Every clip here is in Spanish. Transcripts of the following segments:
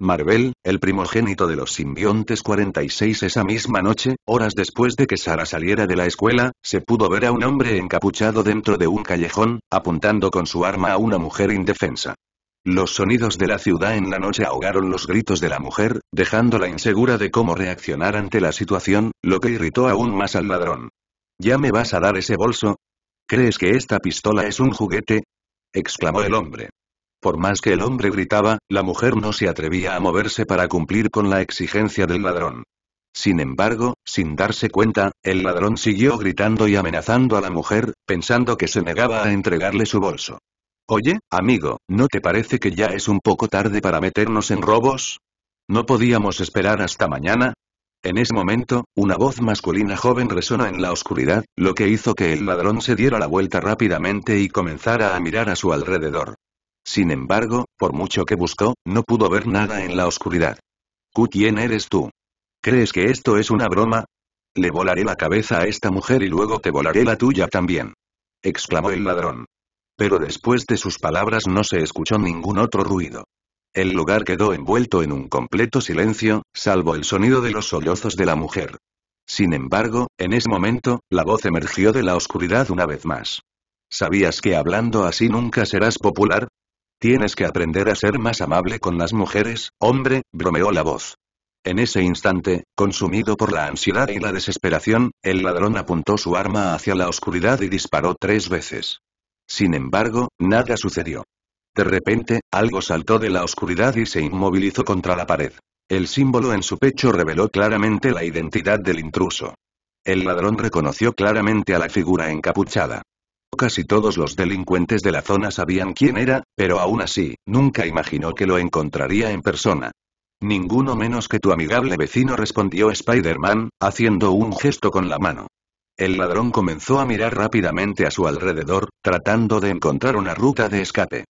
Marvel, el primogénito de los simbiontes 46 Esa misma noche, horas después de que Sara saliera de la escuela, se pudo ver a un hombre encapuchado dentro de un callejón, apuntando con su arma a una mujer indefensa. Los sonidos de la ciudad en la noche ahogaron los gritos de la mujer, dejándola insegura de cómo reaccionar ante la situación, lo que irritó aún más al ladrón. ¿Ya me vas a dar ese bolso? ¿Crees que esta pistola es un juguete? exclamó el hombre. Por más que el hombre gritaba, la mujer no se atrevía a moverse para cumplir con la exigencia del ladrón. Sin embargo, sin darse cuenta, el ladrón siguió gritando y amenazando a la mujer, pensando que se negaba a entregarle su bolso. Oye, amigo, ¿no te parece que ya es un poco tarde para meternos en robos? ¿No podíamos esperar hasta mañana? En ese momento, una voz masculina joven resonó en la oscuridad, lo que hizo que el ladrón se diera la vuelta rápidamente y comenzara a mirar a su alrededor. Sin embargo, por mucho que buscó, no pudo ver nada en la oscuridad. quién eres tú? ¿Crees que esto es una broma? Le volaré la cabeza a esta mujer y luego te volaré la tuya también. exclamó el ladrón. Pero después de sus palabras no se escuchó ningún otro ruido. El lugar quedó envuelto en un completo silencio, salvo el sonido de los sollozos de la mujer. Sin embargo, en ese momento, la voz emergió de la oscuridad una vez más. ¿Sabías que hablando así nunca serás popular? Tienes que aprender a ser más amable con las mujeres, hombre, bromeó la voz. En ese instante, consumido por la ansiedad y la desesperación, el ladrón apuntó su arma hacia la oscuridad y disparó tres veces. Sin embargo, nada sucedió. De repente, algo saltó de la oscuridad y se inmovilizó contra la pared. El símbolo en su pecho reveló claramente la identidad del intruso. El ladrón reconoció claramente a la figura encapuchada. Casi todos los delincuentes de la zona sabían quién era, pero aún así, nunca imaginó que lo encontraría en persona. Ninguno menos que tu amigable vecino respondió Spider-Man, haciendo un gesto con la mano. El ladrón comenzó a mirar rápidamente a su alrededor, tratando de encontrar una ruta de escape.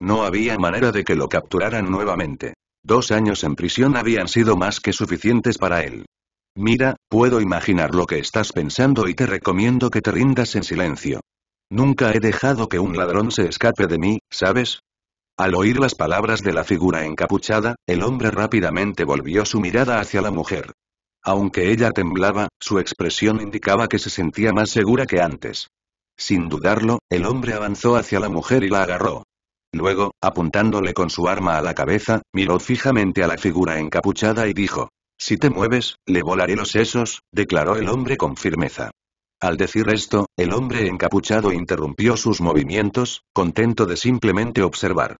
No había manera de que lo capturaran nuevamente. Dos años en prisión habían sido más que suficientes para él. Mira, puedo imaginar lo que estás pensando y te recomiendo que te rindas en silencio. Nunca he dejado que un ladrón se escape de mí, ¿sabes? Al oír las palabras de la figura encapuchada, el hombre rápidamente volvió su mirada hacia la mujer. Aunque ella temblaba, su expresión indicaba que se sentía más segura que antes. Sin dudarlo, el hombre avanzó hacia la mujer y la agarró. Luego, apuntándole con su arma a la cabeza, miró fijamente a la figura encapuchada y dijo, Si te mueves, le volaré los sesos, declaró el hombre con firmeza. Al decir esto, el hombre encapuchado interrumpió sus movimientos, contento de simplemente observar.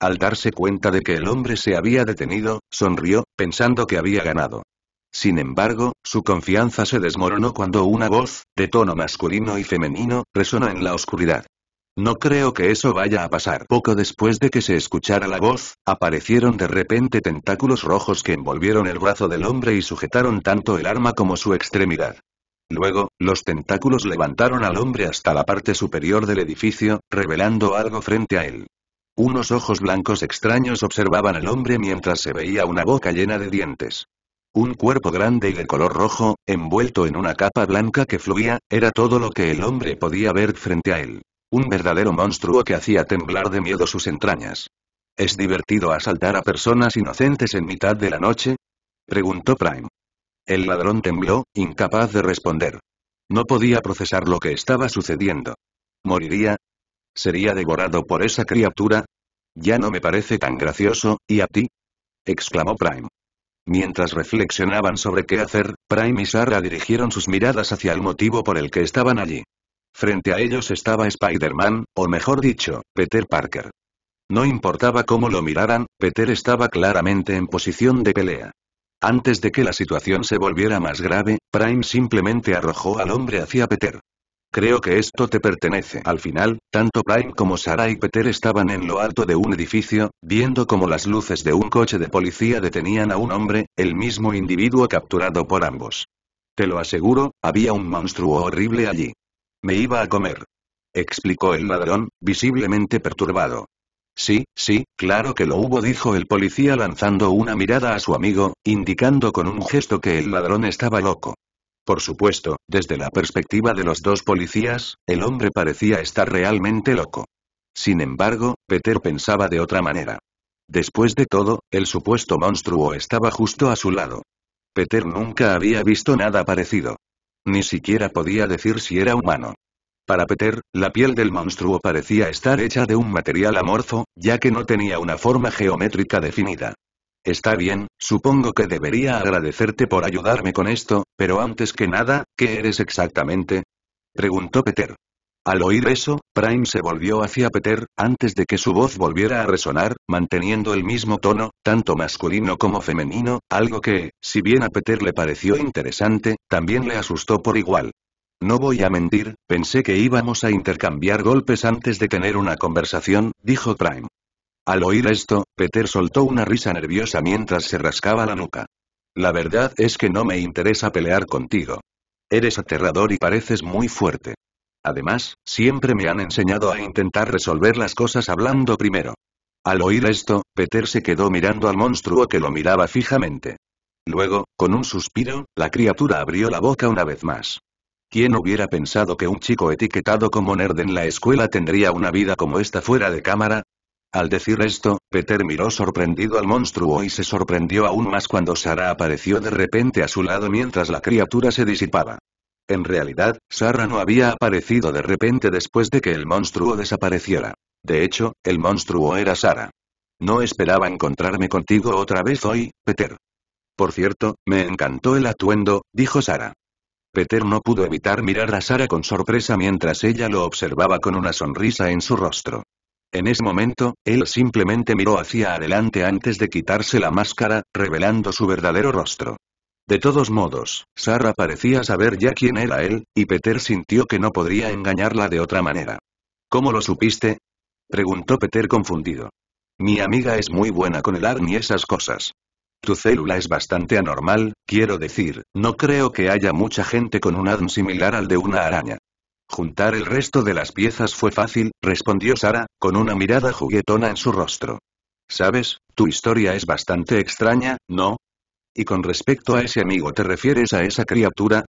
Al darse cuenta de que el hombre se había detenido, sonrió, pensando que había ganado. Sin embargo, su confianza se desmoronó cuando una voz, de tono masculino y femenino, resonó en la oscuridad. No creo que eso vaya a pasar. Poco después de que se escuchara la voz, aparecieron de repente tentáculos rojos que envolvieron el brazo del hombre y sujetaron tanto el arma como su extremidad. Luego, los tentáculos levantaron al hombre hasta la parte superior del edificio, revelando algo frente a él. Unos ojos blancos extraños observaban al hombre mientras se veía una boca llena de dientes. Un cuerpo grande y de color rojo, envuelto en una capa blanca que fluía, era todo lo que el hombre podía ver frente a él. Un verdadero monstruo que hacía temblar de miedo sus entrañas. ¿Es divertido asaltar a personas inocentes en mitad de la noche? Preguntó Prime. El ladrón tembló, incapaz de responder. No podía procesar lo que estaba sucediendo. ¿Moriría? ¿Sería devorado por esa criatura? Ya no me parece tan gracioso, ¿y a ti? exclamó Prime. Mientras reflexionaban sobre qué hacer, Prime y Sara dirigieron sus miradas hacia el motivo por el que estaban allí. Frente a ellos estaba Spider-Man, o mejor dicho, Peter Parker. No importaba cómo lo miraran, Peter estaba claramente en posición de pelea. Antes de que la situación se volviera más grave, Prime simplemente arrojó al hombre hacia Peter. Creo que esto te pertenece. Al final, tanto Prime como Sarah y Peter estaban en lo alto de un edificio, viendo cómo las luces de un coche de policía detenían a un hombre, el mismo individuo capturado por ambos. Te lo aseguro, había un monstruo horrible allí. Me iba a comer. Explicó el ladrón, visiblemente perturbado. Sí, sí, claro que lo hubo, dijo el policía lanzando una mirada a su amigo, indicando con un gesto que el ladrón estaba loco. Por supuesto, desde la perspectiva de los dos policías, el hombre parecía estar realmente loco. Sin embargo, Peter pensaba de otra manera. Después de todo, el supuesto monstruo estaba justo a su lado. Peter nunca había visto nada parecido. Ni siquiera podía decir si era humano. Para Peter, la piel del monstruo parecía estar hecha de un material amorfo, ya que no tenía una forma geométrica definida. Está bien, supongo que debería agradecerte por ayudarme con esto, pero antes que nada, ¿qué eres exactamente? preguntó Peter. Al oír eso, Prime se volvió hacia Peter, antes de que su voz volviera a resonar, manteniendo el mismo tono, tanto masculino como femenino, algo que, si bien a Peter le pareció interesante, también le asustó por igual. No voy a mentir, pensé que íbamos a intercambiar golpes antes de tener una conversación, dijo Prime. Al oír esto, Peter soltó una risa nerviosa mientras se rascaba la nuca. La verdad es que no me interesa pelear contigo. Eres aterrador y pareces muy fuerte. Además, siempre me han enseñado a intentar resolver las cosas hablando primero. Al oír esto, Peter se quedó mirando al monstruo que lo miraba fijamente. Luego, con un suspiro, la criatura abrió la boca una vez más. ¿Quién hubiera pensado que un chico etiquetado como nerd en la escuela tendría una vida como esta fuera de cámara? Al decir esto, Peter miró sorprendido al monstruo y se sorprendió aún más cuando Sara apareció de repente a su lado mientras la criatura se disipaba. En realidad, Sara no había aparecido de repente después de que el monstruo desapareciera. De hecho, el monstruo era Sara. No esperaba encontrarme contigo otra vez hoy, Peter. Por cierto, me encantó el atuendo, dijo Sara. Peter no pudo evitar mirar a Sara con sorpresa mientras ella lo observaba con una sonrisa en su rostro. En ese momento, él simplemente miró hacia adelante antes de quitarse la máscara, revelando su verdadero rostro. De todos modos, Sara parecía saber ya quién era él, y Peter sintió que no podría engañarla de otra manera. ¿Cómo lo supiste? preguntó Peter confundido. Mi amiga es muy buena con el ARN y esas cosas. Tu célula es bastante anormal, quiero decir, no creo que haya mucha gente con un ADN similar al de una araña. Juntar el resto de las piezas fue fácil, respondió Sara, con una mirada juguetona en su rostro. Sabes, tu historia es bastante extraña, ¿no? Y con respecto a ese amigo, ¿te refieres a esa criatura?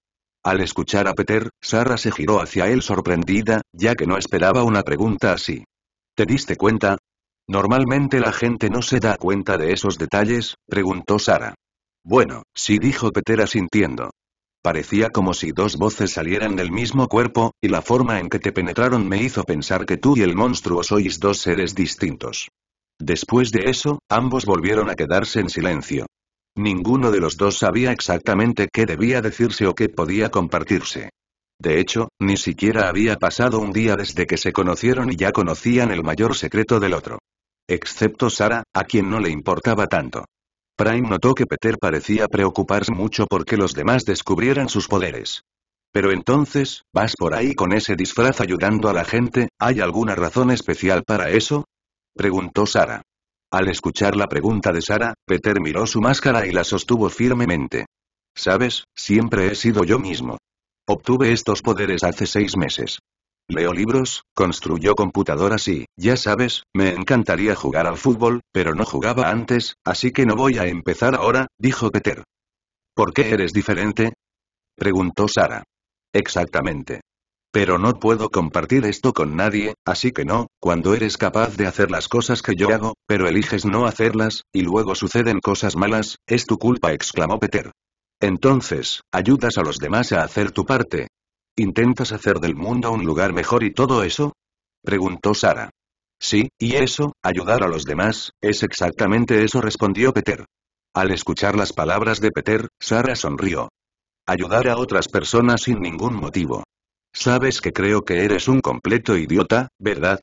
Al escuchar a Peter, Sara se giró hacia él sorprendida, ya que no esperaba una pregunta así. ¿Te diste cuenta? Normalmente la gente no se da cuenta de esos detalles, preguntó Sara. Bueno, sí dijo petera sintiendo Parecía como si dos voces salieran del mismo cuerpo, y la forma en que te penetraron me hizo pensar que tú y el monstruo sois dos seres distintos. Después de eso, ambos volvieron a quedarse en silencio. Ninguno de los dos sabía exactamente qué debía decirse o qué podía compartirse. De hecho, ni siquiera había pasado un día desde que se conocieron y ya conocían el mayor secreto del otro excepto Sara, a quien no le importaba tanto. Prime notó que Peter parecía preocuparse mucho porque los demás descubrieran sus poderes. Pero entonces, ¿vas por ahí con ese disfraz ayudando a la gente? ¿Hay alguna razón especial para eso? preguntó Sara. Al escuchar la pregunta de Sara, Peter miró su máscara y la sostuvo firmemente. Sabes, siempre he sido yo mismo. Obtuve estos poderes hace seis meses. Leo libros, construyó computadoras y, ya sabes, me encantaría jugar al fútbol, pero no jugaba antes, así que no voy a empezar ahora, dijo Peter. ¿Por qué eres diferente? preguntó Sara. Exactamente. Pero no puedo compartir esto con nadie, así que no, cuando eres capaz de hacer las cosas que yo hago, pero eliges no hacerlas, y luego suceden cosas malas, es tu culpa, exclamó Peter. Entonces, ayudas a los demás a hacer tu parte, ¿Intentas hacer del mundo un lugar mejor y todo eso? preguntó Sara. Sí, y eso, ayudar a los demás, es exactamente eso respondió Peter. Al escuchar las palabras de Peter, Sara sonrió. Ayudar a otras personas sin ningún motivo. Sabes que creo que eres un completo idiota, ¿verdad?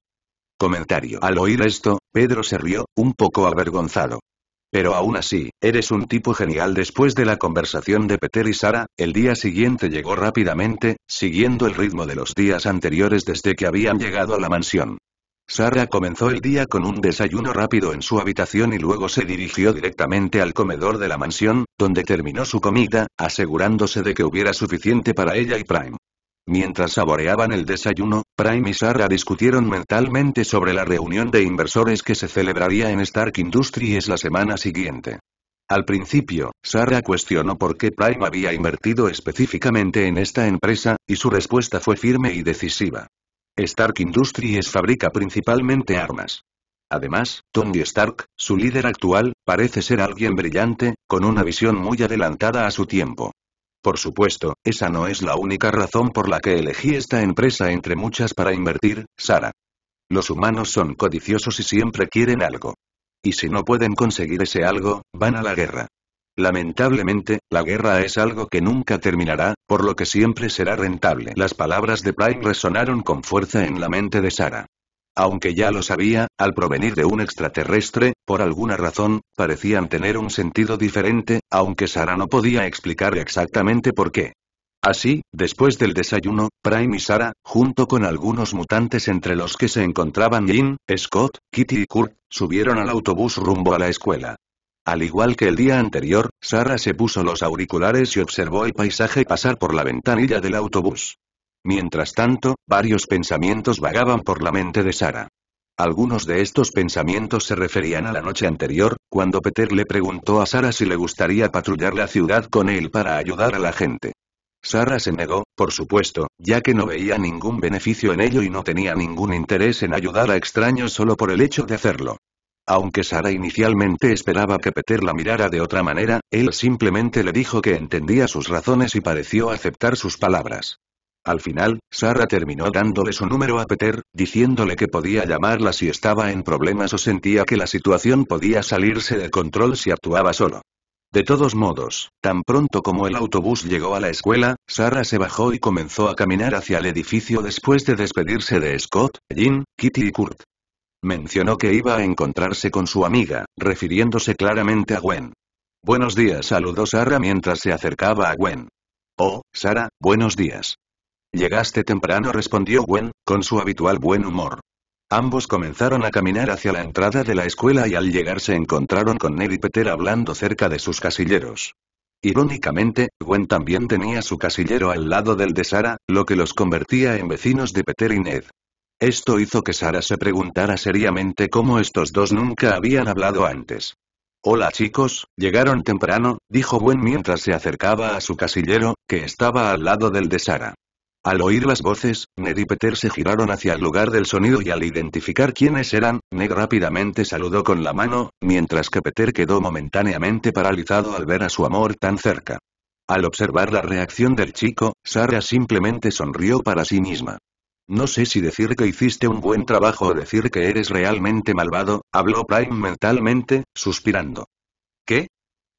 Comentario. Al oír esto, Pedro se rió, un poco avergonzado. Pero aún así, eres un tipo genial después de la conversación de Peter y Sara, el día siguiente llegó rápidamente, siguiendo el ritmo de los días anteriores desde que habían llegado a la mansión. Sara comenzó el día con un desayuno rápido en su habitación y luego se dirigió directamente al comedor de la mansión, donde terminó su comida, asegurándose de que hubiera suficiente para ella y Prime. Mientras saboreaban el desayuno, Prime y Sarah discutieron mentalmente sobre la reunión de inversores que se celebraría en Stark Industries la semana siguiente. Al principio, Sarah cuestionó por qué Prime había invertido específicamente en esta empresa, y su respuesta fue firme y decisiva. Stark Industries fabrica principalmente armas. Además, Tony Stark, su líder actual, parece ser alguien brillante, con una visión muy adelantada a su tiempo. Por supuesto, esa no es la única razón por la que elegí esta empresa entre muchas para invertir, Sara. Los humanos son codiciosos y siempre quieren algo. Y si no pueden conseguir ese algo, van a la guerra. Lamentablemente, la guerra es algo que nunca terminará, por lo que siempre será rentable. Las palabras de Prime resonaron con fuerza en la mente de Sara. Aunque ya lo sabía, al provenir de un extraterrestre, por alguna razón, parecían tener un sentido diferente, aunque Sara no podía explicar exactamente por qué. Así, después del desayuno, Prime y Sara, junto con algunos mutantes entre los que se encontraban Jean, Scott, Kitty y Kurt, subieron al autobús rumbo a la escuela. Al igual que el día anterior, Sara se puso los auriculares y observó el paisaje pasar por la ventanilla del autobús. Mientras tanto, varios pensamientos vagaban por la mente de Sara. Algunos de estos pensamientos se referían a la noche anterior, cuando Peter le preguntó a Sara si le gustaría patrullar la ciudad con él para ayudar a la gente. Sara se negó, por supuesto, ya que no veía ningún beneficio en ello y no tenía ningún interés en ayudar a extraños solo por el hecho de hacerlo. Aunque Sara inicialmente esperaba que Peter la mirara de otra manera, él simplemente le dijo que entendía sus razones y pareció aceptar sus palabras. Al final, Sara terminó dándole su número a Peter, diciéndole que podía llamarla si estaba en problemas o sentía que la situación podía salirse de control si actuaba solo. De todos modos, tan pronto como el autobús llegó a la escuela, Sara se bajó y comenzó a caminar hacia el edificio después de despedirse de Scott, Jean, Kitty y Kurt. Mencionó que iba a encontrarse con su amiga, refiriéndose claramente a Gwen. Buenos días, saludó Sara mientras se acercaba a Gwen. Oh, Sara, buenos días. Llegaste temprano respondió Gwen, con su habitual buen humor. Ambos comenzaron a caminar hacia la entrada de la escuela y al llegar se encontraron con Ned y Peter hablando cerca de sus casilleros. Irónicamente, Gwen también tenía su casillero al lado del de Sara, lo que los convertía en vecinos de Peter y Ned. Esto hizo que Sara se preguntara seriamente cómo estos dos nunca habían hablado antes. Hola chicos, llegaron temprano, dijo Gwen mientras se acercaba a su casillero, que estaba al lado del de Sara. Al oír las voces, Ned y Peter se giraron hacia el lugar del sonido y al identificar quiénes eran, Ned rápidamente saludó con la mano, mientras que Peter quedó momentáneamente paralizado al ver a su amor tan cerca. Al observar la reacción del chico, Sara simplemente sonrió para sí misma. No sé si decir que hiciste un buen trabajo o decir que eres realmente malvado, habló Prime mentalmente, suspirando. ¿Qué?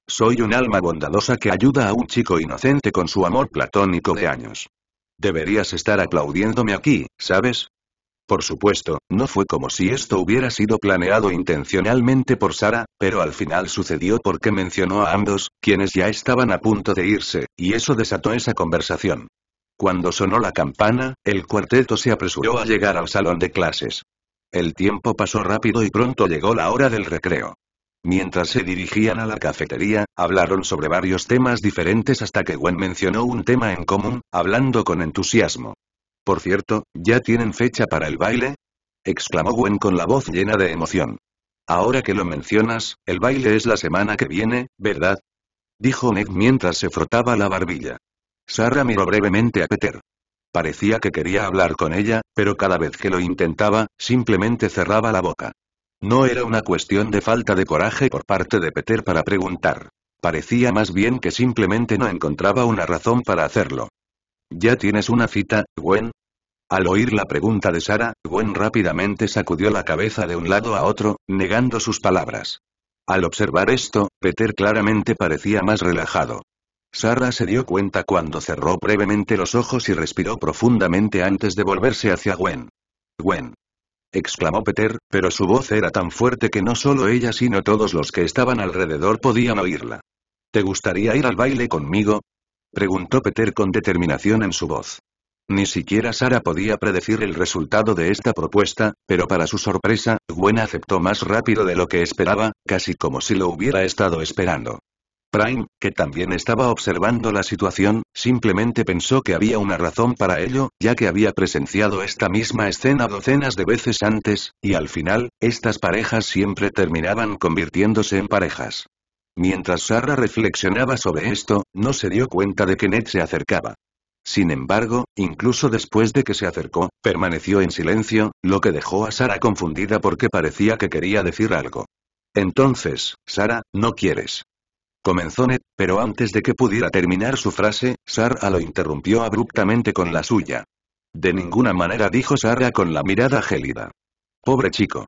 Soy un alma bondadosa que ayuda a un chico inocente con su amor platónico de años. Deberías estar aplaudiéndome aquí, ¿sabes? Por supuesto, no fue como si esto hubiera sido planeado intencionalmente por Sara, pero al final sucedió porque mencionó a ambos, quienes ya estaban a punto de irse, y eso desató esa conversación. Cuando sonó la campana, el cuarteto se apresuró a llegar al salón de clases. El tiempo pasó rápido y pronto llegó la hora del recreo. Mientras se dirigían a la cafetería, hablaron sobre varios temas diferentes hasta que Gwen mencionó un tema en común, hablando con entusiasmo. Por cierto, ¿ya tienen fecha para el baile? exclamó Gwen con la voz llena de emoción. Ahora que lo mencionas, el baile es la semana que viene, ¿verdad? dijo Ned mientras se frotaba la barbilla. Sarah miró brevemente a Peter. Parecía que quería hablar con ella, pero cada vez que lo intentaba, simplemente cerraba la boca. No era una cuestión de falta de coraje por parte de Peter para preguntar. Parecía más bien que simplemente no encontraba una razón para hacerlo. ¿Ya tienes una cita, Gwen? Al oír la pregunta de Sara, Gwen rápidamente sacudió la cabeza de un lado a otro, negando sus palabras. Al observar esto, Peter claramente parecía más relajado. Sara se dio cuenta cuando cerró brevemente los ojos y respiró profundamente antes de volverse hacia Gwen. Gwen exclamó Peter, pero su voz era tan fuerte que no solo ella sino todos los que estaban alrededor podían oírla. ¿Te gustaría ir al baile conmigo? preguntó Peter con determinación en su voz. Ni siquiera Sara podía predecir el resultado de esta propuesta, pero para su sorpresa, Gwen aceptó más rápido de lo que esperaba, casi como si lo hubiera estado esperando. Prime, que también estaba observando la situación, simplemente pensó que había una razón para ello, ya que había presenciado esta misma escena docenas de veces antes, y al final, estas parejas siempre terminaban convirtiéndose en parejas. Mientras Sara reflexionaba sobre esto, no se dio cuenta de que Ned se acercaba. Sin embargo, incluso después de que se acercó, permaneció en silencio, lo que dejó a Sara confundida porque parecía que quería decir algo. Entonces, Sara, ¿no quieres? Comenzó Ned, pero antes de que pudiera terminar su frase, Sara lo interrumpió abruptamente con la suya. De ninguna manera dijo Sara con la mirada gélida. Pobre chico.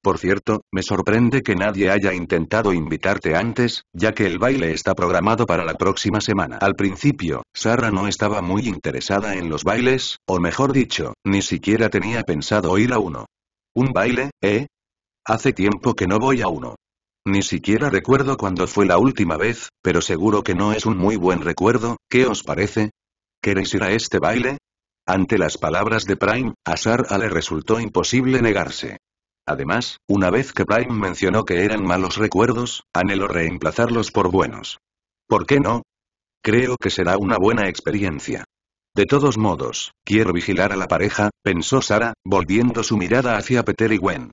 Por cierto, me sorprende que nadie haya intentado invitarte antes, ya que el baile está programado para la próxima semana. Al principio, Sara no estaba muy interesada en los bailes, o mejor dicho, ni siquiera tenía pensado ir a uno. ¿Un baile, eh? Hace tiempo que no voy a uno. Ni siquiera recuerdo cuándo fue la última vez, pero seguro que no es un muy buen recuerdo, ¿qué os parece? ¿Queréis ir a este baile? Ante las palabras de Prime, a Sarah le resultó imposible negarse. Además, una vez que Prime mencionó que eran malos recuerdos, anheló reemplazarlos por buenos. ¿Por qué no? Creo que será una buena experiencia. De todos modos, quiero vigilar a la pareja, pensó Sara, volviendo su mirada hacia Peter y Gwen.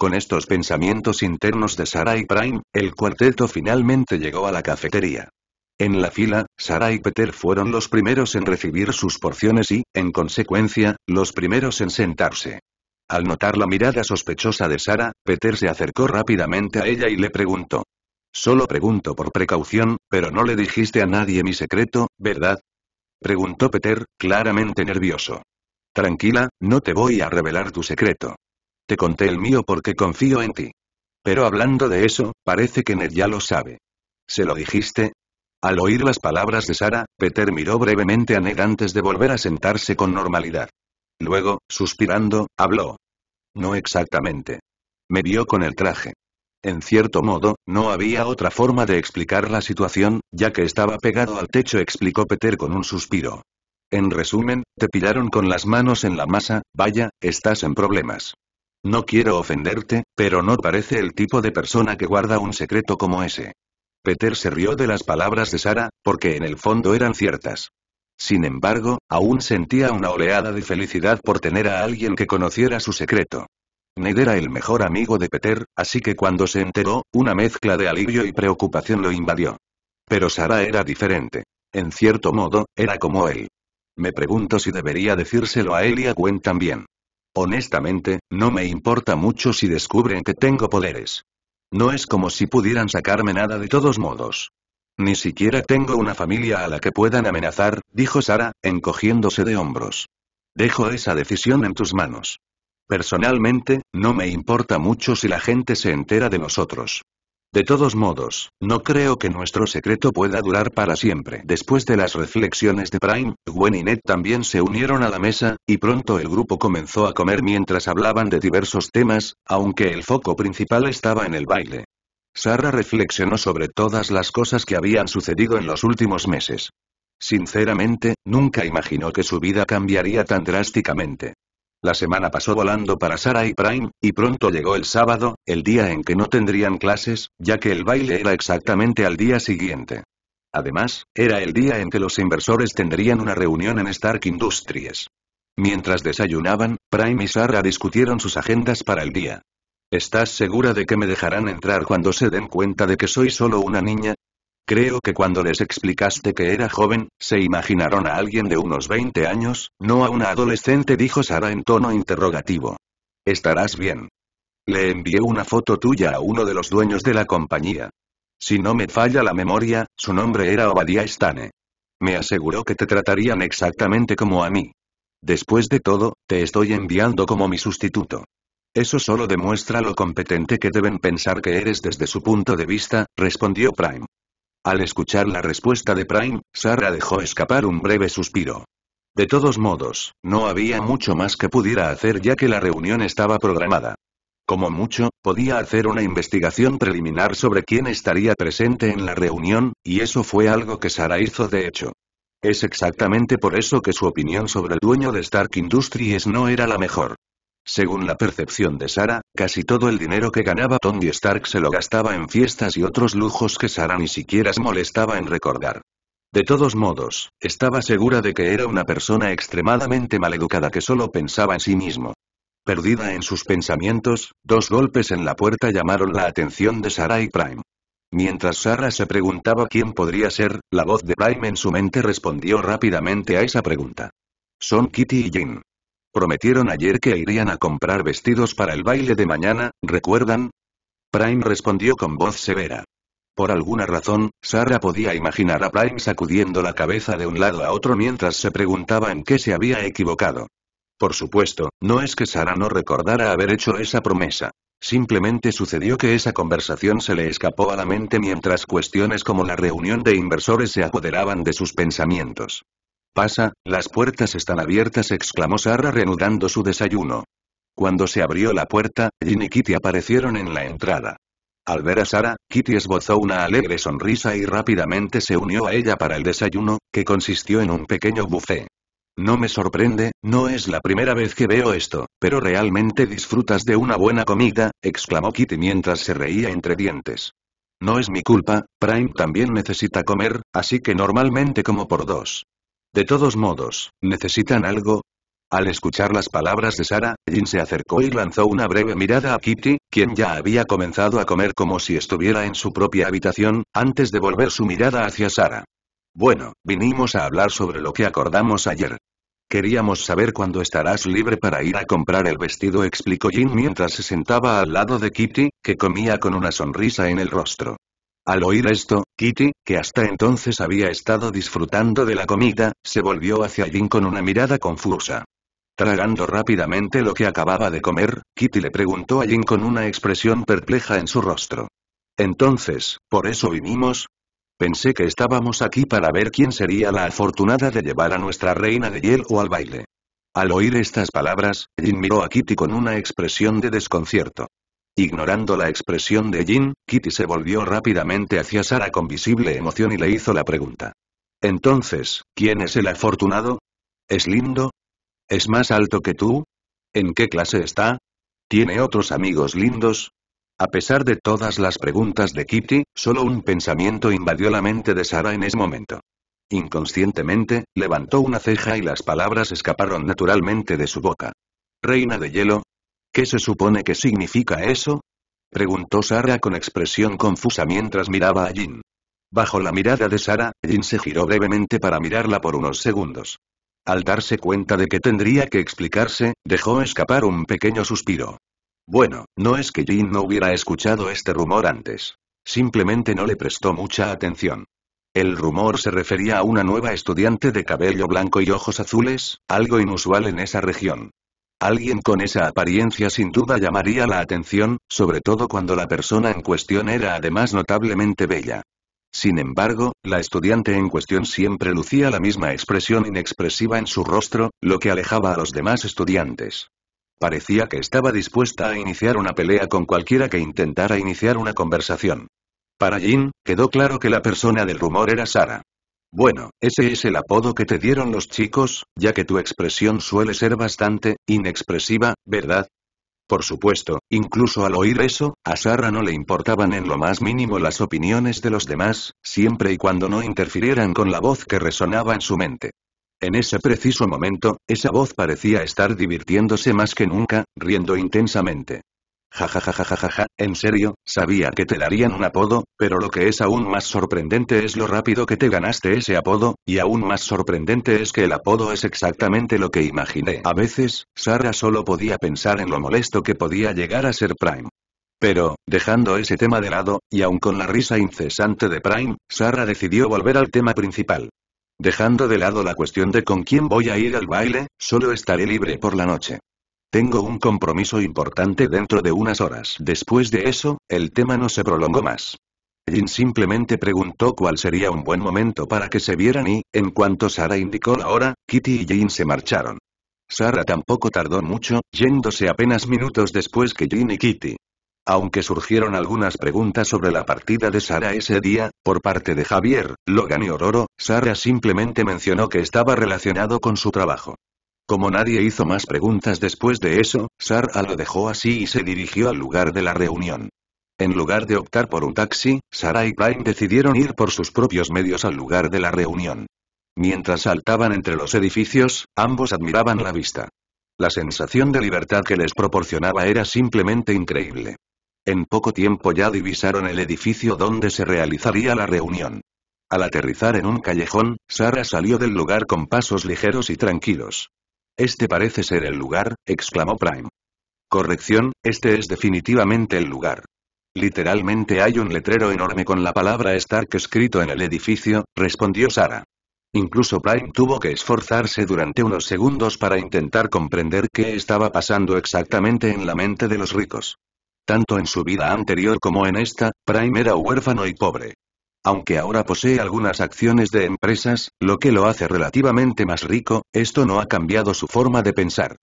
Con estos pensamientos internos de y Prime, el cuarteto finalmente llegó a la cafetería. En la fila, Sara y Peter fueron los primeros en recibir sus porciones y, en consecuencia, los primeros en sentarse. Al notar la mirada sospechosa de Sara, Peter se acercó rápidamente a ella y le preguntó. Solo pregunto por precaución, pero no le dijiste a nadie mi secreto, ¿verdad? Preguntó Peter, claramente nervioso. Tranquila, no te voy a revelar tu secreto. Te conté el mío porque confío en ti. Pero hablando de eso, parece que Ned ya lo sabe. ¿Se lo dijiste? Al oír las palabras de Sara, Peter miró brevemente a Ned antes de volver a sentarse con normalidad. Luego, suspirando, habló. No exactamente. Me vio con el traje. En cierto modo, no había otra forma de explicar la situación, ya que estaba pegado al techo, explicó Peter con un suspiro. En resumen, te pillaron con las manos en la masa, vaya, estás en problemas. No quiero ofenderte, pero no parece el tipo de persona que guarda un secreto como ese. Peter se rió de las palabras de Sara, porque en el fondo eran ciertas. Sin embargo, aún sentía una oleada de felicidad por tener a alguien que conociera su secreto. Ned era el mejor amigo de Peter, así que cuando se enteró, una mezcla de alivio y preocupación lo invadió. Pero Sara era diferente. En cierto modo, era como él. Me pregunto si debería decírselo a él y a Gwen también. Honestamente, no me importa mucho si descubren que tengo poderes. No es como si pudieran sacarme nada de todos modos. Ni siquiera tengo una familia a la que puedan amenazar, dijo Sara, encogiéndose de hombros. Dejo esa decisión en tus manos. Personalmente, no me importa mucho si la gente se entera de nosotros. De todos modos, no creo que nuestro secreto pueda durar para siempre. Después de las reflexiones de Prime, Gwen y Ned también se unieron a la mesa, y pronto el grupo comenzó a comer mientras hablaban de diversos temas, aunque el foco principal estaba en el baile. Sara reflexionó sobre todas las cosas que habían sucedido en los últimos meses. Sinceramente, nunca imaginó que su vida cambiaría tan drásticamente. La semana pasó volando para Sara y Prime, y pronto llegó el sábado, el día en que no tendrían clases, ya que el baile era exactamente al día siguiente. Además, era el día en que los inversores tendrían una reunión en Stark Industries. Mientras desayunaban, Prime y Sara discutieron sus agendas para el día. ¿Estás segura de que me dejarán entrar cuando se den cuenta de que soy solo una niña? Creo que cuando les explicaste que era joven, se imaginaron a alguien de unos 20 años, no a una adolescente, dijo Sara en tono interrogativo. Estarás bien. Le envié una foto tuya a uno de los dueños de la compañía. Si no me falla la memoria, su nombre era Obadiah Stane. Me aseguró que te tratarían exactamente como a mí. Después de todo, te estoy enviando como mi sustituto. Eso solo demuestra lo competente que deben pensar que eres desde su punto de vista, respondió Prime. Al escuchar la respuesta de Prime, Sarah dejó escapar un breve suspiro. De todos modos, no había mucho más que pudiera hacer ya que la reunión estaba programada. Como mucho, podía hacer una investigación preliminar sobre quién estaría presente en la reunión, y eso fue algo que Sara hizo de hecho. Es exactamente por eso que su opinión sobre el dueño de Stark Industries no era la mejor. Según la percepción de Sara, casi todo el dinero que ganaba Tony Stark se lo gastaba en fiestas y otros lujos que Sara ni siquiera se molestaba en recordar. De todos modos, estaba segura de que era una persona extremadamente maleducada que solo pensaba en sí mismo. Perdida en sus pensamientos, dos golpes en la puerta llamaron la atención de Sara y Prime. Mientras Sara se preguntaba quién podría ser, la voz de Prime en su mente respondió rápidamente a esa pregunta. Son Kitty y Jean». Prometieron ayer que irían a comprar vestidos para el baile de mañana, ¿recuerdan? Prime respondió con voz severa. Por alguna razón, Sara podía imaginar a Prime sacudiendo la cabeza de un lado a otro mientras se preguntaba en qué se había equivocado. Por supuesto, no es que Sara no recordara haber hecho esa promesa. Simplemente sucedió que esa conversación se le escapó a la mente mientras cuestiones como la reunión de inversores se apoderaban de sus pensamientos. Pasa, las puertas están abiertas, exclamó Sara reanudando su desayuno. Cuando se abrió la puerta, Jin y Kitty aparecieron en la entrada. Al ver a Sara, Kitty esbozó una alegre sonrisa y rápidamente se unió a ella para el desayuno, que consistió en un pequeño buffet. No me sorprende, no es la primera vez que veo esto, pero realmente disfrutas de una buena comida, exclamó Kitty mientras se reía entre dientes. No es mi culpa, Prime también necesita comer, así que normalmente como por dos. De todos modos, ¿necesitan algo? Al escuchar las palabras de Sara, Jin se acercó y lanzó una breve mirada a Kitty, quien ya había comenzado a comer como si estuviera en su propia habitación, antes de volver su mirada hacia Sara. Bueno, vinimos a hablar sobre lo que acordamos ayer. Queríamos saber cuándo estarás libre para ir a comprar el vestido, explicó Jin mientras se sentaba al lado de Kitty, que comía con una sonrisa en el rostro. Al oír esto, Kitty, que hasta entonces había estado disfrutando de la comida, se volvió hacia Jin con una mirada confusa. Tragando rápidamente lo que acababa de comer, Kitty le preguntó a Jin con una expresión perpleja en su rostro. Entonces, ¿por eso vinimos? Pensé que estábamos aquí para ver quién sería la afortunada de llevar a nuestra reina de hielo al baile. Al oír estas palabras, Jin miró a Kitty con una expresión de desconcierto. Ignorando la expresión de Jin, Kitty se volvió rápidamente hacia Sara con visible emoción y le hizo la pregunta. Entonces, ¿quién es el afortunado? ¿Es lindo? ¿Es más alto que tú? ¿En qué clase está? ¿Tiene otros amigos lindos? A pesar de todas las preguntas de Kitty, solo un pensamiento invadió la mente de Sara en ese momento. Inconscientemente, levantó una ceja y las palabras escaparon naturalmente de su boca. Reina de hielo, ¿Qué se supone que significa eso? Preguntó Sara con expresión confusa mientras miraba a Jin. Bajo la mirada de Sara, Jin se giró brevemente para mirarla por unos segundos. Al darse cuenta de que tendría que explicarse, dejó escapar un pequeño suspiro. Bueno, no es que Jin no hubiera escuchado este rumor antes. Simplemente no le prestó mucha atención. El rumor se refería a una nueva estudiante de cabello blanco y ojos azules, algo inusual en esa región. Alguien con esa apariencia sin duda llamaría la atención, sobre todo cuando la persona en cuestión era además notablemente bella. Sin embargo, la estudiante en cuestión siempre lucía la misma expresión inexpresiva en su rostro, lo que alejaba a los demás estudiantes. Parecía que estaba dispuesta a iniciar una pelea con cualquiera que intentara iniciar una conversación. Para Jin, quedó claro que la persona del rumor era Sara. Bueno, ese es el apodo que te dieron los chicos, ya que tu expresión suele ser bastante inexpresiva, ¿verdad? Por supuesto, incluso al oír eso, a Sara no le importaban en lo más mínimo las opiniones de los demás, siempre y cuando no interfirieran con la voz que resonaba en su mente. En ese preciso momento, esa voz parecía estar divirtiéndose más que nunca, riendo intensamente. Jajajajajaja, en serio, sabía que te darían un apodo, pero lo que es aún más sorprendente es lo rápido que te ganaste ese apodo, y aún más sorprendente es que el apodo es exactamente lo que imaginé. A veces, Sara solo podía pensar en lo molesto que podía llegar a ser Prime. Pero, dejando ese tema de lado, y aun con la risa incesante de Prime, Sara decidió volver al tema principal. Dejando de lado la cuestión de con quién voy a ir al baile, solo estaré libre por la noche. Tengo un compromiso importante dentro de unas horas. Después de eso, el tema no se prolongó más. Jin simplemente preguntó cuál sería un buen momento para que se vieran y, en cuanto Sara indicó la hora, Kitty y Jin se marcharon. Sara tampoco tardó mucho, yéndose apenas minutos después que Jin y Kitty. Aunque surgieron algunas preguntas sobre la partida de Sara ese día, por parte de Javier, Logan y Ororo, Sara simplemente mencionó que estaba relacionado con su trabajo. Como nadie hizo más preguntas después de eso, Sarah lo dejó así y se dirigió al lugar de la reunión. En lugar de optar por un taxi, Sarah y Brian decidieron ir por sus propios medios al lugar de la reunión. Mientras saltaban entre los edificios, ambos admiraban la vista. La sensación de libertad que les proporcionaba era simplemente increíble. En poco tiempo ya divisaron el edificio donde se realizaría la reunión. Al aterrizar en un callejón, Sara salió del lugar con pasos ligeros y tranquilos. Este parece ser el lugar, exclamó Prime. Corrección, este es definitivamente el lugar. Literalmente hay un letrero enorme con la palabra Stark escrito en el edificio, respondió Sara. Incluso Prime tuvo que esforzarse durante unos segundos para intentar comprender qué estaba pasando exactamente en la mente de los ricos. Tanto en su vida anterior como en esta, Prime era huérfano y pobre. Aunque ahora posee algunas acciones de empresas, lo que lo hace relativamente más rico, esto no ha cambiado su forma de pensar.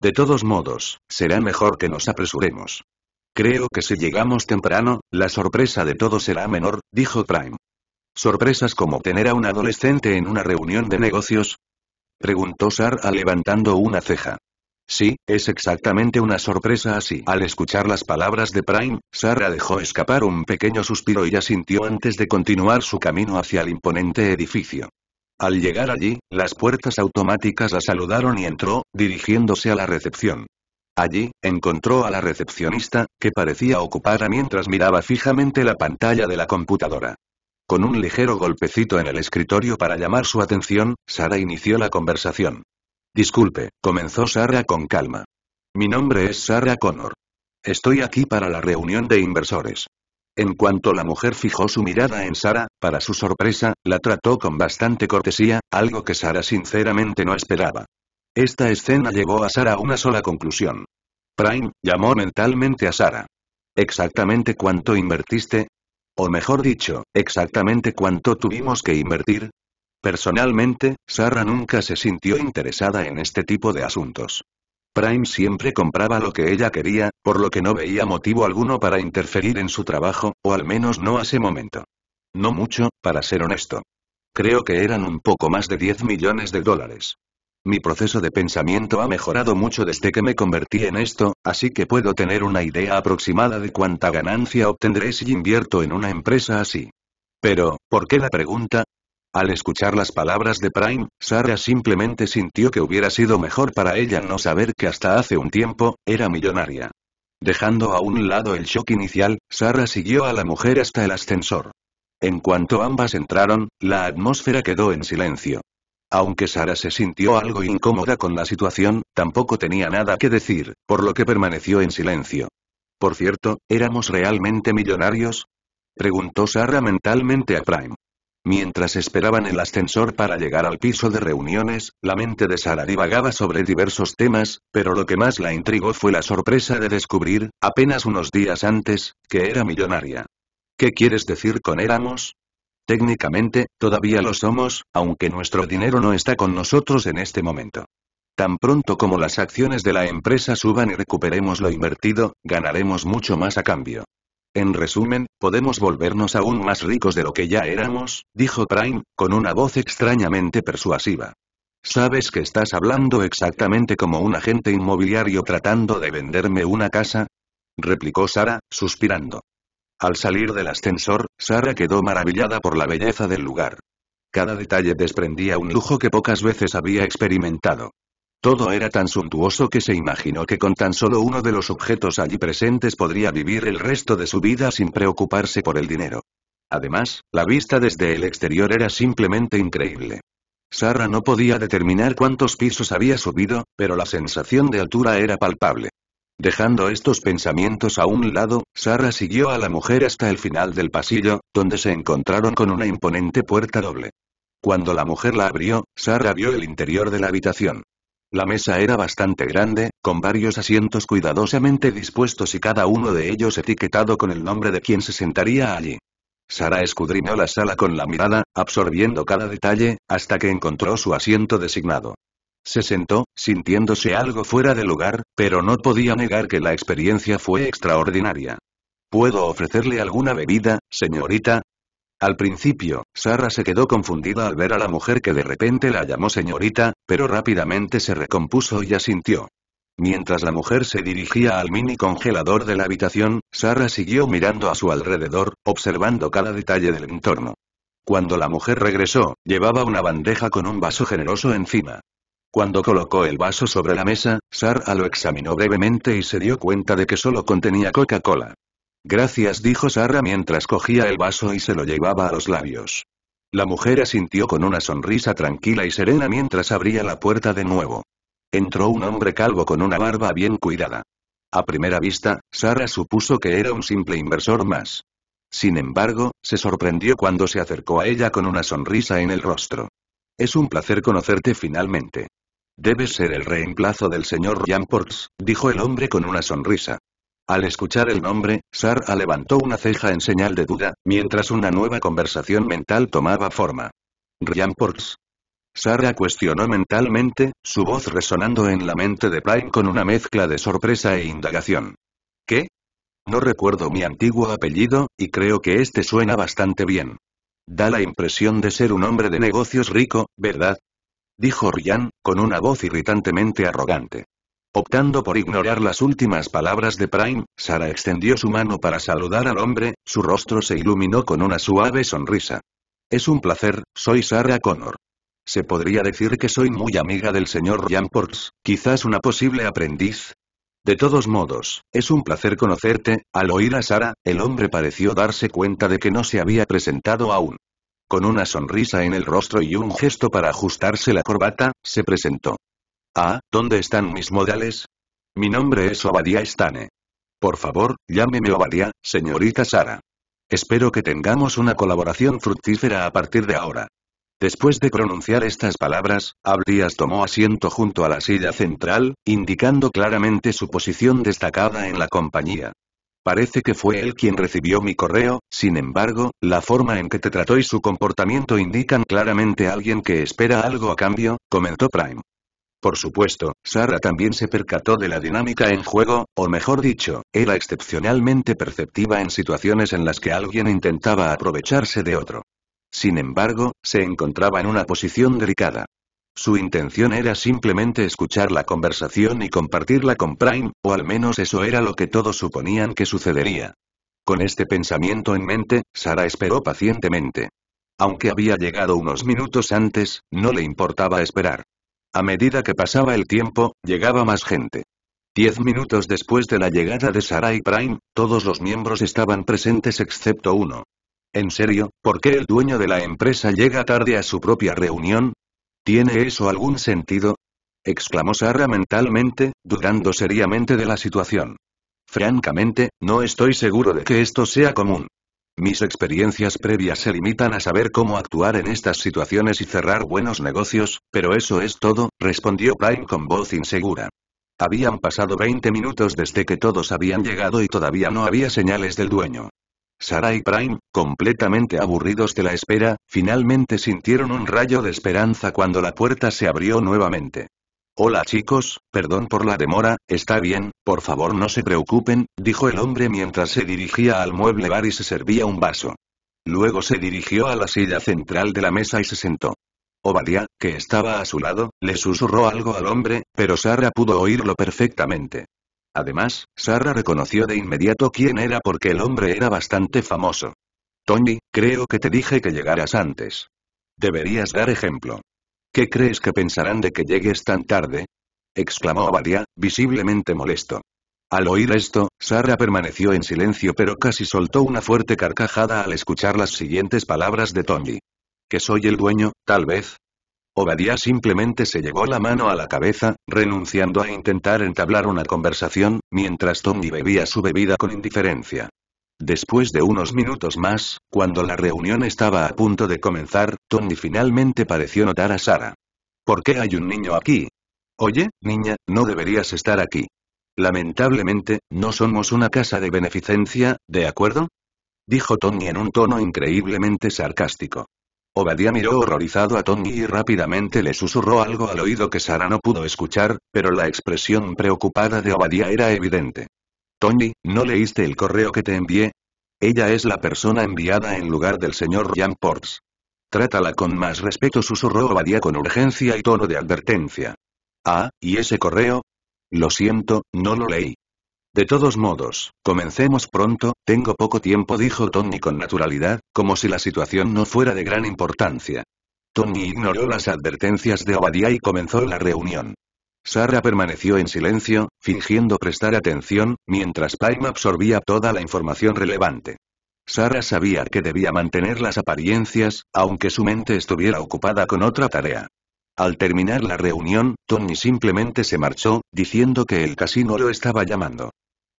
De todos modos, será mejor que nos apresuremos. Creo que si llegamos temprano, la sorpresa de todo será menor, dijo Prime. ¿Sorpresas como tener a un adolescente en una reunión de negocios? Preguntó Sara levantando una ceja. Sí, es exactamente una sorpresa así. Al escuchar las palabras de Prime, Sara dejó escapar un pequeño suspiro y asintió antes de continuar su camino hacia el imponente edificio. Al llegar allí, las puertas automáticas la saludaron y entró, dirigiéndose a la recepción. Allí, encontró a la recepcionista, que parecía ocupada mientras miraba fijamente la pantalla de la computadora. Con un ligero golpecito en el escritorio para llamar su atención, Sara inició la conversación. Disculpe, comenzó Sarah con calma. Mi nombre es Sarah Connor. Estoy aquí para la reunión de inversores. En cuanto la mujer fijó su mirada en Sara, para su sorpresa, la trató con bastante cortesía, algo que Sara sinceramente no esperaba. Esta escena llevó a Sara a una sola conclusión. Prime llamó mentalmente a Sara. ¿Exactamente cuánto invertiste? O mejor dicho, exactamente cuánto tuvimos que invertir, Personalmente, Sarah nunca se sintió interesada en este tipo de asuntos. Prime siempre compraba lo que ella quería, por lo que no veía motivo alguno para interferir en su trabajo, o al menos no hace momento. No mucho, para ser honesto. Creo que eran un poco más de 10 millones de dólares. Mi proceso de pensamiento ha mejorado mucho desde que me convertí en esto, así que puedo tener una idea aproximada de cuánta ganancia obtendré si invierto en una empresa así. Pero, ¿por qué la pregunta? Al escuchar las palabras de Prime, Sara simplemente sintió que hubiera sido mejor para ella no saber que hasta hace un tiempo, era millonaria. Dejando a un lado el shock inicial, Sara siguió a la mujer hasta el ascensor. En cuanto ambas entraron, la atmósfera quedó en silencio. Aunque Sara se sintió algo incómoda con la situación, tampoco tenía nada que decir, por lo que permaneció en silencio. Por cierto, ¿éramos realmente millonarios? Preguntó Sara mentalmente a Prime. Mientras esperaban el ascensor para llegar al piso de reuniones, la mente de Sara divagaba sobre diversos temas, pero lo que más la intrigó fue la sorpresa de descubrir, apenas unos días antes, que era millonaria. ¿Qué quieres decir con éramos? Técnicamente, todavía lo somos, aunque nuestro dinero no está con nosotros en este momento. Tan pronto como las acciones de la empresa suban y recuperemos lo invertido, ganaremos mucho más a cambio. En resumen, podemos volvernos aún más ricos de lo que ya éramos, dijo Prime, con una voz extrañamente persuasiva. Sabes que estás hablando exactamente como un agente inmobiliario tratando de venderme una casa, replicó Sara, suspirando. Al salir del ascensor, Sara quedó maravillada por la belleza del lugar. Cada detalle desprendía un lujo que pocas veces había experimentado. Todo era tan suntuoso que se imaginó que con tan solo uno de los objetos allí presentes podría vivir el resto de su vida sin preocuparse por el dinero. Además, la vista desde el exterior era simplemente increíble. Sara no podía determinar cuántos pisos había subido, pero la sensación de altura era palpable. Dejando estos pensamientos a un lado, Sara siguió a la mujer hasta el final del pasillo, donde se encontraron con una imponente puerta doble. Cuando la mujer la abrió, Sara vio el interior de la habitación. La mesa era bastante grande, con varios asientos cuidadosamente dispuestos y cada uno de ellos etiquetado con el nombre de quien se sentaría allí. Sara escudriñó la sala con la mirada, absorbiendo cada detalle, hasta que encontró su asiento designado. Se sentó, sintiéndose algo fuera de lugar, pero no podía negar que la experiencia fue extraordinaria. ¿Puedo ofrecerle alguna bebida, señorita? Al principio, Sara se quedó confundida al ver a la mujer que de repente la llamó señorita, pero rápidamente se recompuso y asintió. Mientras la mujer se dirigía al mini congelador de la habitación, Sara siguió mirando a su alrededor, observando cada detalle del entorno. Cuando la mujer regresó, llevaba una bandeja con un vaso generoso encima. Cuando colocó el vaso sobre la mesa, Sara lo examinó brevemente y se dio cuenta de que solo contenía Coca-Cola. Gracias dijo Sara mientras cogía el vaso y se lo llevaba a los labios. La mujer asintió con una sonrisa tranquila y serena mientras abría la puerta de nuevo. Entró un hombre calvo con una barba bien cuidada. A primera vista, Sara supuso que era un simple inversor más. Sin embargo, se sorprendió cuando se acercó a ella con una sonrisa en el rostro. Es un placer conocerte finalmente. Debes ser el reemplazo del señor Jamports», Ports, dijo el hombre con una sonrisa. Al escuchar el nombre, Sara levantó una ceja en señal de duda, mientras una nueva conversación mental tomaba forma. Ryan Ports». Sara cuestionó mentalmente, su voz resonando en la mente de Prime con una mezcla de sorpresa e indagación. ¿Qué? No recuerdo mi antiguo apellido, y creo que este suena bastante bien. Da la impresión de ser un hombre de negocios rico, ¿verdad? Dijo Ryan, con una voz irritantemente arrogante. Optando por ignorar las últimas palabras de Prime, Sara extendió su mano para saludar al hombre, su rostro se iluminó con una suave sonrisa. Es un placer, soy Sara Connor. Se podría decir que soy muy amiga del señor Jamports, quizás una posible aprendiz. De todos modos, es un placer conocerte, al oír a Sara, el hombre pareció darse cuenta de que no se había presentado aún. Con una sonrisa en el rostro y un gesto para ajustarse la corbata, se presentó. Ah, ¿dónde están mis modales? Mi nombre es Obadiah Stane. Por favor, llámeme Obadiah, señorita Sara. Espero que tengamos una colaboración fructífera a partir de ahora. Después de pronunciar estas palabras, Abrías tomó asiento junto a la silla central, indicando claramente su posición destacada en la compañía. Parece que fue él quien recibió mi correo, sin embargo, la forma en que te trató y su comportamiento indican claramente a alguien que espera algo a cambio, comentó Prime. Por supuesto, Sara también se percató de la dinámica en juego, o mejor dicho, era excepcionalmente perceptiva en situaciones en las que alguien intentaba aprovecharse de otro. Sin embargo, se encontraba en una posición delicada. Su intención era simplemente escuchar la conversación y compartirla con Prime, o al menos eso era lo que todos suponían que sucedería. Con este pensamiento en mente, Sara esperó pacientemente. Aunque había llegado unos minutos antes, no le importaba esperar. A medida que pasaba el tiempo, llegaba más gente. Diez minutos después de la llegada de Sarai Prime, todos los miembros estaban presentes excepto uno. ¿En serio? ¿Por qué el dueño de la empresa llega tarde a su propia reunión? ¿Tiene eso algún sentido? exclamó Sara mentalmente, dudando seriamente de la situación. Francamente, no estoy seguro de que esto sea común. Mis experiencias previas se limitan a saber cómo actuar en estas situaciones y cerrar buenos negocios, pero eso es todo, respondió Prime con voz insegura. Habían pasado 20 minutos desde que todos habían llegado y todavía no había señales del dueño. Sara y Prime, completamente aburridos de la espera, finalmente sintieron un rayo de esperanza cuando la puerta se abrió nuevamente. Hola chicos, perdón por la demora, está bien, por favor no se preocupen, dijo el hombre mientras se dirigía al mueble bar y se servía un vaso. Luego se dirigió a la silla central de la mesa y se sentó. Obadiah, que estaba a su lado, le susurró algo al hombre, pero Sara pudo oírlo perfectamente. Además, Sara reconoció de inmediato quién era porque el hombre era bastante famoso. Tony, creo que te dije que llegaras antes. Deberías dar ejemplo. ¿Qué crees que pensarán de que llegues tan tarde? exclamó Abadia, visiblemente molesto. Al oír esto, Sara permaneció en silencio pero casi soltó una fuerte carcajada al escuchar las siguientes palabras de Tommy. ¿Que soy el dueño, tal vez? Obadiah simplemente se llevó la mano a la cabeza, renunciando a intentar entablar una conversación, mientras Tommy bebía su bebida con indiferencia. Después de unos minutos más, cuando la reunión estaba a punto de comenzar, Tony finalmente pareció notar a Sara. ¿Por qué hay un niño aquí? Oye, niña, no deberías estar aquí. Lamentablemente, no somos una casa de beneficencia, ¿de acuerdo? Dijo Tony en un tono increíblemente sarcástico. Obadiah miró horrorizado a Tony y rápidamente le susurró algo al oído que Sara no pudo escuchar, pero la expresión preocupada de Obadía era evidente. Tony, ¿no leíste el correo que te envié? Ella es la persona enviada en lugar del señor Jan Ports. Trátala con más respeto, susurró Obadiah con urgencia y tono de advertencia. Ah, ¿y ese correo? Lo siento, no lo leí. De todos modos, comencemos pronto, tengo poco tiempo, dijo Tony con naturalidad, como si la situación no fuera de gran importancia. Tony ignoró las advertencias de Obadiah y comenzó la reunión. Sara permaneció en silencio, fingiendo prestar atención, mientras Paim absorbía toda la información relevante. Sara sabía que debía mantener las apariencias, aunque su mente estuviera ocupada con otra tarea. Al terminar la reunión, Tony simplemente se marchó, diciendo que el casino lo estaba llamando.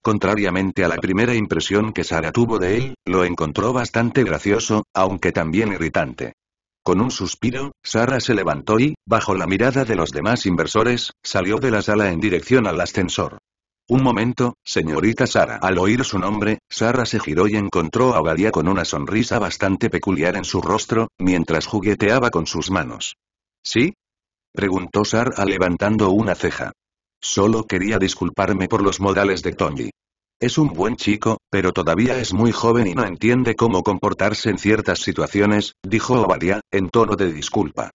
Contrariamente a la primera impresión que Sara tuvo de él, lo encontró bastante gracioso, aunque también irritante. Con un suspiro, Sara se levantó y, bajo la mirada de los demás inversores, salió de la sala en dirección al ascensor. Un momento, señorita Sara. Al oír su nombre, Sara se giró y encontró a Badia con una sonrisa bastante peculiar en su rostro, mientras jugueteaba con sus manos. ¿Sí? preguntó Sara levantando una ceja. Solo quería disculparme por los modales de Tony. Es un buen chico, pero todavía es muy joven y no entiende cómo comportarse en ciertas situaciones, dijo Abadia, en tono de disculpa.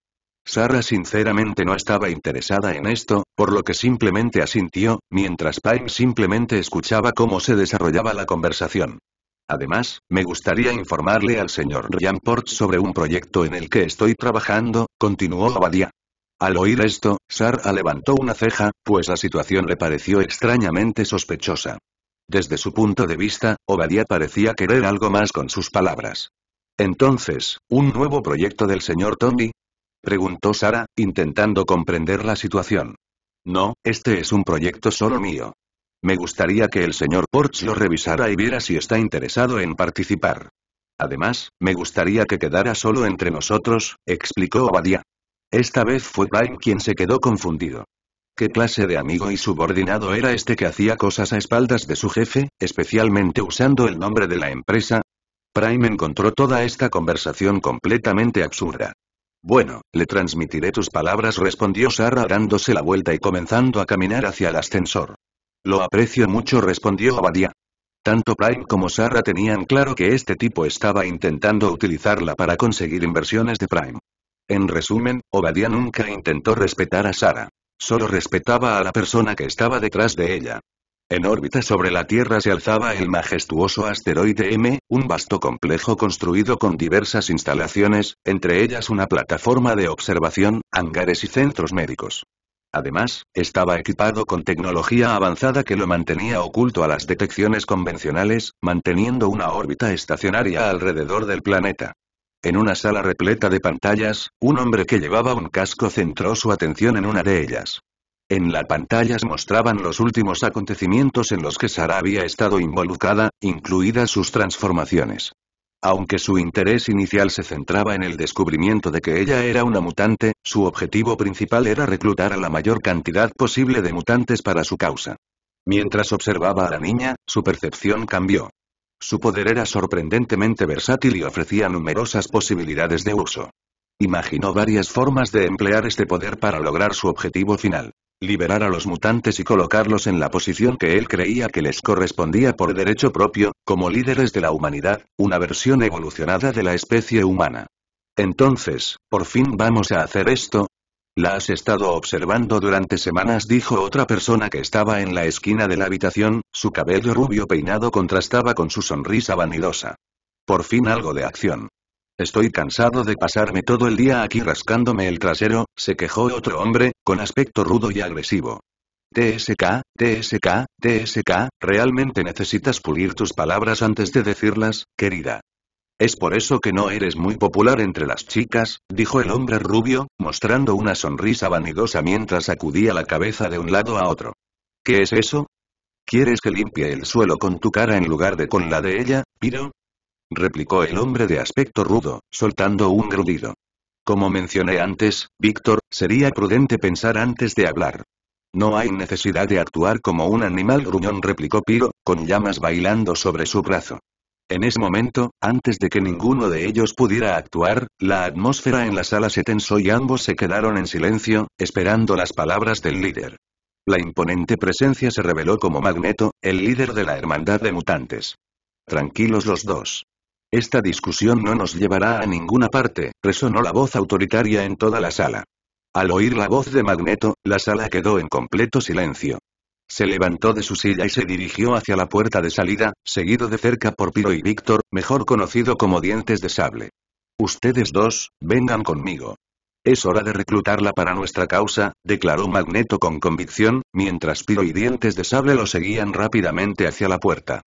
Sara sinceramente no estaba interesada en esto, por lo que simplemente asintió, mientras Pine simplemente escuchaba cómo se desarrollaba la conversación. Además, me gustaría informarle al señor Port sobre un proyecto en el que estoy trabajando, continuó Abadia. Al oír esto, Sara levantó una ceja, pues la situación le pareció extrañamente sospechosa. Desde su punto de vista, Obadiah parecía querer algo más con sus palabras. Entonces, ¿un nuevo proyecto del señor Tommy? Preguntó Sara, intentando comprender la situación. No, este es un proyecto solo mío. Me gustaría que el señor Porch lo revisara y viera si está interesado en participar. Además, me gustaría que quedara solo entre nosotros, explicó Obadiah. Esta vez fue Prime quien se quedó confundido. ¿Qué clase de amigo y subordinado era este que hacía cosas a espaldas de su jefe, especialmente usando el nombre de la empresa? Prime encontró toda esta conversación completamente absurda. Bueno, le transmitiré tus palabras, respondió Sara dándose la vuelta y comenzando a caminar hacia el ascensor. Lo aprecio mucho, respondió Obadiah. Tanto Prime como Sara tenían claro que este tipo estaba intentando utilizarla para conseguir inversiones de Prime. En resumen, Obadiah nunca intentó respetar a Sara. Solo respetaba a la persona que estaba detrás de ella. En órbita sobre la Tierra se alzaba el majestuoso asteroide M, un vasto complejo construido con diversas instalaciones, entre ellas una plataforma de observación, hangares y centros médicos. Además, estaba equipado con tecnología avanzada que lo mantenía oculto a las detecciones convencionales, manteniendo una órbita estacionaria alrededor del planeta. En una sala repleta de pantallas, un hombre que llevaba un casco centró su atención en una de ellas. En las pantallas mostraban los últimos acontecimientos en los que Sara había estado involucrada, incluidas sus transformaciones. Aunque su interés inicial se centraba en el descubrimiento de que ella era una mutante, su objetivo principal era reclutar a la mayor cantidad posible de mutantes para su causa. Mientras observaba a la niña, su percepción cambió. Su poder era sorprendentemente versátil y ofrecía numerosas posibilidades de uso. Imaginó varias formas de emplear este poder para lograr su objetivo final. Liberar a los mutantes y colocarlos en la posición que él creía que les correspondía por derecho propio, como líderes de la humanidad, una versión evolucionada de la especie humana. Entonces, por fin vamos a hacer esto, la has estado observando durante semanas, dijo otra persona que estaba en la esquina de la habitación, su cabello rubio peinado contrastaba con su sonrisa vanidosa. Por fin algo de acción. Estoy cansado de pasarme todo el día aquí rascándome el trasero, se quejó otro hombre, con aspecto rudo y agresivo. TSK, TSK, TSK, realmente necesitas pulir tus palabras antes de decirlas, querida. Es por eso que no eres muy popular entre las chicas, dijo el hombre rubio, mostrando una sonrisa vanidosa mientras sacudía la cabeza de un lado a otro. ¿Qué es eso? ¿Quieres que limpie el suelo con tu cara en lugar de con la de ella, Piro? replicó el hombre de aspecto rudo, soltando un grudido. Como mencioné antes, Víctor, sería prudente pensar antes de hablar. No hay necesidad de actuar como un animal gruñón, replicó Piro, con llamas bailando sobre su brazo. En ese momento, antes de que ninguno de ellos pudiera actuar, la atmósfera en la sala se tensó y ambos se quedaron en silencio, esperando las palabras del líder. La imponente presencia se reveló como Magneto, el líder de la Hermandad de Mutantes. Tranquilos los dos. Esta discusión no nos llevará a ninguna parte, resonó la voz autoritaria en toda la sala. Al oír la voz de Magneto, la sala quedó en completo silencio. Se levantó de su silla y se dirigió hacia la puerta de salida, seguido de cerca por Piro y Víctor, mejor conocido como Dientes de Sable. Ustedes dos, vengan conmigo. Es hora de reclutarla para nuestra causa, declaró Magneto con convicción, mientras Piro y Dientes de Sable lo seguían rápidamente hacia la puerta.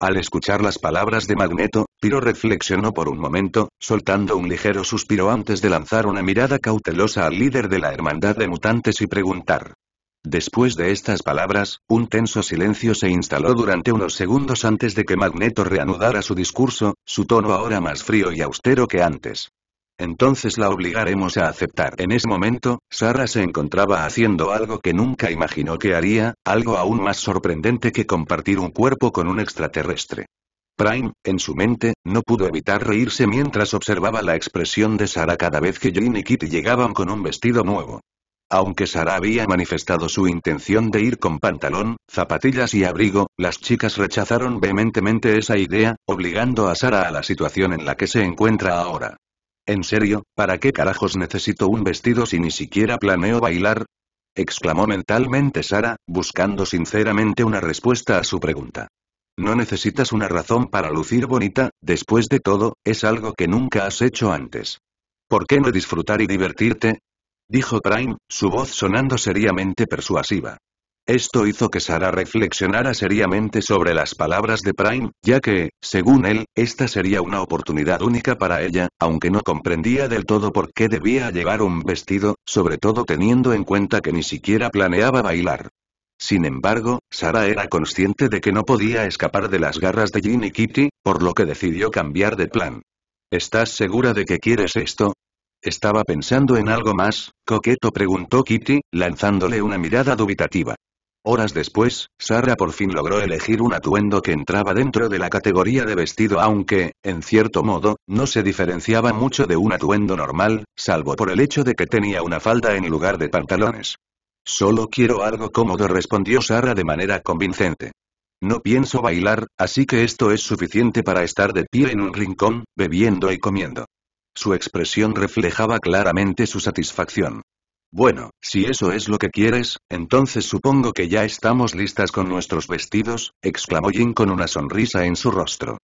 Al escuchar las palabras de Magneto, Piro reflexionó por un momento, soltando un ligero suspiro antes de lanzar una mirada cautelosa al líder de la Hermandad de Mutantes y preguntar, Después de estas palabras, un tenso silencio se instaló durante unos segundos antes de que Magneto reanudara su discurso, su tono ahora más frío y austero que antes. Entonces la obligaremos a aceptar. En ese momento, Sara se encontraba haciendo algo que nunca imaginó que haría, algo aún más sorprendente que compartir un cuerpo con un extraterrestre. Prime, en su mente, no pudo evitar reírse mientras observaba la expresión de Sara cada vez que Jane y Kitty llegaban con un vestido nuevo. Aunque Sara había manifestado su intención de ir con pantalón, zapatillas y abrigo, las chicas rechazaron vehementemente esa idea, obligando a Sara a la situación en la que se encuentra ahora. ¿En serio? ¿Para qué carajos necesito un vestido si ni siquiera planeo bailar? exclamó mentalmente Sara, buscando sinceramente una respuesta a su pregunta. No necesitas una razón para lucir bonita, después de todo, es algo que nunca has hecho antes. ¿Por qué no disfrutar y divertirte? dijo Prime, su voz sonando seriamente persuasiva. Esto hizo que Sara reflexionara seriamente sobre las palabras de Prime, ya que, según él, esta sería una oportunidad única para ella, aunque no comprendía del todo por qué debía llevar un vestido, sobre todo teniendo en cuenta que ni siquiera planeaba bailar. Sin embargo, Sara era consciente de que no podía escapar de las garras de Ginny Kitty, por lo que decidió cambiar de plan. ¿Estás segura de que quieres esto? ¿Estaba pensando en algo más, coqueto? preguntó Kitty, lanzándole una mirada dubitativa. Horas después, Sara por fin logró elegir un atuendo que entraba dentro de la categoría de vestido aunque, en cierto modo, no se diferenciaba mucho de un atuendo normal, salvo por el hecho de que tenía una falda en lugar de pantalones. Solo quiero algo cómodo respondió Sara de manera convincente. No pienso bailar, así que esto es suficiente para estar de pie en un rincón, bebiendo y comiendo. Su expresión reflejaba claramente su satisfacción. Bueno, si eso es lo que quieres, entonces supongo que ya estamos listas con nuestros vestidos, exclamó Jin con una sonrisa en su rostro.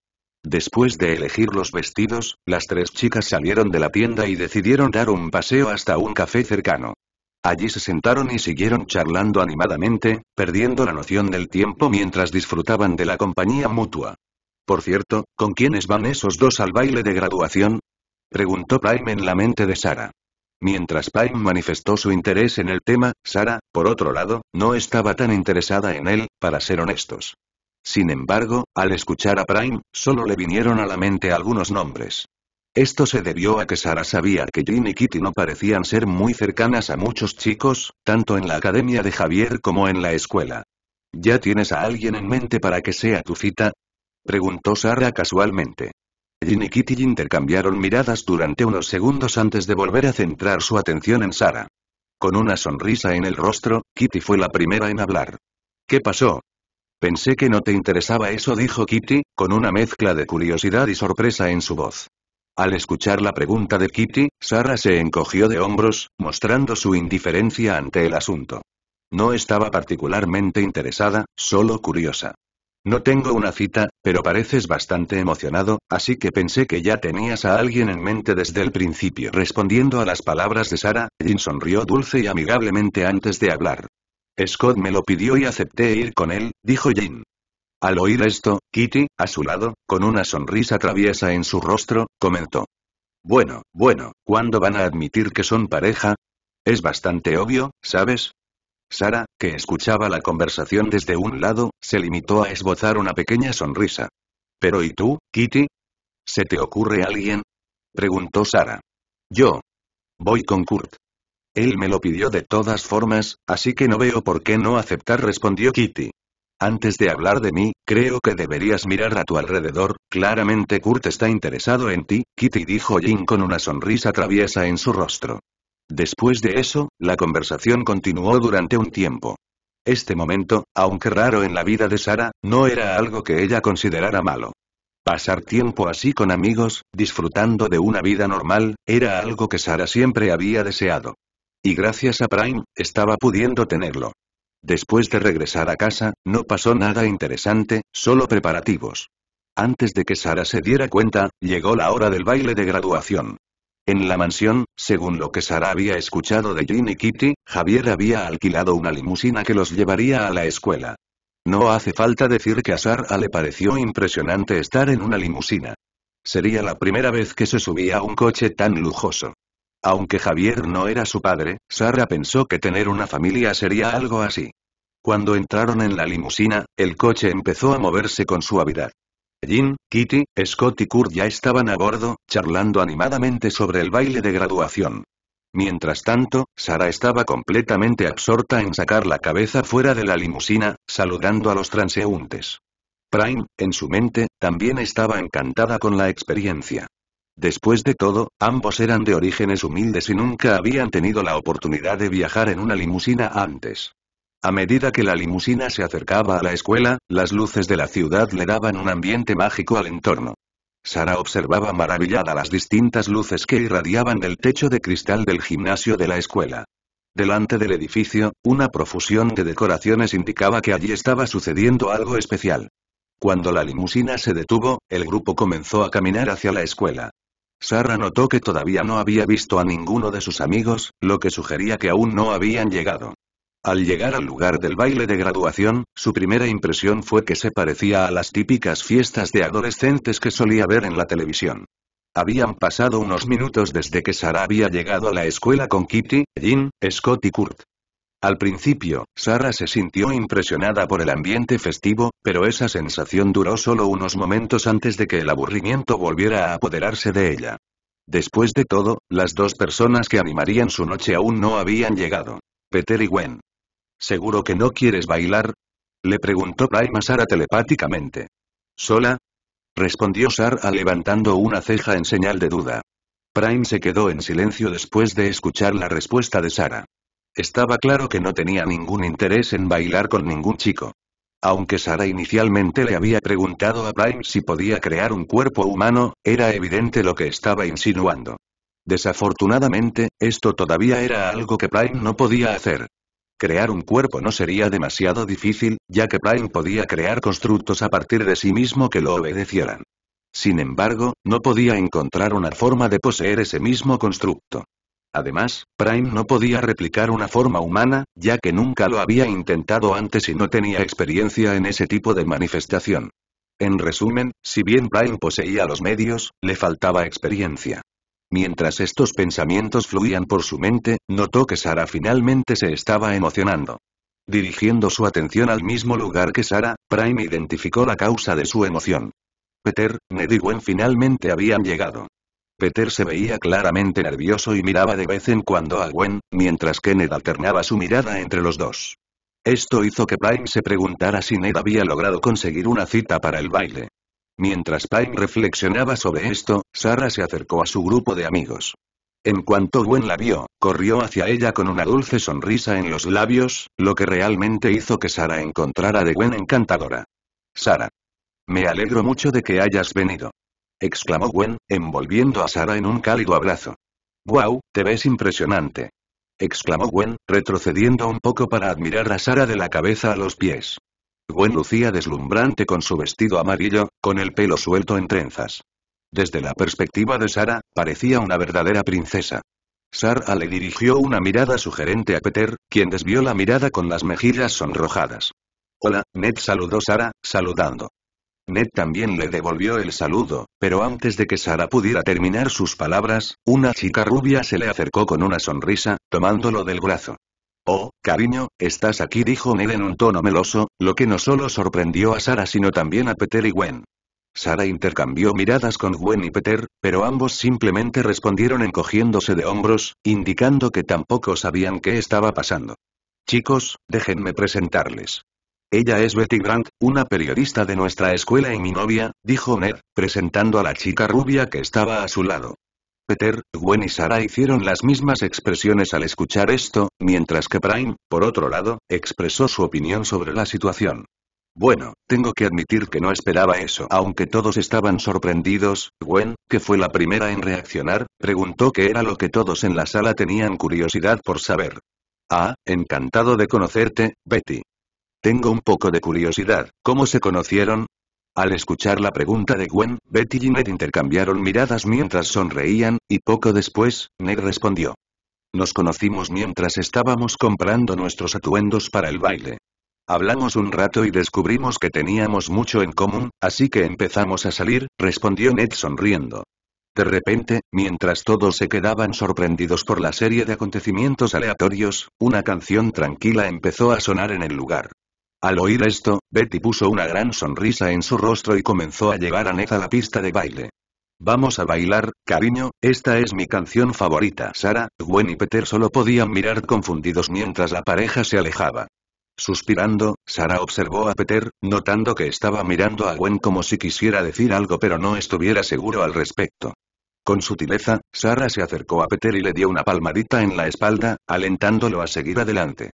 Después de elegir los vestidos, las tres chicas salieron de la tienda y decidieron dar un paseo hasta un café cercano. Allí se sentaron y siguieron charlando animadamente, perdiendo la noción del tiempo mientras disfrutaban de la compañía mutua. Por cierto, ¿con quiénes van esos dos al baile de graduación? Preguntó Prime en la mente de Sara. Mientras Prime manifestó su interés en el tema, Sara, por otro lado, no estaba tan interesada en él, para ser honestos. Sin embargo, al escuchar a Prime, solo le vinieron a la mente algunos nombres. Esto se debió a que Sara sabía que Jim y Kitty no parecían ser muy cercanas a muchos chicos, tanto en la academia de Javier como en la escuela. ¿Ya tienes a alguien en mente para que sea tu cita? Preguntó Sara casualmente. Jin y Kitty intercambiaron miradas durante unos segundos antes de volver a centrar su atención en Sara. Con una sonrisa en el rostro, Kitty fue la primera en hablar. ¿Qué pasó? Pensé que no te interesaba eso, dijo Kitty, con una mezcla de curiosidad y sorpresa en su voz. Al escuchar la pregunta de Kitty, Sara se encogió de hombros, mostrando su indiferencia ante el asunto. No estaba particularmente interesada, solo curiosa. No tengo una cita, pero pareces bastante emocionado, así que pensé que ya tenías a alguien en mente desde el principio. Respondiendo a las palabras de Sara, Jin sonrió dulce y amigablemente antes de hablar. Scott me lo pidió y acepté ir con él, dijo Jin. Al oír esto, Kitty, a su lado, con una sonrisa traviesa en su rostro, comentó. Bueno, bueno, ¿cuándo van a admitir que son pareja? Es bastante obvio, ¿sabes? Sara, que escuchaba la conversación desde un lado, se limitó a esbozar una pequeña sonrisa. Pero ¿y tú, Kitty? ¿Se te ocurre alguien? preguntó Sara. Yo. Voy con Kurt. Él me lo pidió de todas formas, así que no veo por qué no aceptar, respondió Kitty. Antes de hablar de mí, creo que deberías mirar a tu alrededor, claramente Kurt está interesado en ti, Kitty dijo Jin con una sonrisa traviesa en su rostro. Después de eso, la conversación continuó durante un tiempo. Este momento, aunque raro en la vida de Sara, no era algo que ella considerara malo. Pasar tiempo así con amigos, disfrutando de una vida normal, era algo que Sara siempre había deseado. Y gracias a Prime, estaba pudiendo tenerlo. Después de regresar a casa, no pasó nada interesante, solo preparativos. Antes de que Sara se diera cuenta, llegó la hora del baile de graduación. En la mansión, según lo que Sara había escuchado de Jean y Kitty, Javier había alquilado una limusina que los llevaría a la escuela. No hace falta decir que a Sara le pareció impresionante estar en una limusina. Sería la primera vez que se subía a un coche tan lujoso. Aunque Javier no era su padre, Sara pensó que tener una familia sería algo así. Cuando entraron en la limusina, el coche empezó a moverse con suavidad. Jin, Kitty, Scott y Kurt ya estaban a bordo, charlando animadamente sobre el baile de graduación. Mientras tanto, Sara estaba completamente absorta en sacar la cabeza fuera de la limusina, saludando a los transeúntes. Prime, en su mente, también estaba encantada con la experiencia. Después de todo, ambos eran de orígenes humildes y nunca habían tenido la oportunidad de viajar en una limusina antes. A medida que la limusina se acercaba a la escuela, las luces de la ciudad le daban un ambiente mágico al entorno. Sara observaba maravillada las distintas luces que irradiaban del techo de cristal del gimnasio de la escuela. Delante del edificio, una profusión de decoraciones indicaba que allí estaba sucediendo algo especial. Cuando la limusina se detuvo, el grupo comenzó a caminar hacia la escuela. Sara notó que todavía no había visto a ninguno de sus amigos, lo que sugería que aún no habían llegado. Al llegar al lugar del baile de graduación, su primera impresión fue que se parecía a las típicas fiestas de adolescentes que solía ver en la televisión. Habían pasado unos minutos desde que Sara había llegado a la escuela con Kitty, Jean, Scott y Kurt. Al principio, Sara se sintió impresionada por el ambiente festivo, pero esa sensación duró solo unos momentos antes de que el aburrimiento volviera a apoderarse de ella. Después de todo, las dos personas que animarían su noche aún no habían llegado. Peter y Gwen. ¿Seguro que no quieres bailar? Le preguntó Prime a Sara telepáticamente. ¿Sola? Respondió Sara levantando una ceja en señal de duda. Prime se quedó en silencio después de escuchar la respuesta de Sara. Estaba claro que no tenía ningún interés en bailar con ningún chico. Aunque Sara inicialmente le había preguntado a Prime si podía crear un cuerpo humano, era evidente lo que estaba insinuando. Desafortunadamente, esto todavía era algo que Prime no podía hacer. Crear un cuerpo no sería demasiado difícil, ya que Prime podía crear constructos a partir de sí mismo que lo obedecieran. Sin embargo, no podía encontrar una forma de poseer ese mismo constructo. Además, Prime no podía replicar una forma humana, ya que nunca lo había intentado antes y no tenía experiencia en ese tipo de manifestación. En resumen, si bien Prime poseía los medios, le faltaba experiencia. Mientras estos pensamientos fluían por su mente, notó que Sara finalmente se estaba emocionando. Dirigiendo su atención al mismo lugar que Sara, Prime identificó la causa de su emoción. Peter, Ned y Gwen finalmente habían llegado. Peter se veía claramente nervioso y miraba de vez en cuando a Gwen, mientras que Ned alternaba su mirada entre los dos. Esto hizo que Prime se preguntara si Ned había logrado conseguir una cita para el baile. Mientras Pine reflexionaba sobre esto, Sara se acercó a su grupo de amigos. En cuanto Gwen la vio, corrió hacia ella con una dulce sonrisa en los labios, lo que realmente hizo que Sara encontrara de Gwen encantadora. Sara. Me alegro mucho de que hayas venido. Exclamó Gwen, envolviendo a Sara en un cálido abrazo. ¡Guau, wow, te ves impresionante! Exclamó Gwen, retrocediendo un poco para admirar a Sara de la cabeza a los pies. Gwen lucía deslumbrante con su vestido amarillo, con el pelo suelto en trenzas. Desde la perspectiva de Sara, parecía una verdadera princesa. Sara le dirigió una mirada sugerente a Peter, quien desvió la mirada con las mejillas sonrojadas. Hola, Ned saludó Sara, saludando. Ned también le devolvió el saludo, pero antes de que Sara pudiera terminar sus palabras, una chica rubia se le acercó con una sonrisa, tomándolo del brazo. Oh, cariño, estás aquí dijo Ned en un tono meloso, lo que no solo sorprendió a Sara sino también a Peter y Gwen. Sara intercambió miradas con Gwen y Peter, pero ambos simplemente respondieron encogiéndose de hombros, indicando que tampoco sabían qué estaba pasando. Chicos, déjenme presentarles. Ella es Betty Grant, una periodista de nuestra escuela y mi novia, dijo Ned, presentando a la chica rubia que estaba a su lado. Peter, Gwen y Sara hicieron las mismas expresiones al escuchar esto, mientras que Prime, por otro lado, expresó su opinión sobre la situación. Bueno, tengo que admitir que no esperaba eso. Aunque todos estaban sorprendidos, Gwen, que fue la primera en reaccionar, preguntó qué era lo que todos en la sala tenían curiosidad por saber. Ah, encantado de conocerte, Betty. Tengo un poco de curiosidad, ¿cómo se conocieron? Al escuchar la pregunta de Gwen, Betty y Ned intercambiaron miradas mientras sonreían, y poco después, Ned respondió. Nos conocimos mientras estábamos comprando nuestros atuendos para el baile. Hablamos un rato y descubrimos que teníamos mucho en común, así que empezamos a salir, respondió Ned sonriendo. De repente, mientras todos se quedaban sorprendidos por la serie de acontecimientos aleatorios, una canción tranquila empezó a sonar en el lugar. Al oír esto, Betty puso una gran sonrisa en su rostro y comenzó a llevar a Ned a la pista de baile. Vamos a bailar, cariño, esta es mi canción favorita. Sara, Gwen y Peter solo podían mirar confundidos mientras la pareja se alejaba. Suspirando, Sara observó a Peter, notando que estaba mirando a Gwen como si quisiera decir algo pero no estuviera seguro al respecto. Con sutileza, Sara se acercó a Peter y le dio una palmadita en la espalda, alentándolo a seguir adelante.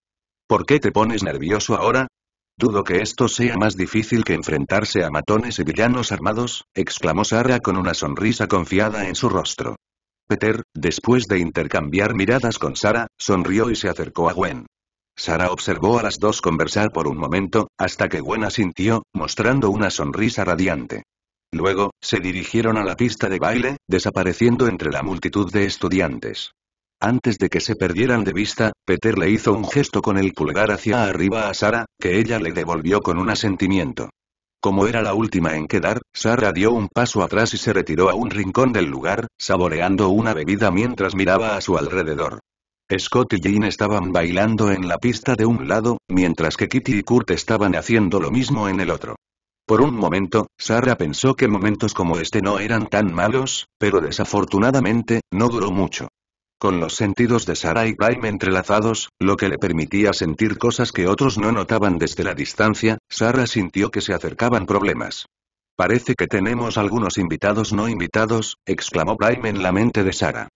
¿Por qué te pones nervioso ahora? Dudo que esto sea más difícil que enfrentarse a matones y villanos armados, exclamó Sara con una sonrisa confiada en su rostro. Peter, después de intercambiar miradas con Sara, sonrió y se acercó a Gwen. Sara observó a las dos conversar por un momento, hasta que Gwen asintió, mostrando una sonrisa radiante. Luego, se dirigieron a la pista de baile, desapareciendo entre la multitud de estudiantes. Antes de que se perdieran de vista, Peter le hizo un gesto con el pulgar hacia arriba a Sara, que ella le devolvió con un asentimiento. Como era la última en quedar, Sara dio un paso atrás y se retiró a un rincón del lugar, saboreando una bebida mientras miraba a su alrededor. Scott y Jean estaban bailando en la pista de un lado, mientras que Kitty y Kurt estaban haciendo lo mismo en el otro. Por un momento, Sara pensó que momentos como este no eran tan malos, pero desafortunadamente, no duró mucho con los sentidos de Sara y Prime entrelazados, lo que le permitía sentir cosas que otros no notaban desde la distancia, Sara sintió que se acercaban problemas. Parece que tenemos algunos invitados no invitados, exclamó Prime en la mente de Sara.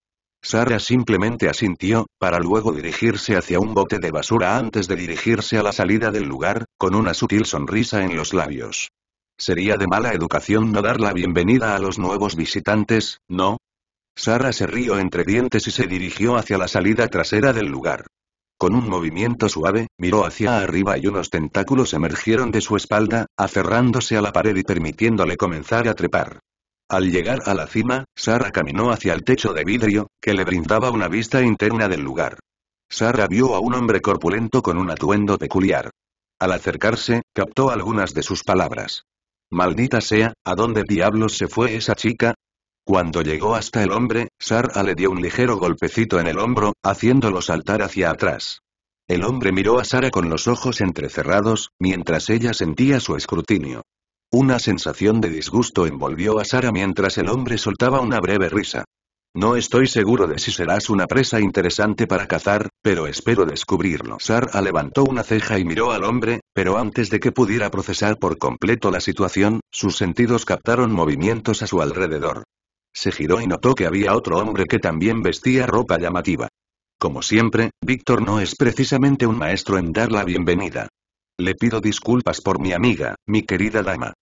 Sara simplemente asintió, para luego dirigirse hacia un bote de basura antes de dirigirse a la salida del lugar, con una sutil sonrisa en los labios. Sería de mala educación no dar la bienvenida a los nuevos visitantes, ¿no? Sara se rió entre dientes y se dirigió hacia la salida trasera del lugar. Con un movimiento suave, miró hacia arriba y unos tentáculos emergieron de su espalda, aferrándose a la pared y permitiéndole comenzar a trepar. Al llegar a la cima, Sara caminó hacia el techo de vidrio, que le brindaba una vista interna del lugar. Sara vio a un hombre corpulento con un atuendo peculiar. Al acercarse, captó algunas de sus palabras. Maldita sea, ¿a dónde diablos se fue esa chica? Cuando llegó hasta el hombre, Sara le dio un ligero golpecito en el hombro, haciéndolo saltar hacia atrás. El hombre miró a Sara con los ojos entrecerrados, mientras ella sentía su escrutinio. Una sensación de disgusto envolvió a Sara mientras el hombre soltaba una breve risa. No estoy seguro de si serás una presa interesante para cazar, pero espero descubrirlo. Sara levantó una ceja y miró al hombre, pero antes de que pudiera procesar por completo la situación, sus sentidos captaron movimientos a su alrededor. Se giró y notó que había otro hombre que también vestía ropa llamativa. Como siempre, Víctor no es precisamente un maestro en dar la bienvenida. Le pido disculpas por mi amiga, mi querida dama.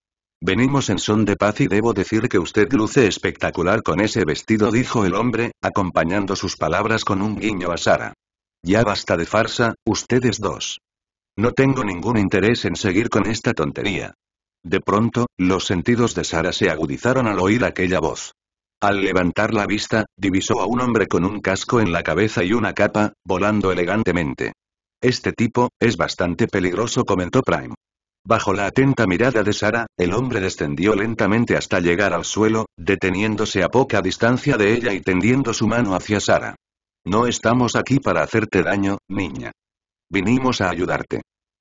Venimos en son de paz y debo decir que usted luce espectacular con ese vestido, dijo el hombre, acompañando sus palabras con un guiño a Sara. Ya basta de farsa, ustedes dos. No tengo ningún interés en seguir con esta tontería. De pronto, los sentidos de Sara se agudizaron al oír aquella voz. Al levantar la vista, divisó a un hombre con un casco en la cabeza y una capa, volando elegantemente. Este tipo, es bastante peligroso comentó Prime. Bajo la atenta mirada de Sara, el hombre descendió lentamente hasta llegar al suelo, deteniéndose a poca distancia de ella y tendiendo su mano hacia Sara. No estamos aquí para hacerte daño, niña. Vinimos a ayudarte.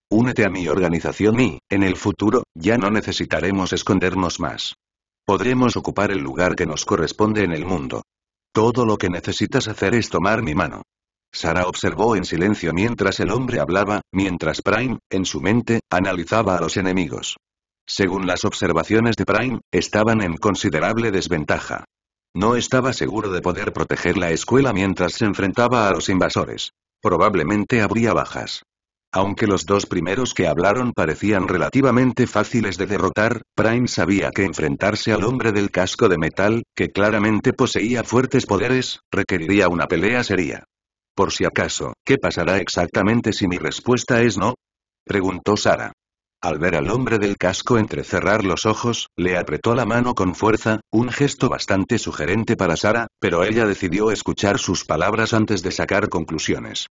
Únete a mi organización y, en el futuro, ya no necesitaremos escondernos más. Podremos ocupar el lugar que nos corresponde en el mundo. Todo lo que necesitas hacer es tomar mi mano. Sara observó en silencio mientras el hombre hablaba, mientras Prime, en su mente, analizaba a los enemigos. Según las observaciones de Prime, estaban en considerable desventaja. No estaba seguro de poder proteger la escuela mientras se enfrentaba a los invasores. Probablemente habría bajas. Aunque los dos primeros que hablaron parecían relativamente fáciles de derrotar, Prime sabía que enfrentarse al hombre del casco de metal, que claramente poseía fuertes poderes, requeriría una pelea seria. Por si acaso, ¿qué pasará exactamente si mi respuesta es no? preguntó Sara. Al ver al hombre del casco entrecerrar los ojos, le apretó la mano con fuerza, un gesto bastante sugerente para Sara, pero ella decidió escuchar sus palabras antes de sacar conclusiones.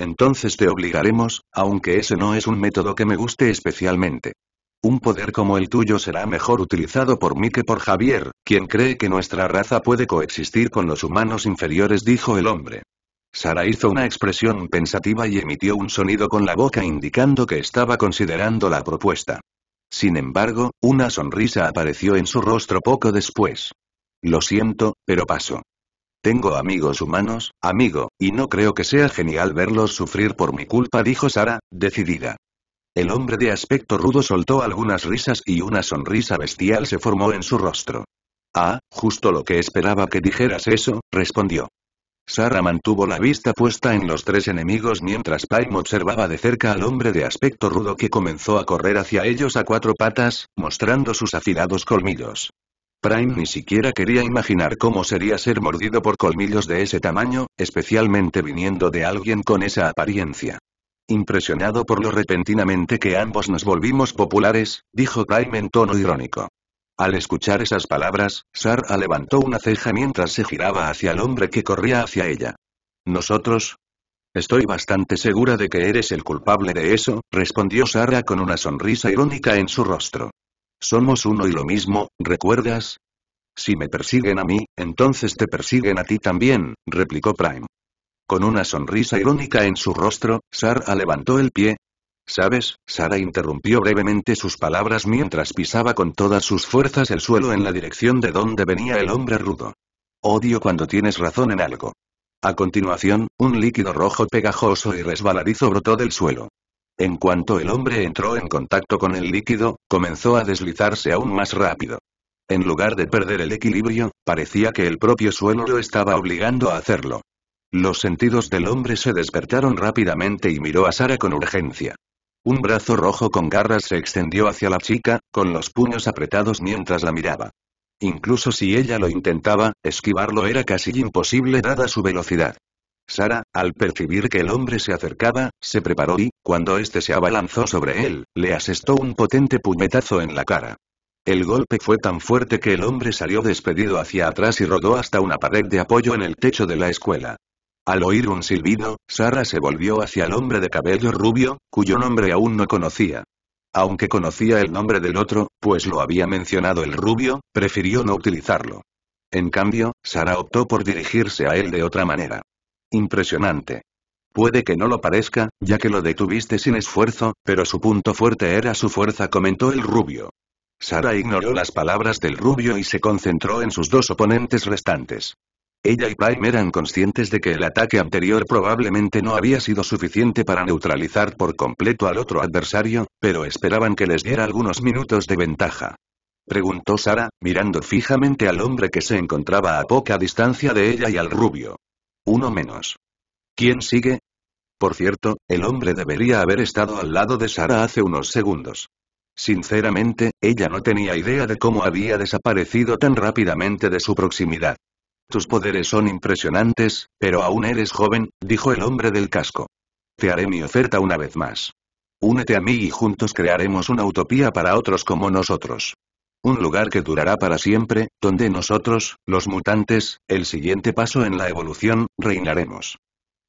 Entonces te obligaremos, aunque ese no es un método que me guste especialmente. Un poder como el tuyo será mejor utilizado por mí que por Javier, quien cree que nuestra raza puede coexistir con los humanos inferiores, dijo el hombre. Sara hizo una expresión pensativa y emitió un sonido con la boca indicando que estaba considerando la propuesta. Sin embargo, una sonrisa apareció en su rostro poco después. Lo siento, pero paso. Tengo amigos humanos, amigo, y no creo que sea genial verlos sufrir por mi culpa, dijo Sara, decidida. El hombre de aspecto rudo soltó algunas risas y una sonrisa bestial se formó en su rostro. Ah, justo lo que esperaba que dijeras eso, respondió. Sara mantuvo la vista puesta en los tres enemigos mientras Paim observaba de cerca al hombre de aspecto rudo que comenzó a correr hacia ellos a cuatro patas, mostrando sus afilados colmillos. Prime ni siquiera quería imaginar cómo sería ser mordido por colmillos de ese tamaño, especialmente viniendo de alguien con esa apariencia. Impresionado por lo repentinamente que ambos nos volvimos populares, dijo Prime en tono irónico. Al escuchar esas palabras, Sara levantó una ceja mientras se giraba hacia el hombre que corría hacia ella. ¿Nosotros? Estoy bastante segura de que eres el culpable de eso, respondió Sara con una sonrisa irónica en su rostro. Somos uno y lo mismo, ¿recuerdas? Si me persiguen a mí, entonces te persiguen a ti también, replicó Prime. Con una sonrisa irónica en su rostro, Sara levantó el pie. ¿Sabes? Sara interrumpió brevemente sus palabras mientras pisaba con todas sus fuerzas el suelo en la dirección de donde venía el hombre rudo. Odio cuando tienes razón en algo. A continuación, un líquido rojo pegajoso y resbaladizo brotó del suelo. En cuanto el hombre entró en contacto con el líquido, comenzó a deslizarse aún más rápido. En lugar de perder el equilibrio, parecía que el propio suelo lo estaba obligando a hacerlo. Los sentidos del hombre se despertaron rápidamente y miró a Sara con urgencia. Un brazo rojo con garras se extendió hacia la chica, con los puños apretados mientras la miraba. Incluso si ella lo intentaba, esquivarlo era casi imposible dada su velocidad. Sara, al percibir que el hombre se acercaba, se preparó y, cuando este se abalanzó sobre él, le asestó un potente puñetazo en la cara. El golpe fue tan fuerte que el hombre salió despedido hacia atrás y rodó hasta una pared de apoyo en el techo de la escuela. Al oír un silbido, Sara se volvió hacia el hombre de cabello rubio, cuyo nombre aún no conocía. Aunque conocía el nombre del otro, pues lo había mencionado el rubio, prefirió no utilizarlo. En cambio, Sara optó por dirigirse a él de otra manera. Impresionante. Puede que no lo parezca, ya que lo detuviste sin esfuerzo, pero su punto fuerte era su fuerza, comentó el rubio. Sara ignoró las palabras del rubio y se concentró en sus dos oponentes restantes. Ella y Prime eran conscientes de que el ataque anterior probablemente no había sido suficiente para neutralizar por completo al otro adversario, pero esperaban que les diera algunos minutos de ventaja. Preguntó Sara, mirando fijamente al hombre que se encontraba a poca distancia de ella y al rubio. Uno menos. ¿Quién sigue? Por cierto, el hombre debería haber estado al lado de Sara hace unos segundos. Sinceramente, ella no tenía idea de cómo había desaparecido tan rápidamente de su proximidad. Tus poderes son impresionantes, pero aún eres joven, dijo el hombre del casco. Te haré mi oferta una vez más. Únete a mí y juntos crearemos una utopía para otros como nosotros. Un lugar que durará para siempre, donde nosotros, los mutantes, el siguiente paso en la evolución, reinaremos.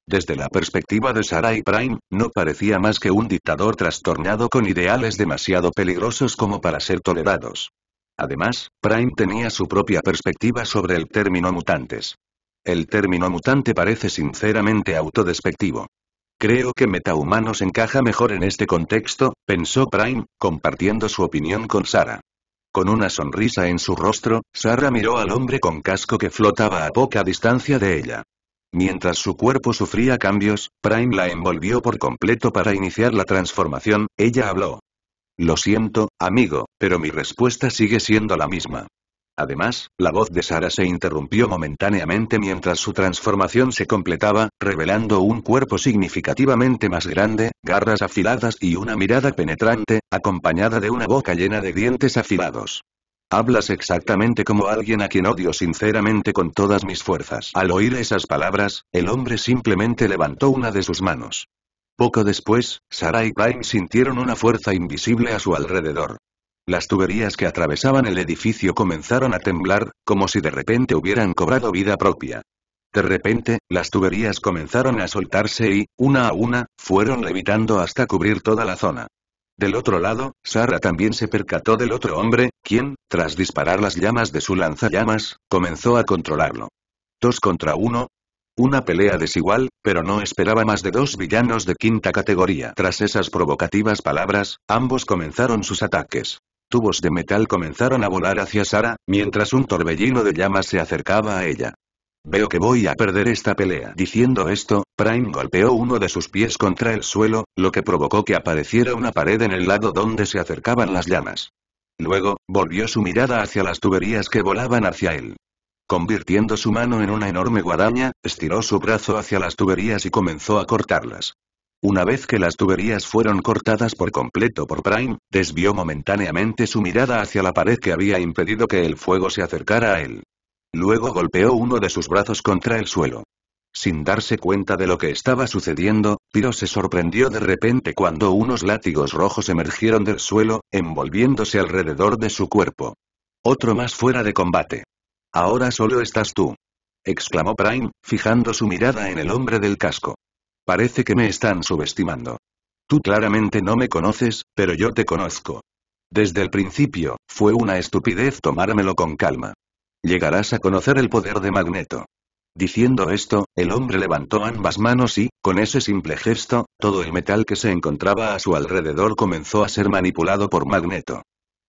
Desde la perspectiva de y Prime, no parecía más que un dictador trastornado con ideales demasiado peligrosos como para ser tolerados. Además, Prime tenía su propia perspectiva sobre el término mutantes. El término mutante parece sinceramente autodespectivo. Creo que metahumanos encaja mejor en este contexto, pensó Prime, compartiendo su opinión con Sara. Con una sonrisa en su rostro, Sara miró al hombre con casco que flotaba a poca distancia de ella. Mientras su cuerpo sufría cambios, Prime la envolvió por completo para iniciar la transformación, ella habló. Lo siento, amigo, pero mi respuesta sigue siendo la misma. Además, la voz de Sara se interrumpió momentáneamente mientras su transformación se completaba, revelando un cuerpo significativamente más grande, garras afiladas y una mirada penetrante, acompañada de una boca llena de dientes afilados. Hablas exactamente como alguien a quien odio sinceramente con todas mis fuerzas. Al oír esas palabras, el hombre simplemente levantó una de sus manos. Poco después, Sarah y Brian sintieron una fuerza invisible a su alrededor. Las tuberías que atravesaban el edificio comenzaron a temblar, como si de repente hubieran cobrado vida propia. De repente, las tuberías comenzaron a soltarse y, una a una, fueron levitando hasta cubrir toda la zona. Del otro lado, Sara también se percató del otro hombre, quien, tras disparar las llamas de su lanzallamas, comenzó a controlarlo. Dos contra uno. Una pelea desigual, pero no esperaba más de dos villanos de quinta categoría. Tras esas provocativas palabras, ambos comenzaron sus ataques tubos de metal comenzaron a volar hacia Sara, mientras un torbellino de llamas se acercaba a ella. Veo que voy a perder esta pelea. Diciendo esto, Prime golpeó uno de sus pies contra el suelo, lo que provocó que apareciera una pared en el lado donde se acercaban las llamas. Luego, volvió su mirada hacia las tuberías que volaban hacia él. Convirtiendo su mano en una enorme guadaña, estiró su brazo hacia las tuberías y comenzó a cortarlas. Una vez que las tuberías fueron cortadas por completo por Prime, desvió momentáneamente su mirada hacia la pared que había impedido que el fuego se acercara a él. Luego golpeó uno de sus brazos contra el suelo. Sin darse cuenta de lo que estaba sucediendo, Piro se sorprendió de repente cuando unos látigos rojos emergieron del suelo, envolviéndose alrededor de su cuerpo. Otro más fuera de combate. Ahora solo estás tú. exclamó Prime, fijando su mirada en el hombre del casco. Parece que me están subestimando. Tú claramente no me conoces, pero yo te conozco. Desde el principio, fue una estupidez tomármelo con calma. Llegarás a conocer el poder de Magneto. Diciendo esto, el hombre levantó ambas manos y, con ese simple gesto, todo el metal que se encontraba a su alrededor comenzó a ser manipulado por Magneto.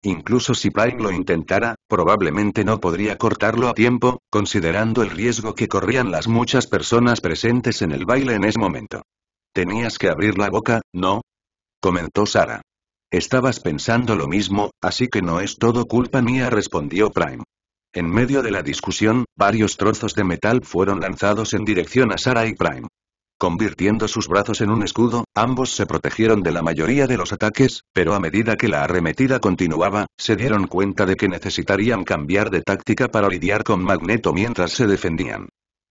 Incluso si Prime lo intentara, probablemente no podría cortarlo a tiempo, considerando el riesgo que corrían las muchas personas presentes en el baile en ese momento. Tenías que abrir la boca, ¿no? comentó Sara. Estabas pensando lo mismo, así que no es todo culpa mía, respondió Prime. En medio de la discusión, varios trozos de metal fueron lanzados en dirección a Sara y Prime. Convirtiendo sus brazos en un escudo, ambos se protegieron de la mayoría de los ataques, pero a medida que la arremetida continuaba, se dieron cuenta de que necesitarían cambiar de táctica para lidiar con Magneto mientras se defendían.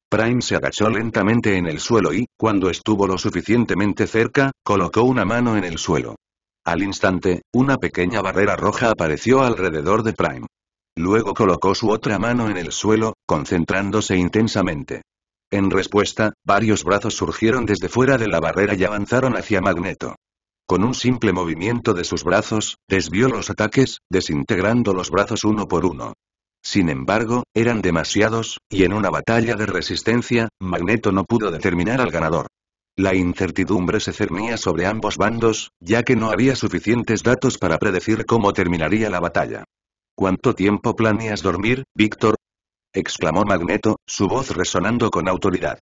Prime se agachó lentamente en el suelo y, cuando estuvo lo suficientemente cerca, colocó una mano en el suelo. Al instante, una pequeña barrera roja apareció alrededor de Prime. Luego colocó su otra mano en el suelo, concentrándose intensamente. En respuesta, varios brazos surgieron desde fuera de la barrera y avanzaron hacia Magneto. Con un simple movimiento de sus brazos, desvió los ataques, desintegrando los brazos uno por uno. Sin embargo, eran demasiados, y en una batalla de resistencia, Magneto no pudo determinar al ganador. La incertidumbre se cernía sobre ambos bandos, ya que no había suficientes datos para predecir cómo terminaría la batalla. ¿Cuánto tiempo planeas dormir, Víctor? exclamó Magneto, su voz resonando con autoridad.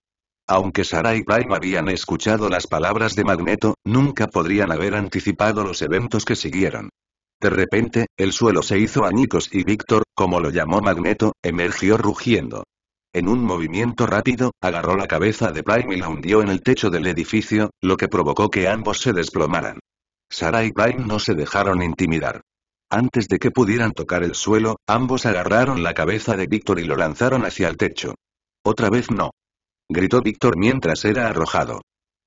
Aunque Sara y Prime habían escuchado las palabras de Magneto, nunca podrían haber anticipado los eventos que siguieron. De repente, el suelo se hizo añicos y Víctor, como lo llamó Magneto, emergió rugiendo. En un movimiento rápido, agarró la cabeza de Prime y la hundió en el techo del edificio, lo que provocó que ambos se desplomaran. Sara y Prime no se dejaron intimidar. Antes de que pudieran tocar el suelo, ambos agarraron la cabeza de Víctor y lo lanzaron hacia el techo. Otra vez no. Gritó Víctor mientras era arrojado.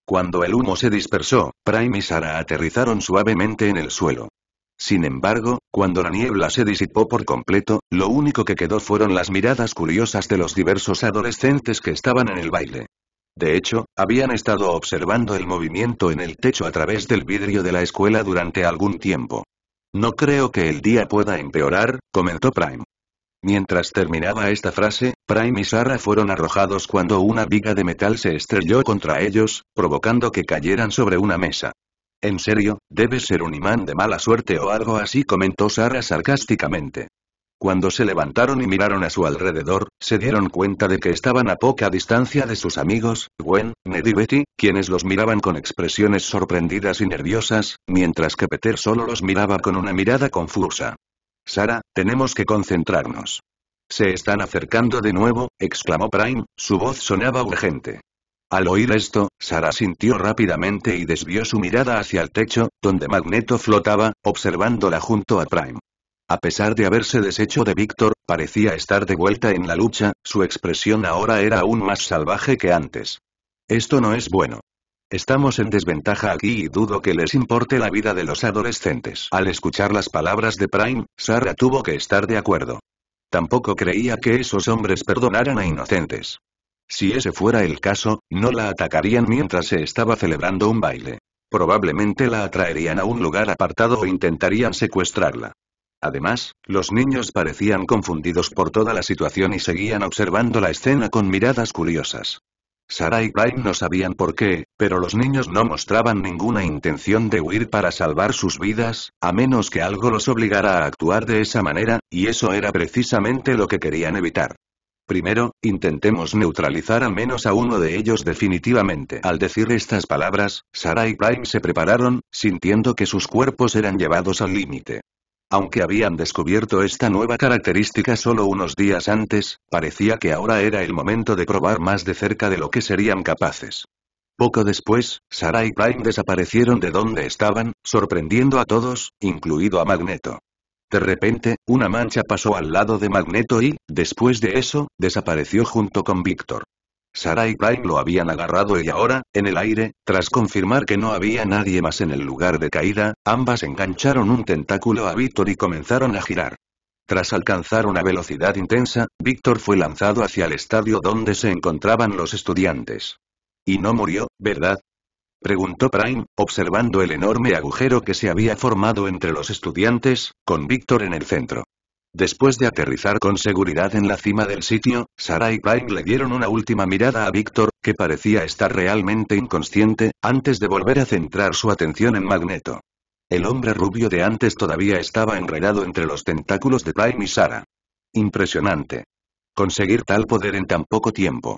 Cuando el humo se dispersó, Prime y Sara aterrizaron suavemente en el suelo. Sin embargo, cuando la niebla se disipó por completo, lo único que quedó fueron las miradas curiosas de los diversos adolescentes que estaban en el baile. De hecho, habían estado observando el movimiento en el techo a través del vidrio de la escuela durante algún tiempo. No creo que el día pueda empeorar, comentó Prime. Mientras terminaba esta frase, Prime y Sara fueron arrojados cuando una viga de metal se estrelló contra ellos, provocando que cayeran sobre una mesa. En serio, debe ser un imán de mala suerte o algo así comentó Sara sarcásticamente. Cuando se levantaron y miraron a su alrededor, se dieron cuenta de que estaban a poca distancia de sus amigos, Gwen, Ned y Betty, quienes los miraban con expresiones sorprendidas y nerviosas, mientras que Peter solo los miraba con una mirada confusa. Sara, tenemos que concentrarnos. Se están acercando de nuevo, exclamó Prime, su voz sonaba urgente. Al oír esto, Sara sintió rápidamente y desvió su mirada hacia el techo, donde Magneto flotaba, observándola junto a Prime. A pesar de haberse deshecho de Víctor, parecía estar de vuelta en la lucha, su expresión ahora era aún más salvaje que antes. Esto no es bueno. Estamos en desventaja aquí y dudo que les importe la vida de los adolescentes. Al escuchar las palabras de Prime, Sarah tuvo que estar de acuerdo. Tampoco creía que esos hombres perdonaran a inocentes. Si ese fuera el caso, no la atacarían mientras se estaba celebrando un baile. Probablemente la atraerían a un lugar apartado o intentarían secuestrarla. Además, los niños parecían confundidos por toda la situación y seguían observando la escena con miradas curiosas. Sara y Prime no sabían por qué, pero los niños no mostraban ninguna intención de huir para salvar sus vidas, a menos que algo los obligara a actuar de esa manera, y eso era precisamente lo que querían evitar. Primero, intentemos neutralizar al menos a uno de ellos definitivamente. Al decir estas palabras, Sara y Prime se prepararon, sintiendo que sus cuerpos eran llevados al límite. Aunque habían descubierto esta nueva característica solo unos días antes, parecía que ahora era el momento de probar más de cerca de lo que serían capaces. Poco después, Sara y Prime desaparecieron de donde estaban, sorprendiendo a todos, incluido a Magneto. De repente, una mancha pasó al lado de Magneto y, después de eso, desapareció junto con Víctor. Sara y Prime lo habían agarrado y ahora, en el aire, tras confirmar que no había nadie más en el lugar de caída, ambas engancharon un tentáculo a Víctor y comenzaron a girar. Tras alcanzar una velocidad intensa, Víctor fue lanzado hacia el estadio donde se encontraban los estudiantes. Y no murió, ¿verdad? Preguntó Prime, observando el enorme agujero que se había formado entre los estudiantes, con Víctor en el centro. Después de aterrizar con seguridad en la cima del sitio, Sara y Prime le dieron una última mirada a Víctor, que parecía estar realmente inconsciente, antes de volver a centrar su atención en Magneto. El hombre rubio de antes todavía estaba enredado entre los tentáculos de Prime y Sara. Impresionante. Conseguir tal poder en tan poco tiempo.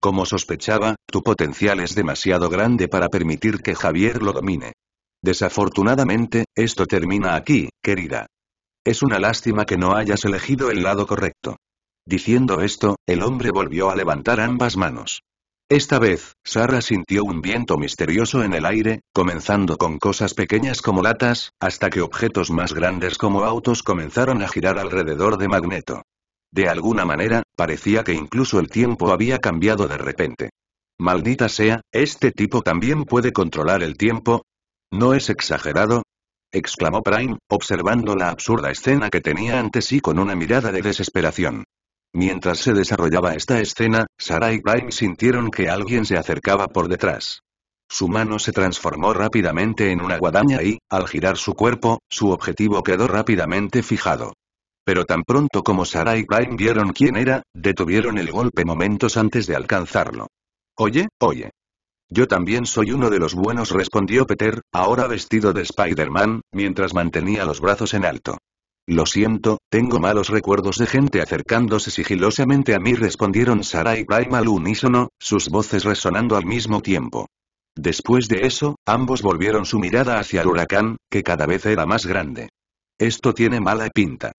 Como sospechaba, tu potencial es demasiado grande para permitir que Javier lo domine. Desafortunadamente, esto termina aquí, querida. Es una lástima que no hayas elegido el lado correcto. Diciendo esto, el hombre volvió a levantar ambas manos. Esta vez, Sara sintió un viento misterioso en el aire, comenzando con cosas pequeñas como latas, hasta que objetos más grandes como autos comenzaron a girar alrededor de Magneto. De alguna manera, parecía que incluso el tiempo había cambiado de repente. Maldita sea, ¿este tipo también puede controlar el tiempo? No es exagerado, exclamó Prime, observando la absurda escena que tenía ante sí con una mirada de desesperación. Mientras se desarrollaba esta escena, Sara y Prime sintieron que alguien se acercaba por detrás. Su mano se transformó rápidamente en una guadaña y, al girar su cuerpo, su objetivo quedó rápidamente fijado. Pero tan pronto como Sara y Prime vieron quién era, detuvieron el golpe momentos antes de alcanzarlo. Oye, oye. Yo también soy uno de los buenos respondió Peter, ahora vestido de Spider-Man, mientras mantenía los brazos en alto. Lo siento, tengo malos recuerdos de gente acercándose sigilosamente a mí respondieron Sarah y Prime al unísono, sus voces resonando al mismo tiempo. Después de eso, ambos volvieron su mirada hacia el huracán, que cada vez era más grande. Esto tiene mala pinta.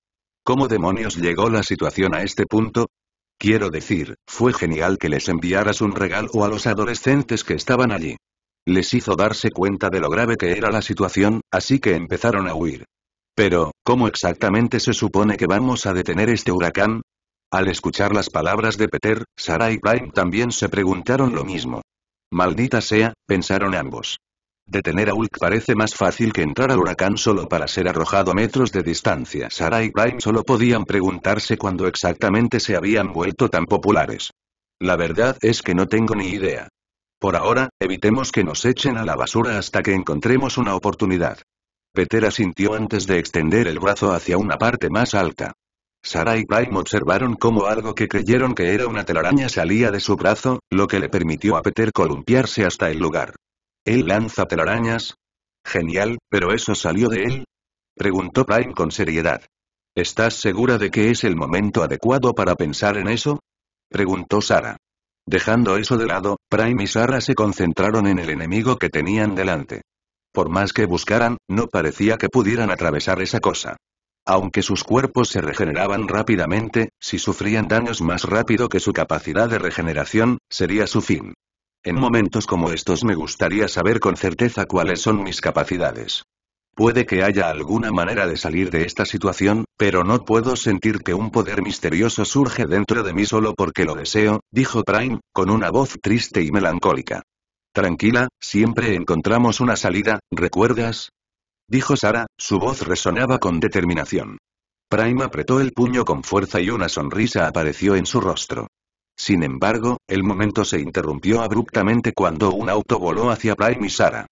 ¿Cómo demonios llegó la situación a este punto? Quiero decir, fue genial que les enviaras un regalo a los adolescentes que estaban allí. Les hizo darse cuenta de lo grave que era la situación, así que empezaron a huir. Pero, ¿cómo exactamente se supone que vamos a detener este huracán? Al escuchar las palabras de Peter, Sarah y Prime también se preguntaron lo mismo. Maldita sea, pensaron ambos. Detener a Hulk parece más fácil que entrar al huracán solo para ser arrojado a metros de distancia. Sarah y Brian solo podían preguntarse cuándo exactamente se habían vuelto tan populares. La verdad es que no tengo ni idea. Por ahora, evitemos que nos echen a la basura hasta que encontremos una oportunidad. Peter asintió antes de extender el brazo hacia una parte más alta. Sarah y Brian observaron cómo algo que creyeron que era una telaraña salía de su brazo, lo que le permitió a Peter columpiarse hasta el lugar. ¿Él lanza telarañas? Genial, pero ¿eso salió de él? Preguntó Prime con seriedad. ¿Estás segura de que es el momento adecuado para pensar en eso? Preguntó Sara. Dejando eso de lado, Prime y Sara se concentraron en el enemigo que tenían delante. Por más que buscaran, no parecía que pudieran atravesar esa cosa. Aunque sus cuerpos se regeneraban rápidamente, si sufrían daños más rápido que su capacidad de regeneración, sería su fin. En momentos como estos me gustaría saber con certeza cuáles son mis capacidades. Puede que haya alguna manera de salir de esta situación, pero no puedo sentir que un poder misterioso surge dentro de mí solo porque lo deseo, dijo Prime, con una voz triste y melancólica. Tranquila, siempre encontramos una salida, ¿recuerdas? Dijo Sara, su voz resonaba con determinación. Prime apretó el puño con fuerza y una sonrisa apareció en su rostro. Sin embargo, el momento se interrumpió abruptamente cuando un auto voló hacia Prime y Sara.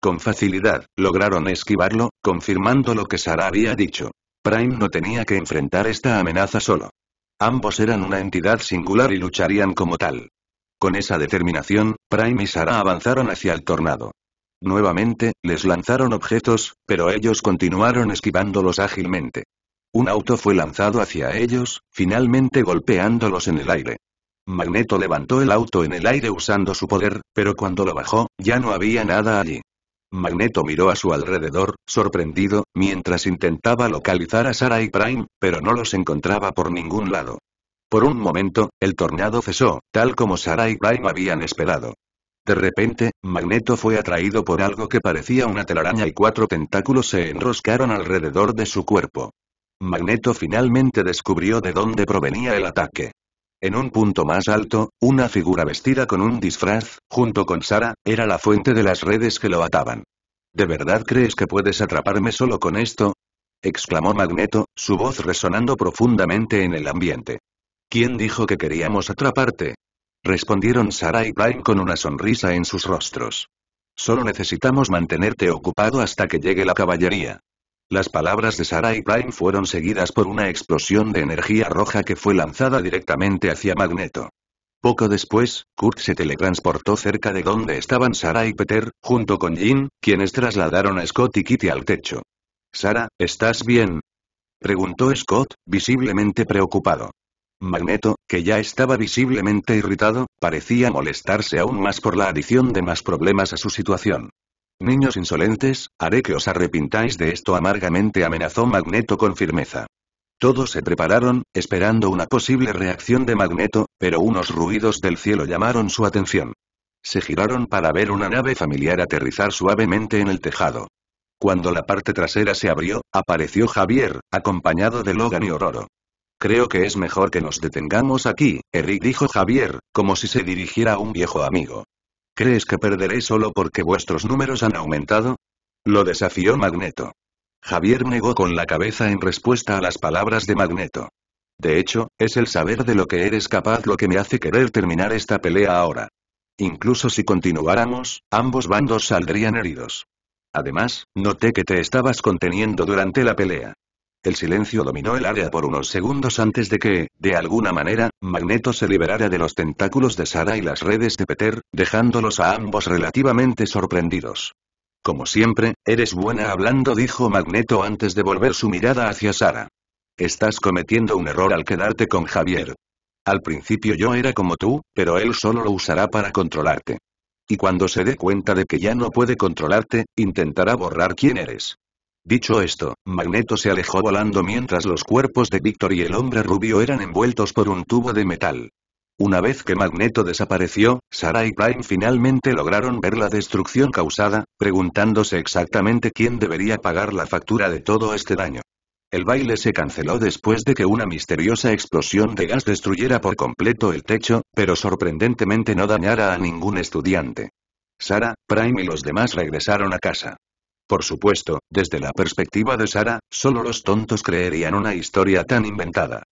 Con facilidad, lograron esquivarlo, confirmando lo que Sara había dicho. Prime no tenía que enfrentar esta amenaza solo. Ambos eran una entidad singular y lucharían como tal. Con esa determinación, Prime y Sara avanzaron hacia el tornado. Nuevamente, les lanzaron objetos, pero ellos continuaron esquivándolos ágilmente. Un auto fue lanzado hacia ellos, finalmente golpeándolos en el aire. Magneto levantó el auto en el aire usando su poder, pero cuando lo bajó, ya no había nada allí. Magneto miró a su alrededor, sorprendido, mientras intentaba localizar a Sarah y Prime, pero no los encontraba por ningún lado. Por un momento, el tornado cesó, tal como Sarah y Prime habían esperado. De repente, Magneto fue atraído por algo que parecía una telaraña y cuatro tentáculos se enroscaron alrededor de su cuerpo. Magneto finalmente descubrió de dónde provenía el ataque. En un punto más alto, una figura vestida con un disfraz, junto con Sara, era la fuente de las redes que lo ataban. ¿De verdad crees que puedes atraparme solo con esto? exclamó Magneto, su voz resonando profundamente en el ambiente. ¿Quién dijo que queríamos atraparte? respondieron Sara y Brian con una sonrisa en sus rostros. Solo necesitamos mantenerte ocupado hasta que llegue la caballería. Las palabras de Sarah y Prime fueron seguidas por una explosión de energía roja que fue lanzada directamente hacia Magneto. Poco después, Kurt se teletransportó cerca de donde estaban Sara y Peter, junto con Jean, quienes trasladaron a Scott y Kitty al techo. Sara, ¿estás bien? Preguntó Scott, visiblemente preocupado. Magneto, que ya estaba visiblemente irritado, parecía molestarse aún más por la adición de más problemas a su situación. Niños insolentes, haré que os arrepintáis de esto amargamente amenazó Magneto con firmeza. Todos se prepararon, esperando una posible reacción de Magneto, pero unos ruidos del cielo llamaron su atención. Se giraron para ver una nave familiar aterrizar suavemente en el tejado. Cuando la parte trasera se abrió, apareció Javier, acompañado de Logan y Ororo. Creo que es mejor que nos detengamos aquí, Eric dijo Javier, como si se dirigiera a un viejo amigo. ¿Crees que perderé solo porque vuestros números han aumentado? Lo desafió Magneto. Javier negó con la cabeza en respuesta a las palabras de Magneto. De hecho, es el saber de lo que eres capaz lo que me hace querer terminar esta pelea ahora. Incluso si continuáramos, ambos bandos saldrían heridos. Además, noté que te estabas conteniendo durante la pelea. El silencio dominó el área por unos segundos antes de que, de alguna manera, Magneto se liberara de los tentáculos de Sara y las redes de Peter, dejándolos a ambos relativamente sorprendidos. Como siempre, eres buena hablando dijo Magneto antes de volver su mirada hacia Sara. Estás cometiendo un error al quedarte con Javier. Al principio yo era como tú, pero él solo lo usará para controlarte. Y cuando se dé cuenta de que ya no puede controlarte, intentará borrar quién eres. Dicho esto, Magneto se alejó volando mientras los cuerpos de Víctor y el hombre rubio eran envueltos por un tubo de metal. Una vez que Magneto desapareció, Sara y Prime finalmente lograron ver la destrucción causada, preguntándose exactamente quién debería pagar la factura de todo este daño. El baile se canceló después de que una misteriosa explosión de gas destruyera por completo el techo, pero sorprendentemente no dañara a ningún estudiante. Sara, Prime y los demás regresaron a casa. Por supuesto, desde la perspectiva de Sara, solo los tontos creerían una historia tan inventada.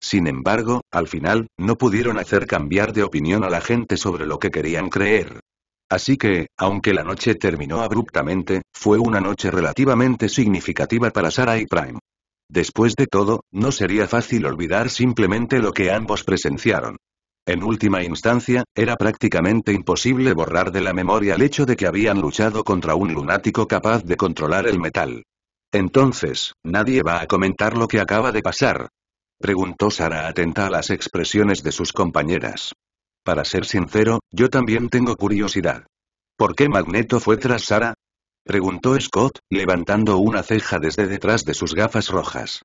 Sin embargo, al final, no pudieron hacer cambiar de opinión a la gente sobre lo que querían creer. Así que, aunque la noche terminó abruptamente, fue una noche relativamente significativa para Sara y Prime. Después de todo, no sería fácil olvidar simplemente lo que ambos presenciaron. En última instancia, era prácticamente imposible borrar de la memoria el hecho de que habían luchado contra un lunático capaz de controlar el metal. Entonces, nadie va a comentar lo que acaba de pasar. Preguntó Sara atenta a las expresiones de sus compañeras. Para ser sincero, yo también tengo curiosidad. ¿Por qué Magneto fue tras Sara? Preguntó Scott, levantando una ceja desde detrás de sus gafas rojas.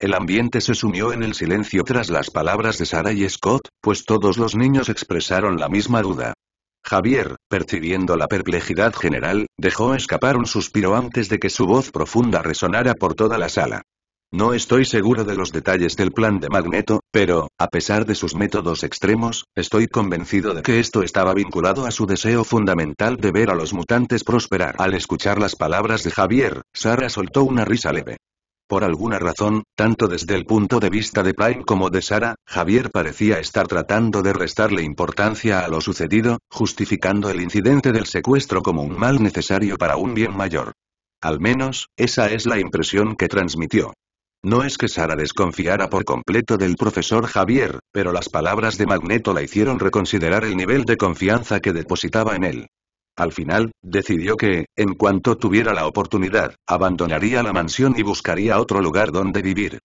El ambiente se sumió en el silencio tras las palabras de Sarah y Scott, pues todos los niños expresaron la misma duda. Javier, percibiendo la perplejidad general, dejó escapar un suspiro antes de que su voz profunda resonara por toda la sala. No estoy seguro de los detalles del plan de Magneto, pero, a pesar de sus métodos extremos, estoy convencido de que esto estaba vinculado a su deseo fundamental de ver a los mutantes prosperar. Al escuchar las palabras de Javier, Sara soltó una risa leve. Por alguna razón, tanto desde el punto de vista de Prime como de Sara, Javier parecía estar tratando de restarle importancia a lo sucedido, justificando el incidente del secuestro como un mal necesario para un bien mayor. Al menos, esa es la impresión que transmitió. No es que Sara desconfiara por completo del profesor Javier, pero las palabras de Magneto la hicieron reconsiderar el nivel de confianza que depositaba en él. Al final, decidió que, en cuanto tuviera la oportunidad, abandonaría la mansión y buscaría otro lugar donde vivir.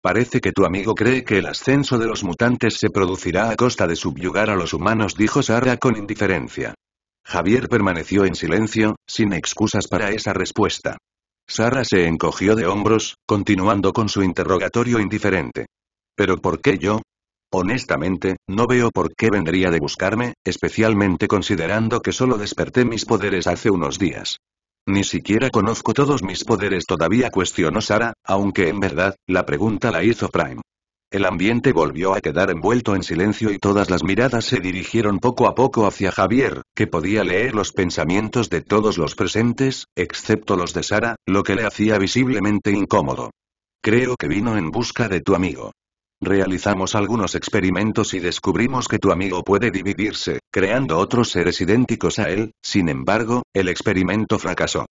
Parece que tu amigo cree que el ascenso de los mutantes se producirá a costa de subyugar a los humanos, dijo Sara con indiferencia. Javier permaneció en silencio, sin excusas para esa respuesta. Sara se encogió de hombros, continuando con su interrogatorio indiferente. ¿Pero por qué yo? Honestamente, no veo por qué vendría de buscarme, especialmente considerando que solo desperté mis poderes hace unos días. Ni siquiera conozco todos mis poderes todavía cuestionó Sara, aunque en verdad, la pregunta la hizo Prime. El ambiente volvió a quedar envuelto en silencio y todas las miradas se dirigieron poco a poco hacia Javier, que podía leer los pensamientos de todos los presentes, excepto los de Sara, lo que le hacía visiblemente incómodo. Creo que vino en busca de tu amigo. Realizamos algunos experimentos y descubrimos que tu amigo puede dividirse, creando otros seres idénticos a él, sin embargo, el experimento fracasó.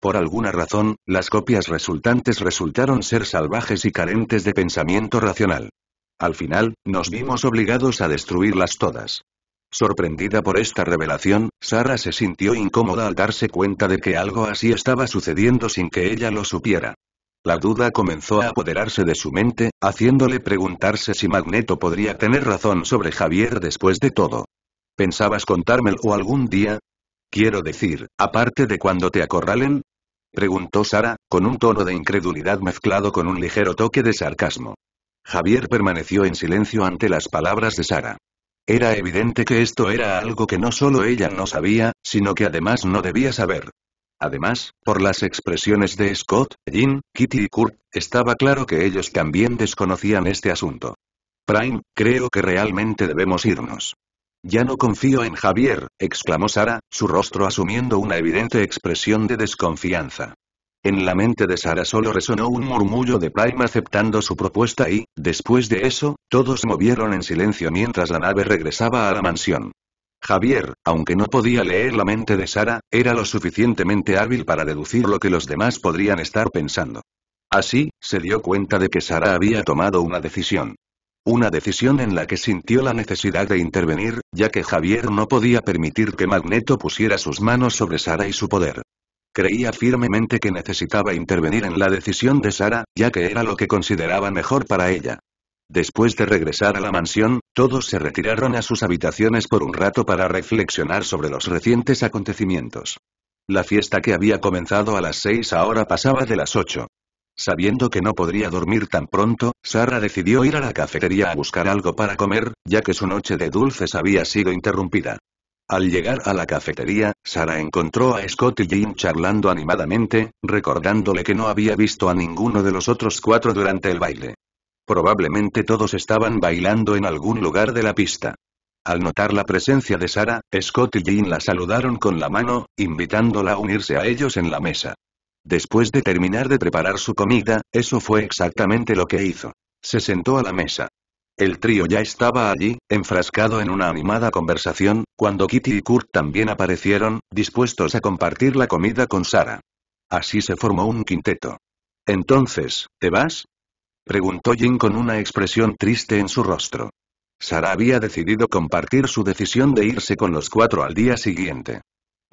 Por alguna razón, las copias resultantes resultaron ser salvajes y carentes de pensamiento racional. Al final, nos vimos obligados a destruirlas todas. Sorprendida por esta revelación, Sara se sintió incómoda al darse cuenta de que algo así estaba sucediendo sin que ella lo supiera. La duda comenzó a apoderarse de su mente, haciéndole preguntarse si Magneto podría tener razón sobre Javier después de todo. ¿Pensabas contármelo algún día? Quiero decir, aparte de cuando te acorralen? Preguntó Sara, con un tono de incredulidad mezclado con un ligero toque de sarcasmo. Javier permaneció en silencio ante las palabras de Sara. Era evidente que esto era algo que no solo ella no sabía, sino que además no debía saber. Además, por las expresiones de Scott, Jean, Kitty y Kurt, estaba claro que ellos también desconocían este asunto. Prime, creo que realmente debemos irnos. Ya no confío en Javier, exclamó Sara, su rostro asumiendo una evidente expresión de desconfianza. En la mente de Sara solo resonó un murmullo de Prime aceptando su propuesta y, después de eso, todos movieron en silencio mientras la nave regresaba a la mansión. Javier, aunque no podía leer la mente de Sara, era lo suficientemente hábil para deducir lo que los demás podrían estar pensando. Así, se dio cuenta de que Sara había tomado una decisión. Una decisión en la que sintió la necesidad de intervenir, ya que Javier no podía permitir que Magneto pusiera sus manos sobre Sara y su poder. Creía firmemente que necesitaba intervenir en la decisión de Sara, ya que era lo que consideraba mejor para ella. Después de regresar a la mansión, todos se retiraron a sus habitaciones por un rato para reflexionar sobre los recientes acontecimientos. La fiesta que había comenzado a las seis ahora pasaba de las ocho. Sabiendo que no podría dormir tan pronto, Sara decidió ir a la cafetería a buscar algo para comer, ya que su noche de dulces había sido interrumpida. Al llegar a la cafetería, Sara encontró a Scott y Jim charlando animadamente, recordándole que no había visto a ninguno de los otros cuatro durante el baile. Probablemente todos estaban bailando en algún lugar de la pista. Al notar la presencia de Sara, Scott y Jean la saludaron con la mano, invitándola a unirse a ellos en la mesa. Después de terminar de preparar su comida, eso fue exactamente lo que hizo. Se sentó a la mesa. El trío ya estaba allí, enfrascado en una animada conversación, cuando Kitty y Kurt también aparecieron, dispuestos a compartir la comida con Sara. Así se formó un quinteto. Entonces, ¿te vas? Preguntó Jin con una expresión triste en su rostro. Sara había decidido compartir su decisión de irse con los cuatro al día siguiente.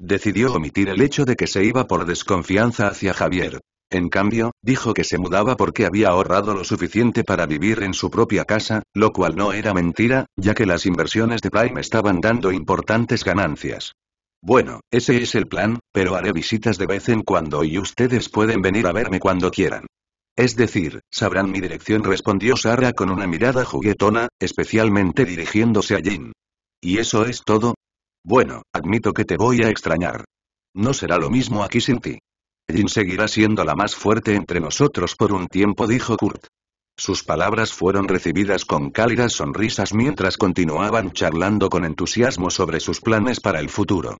Decidió omitir el hecho de que se iba por desconfianza hacia Javier. En cambio, dijo que se mudaba porque había ahorrado lo suficiente para vivir en su propia casa, lo cual no era mentira, ya que las inversiones de Prime estaban dando importantes ganancias. Bueno, ese es el plan, pero haré visitas de vez en cuando y ustedes pueden venir a verme cuando quieran. Es decir, sabrán mi dirección respondió Sara con una mirada juguetona, especialmente dirigiéndose a Jin. ¿Y eso es todo? Bueno, admito que te voy a extrañar. No será lo mismo aquí sin ti. Jin seguirá siendo la más fuerte entre nosotros por un tiempo dijo Kurt. Sus palabras fueron recibidas con cálidas sonrisas mientras continuaban charlando con entusiasmo sobre sus planes para el futuro.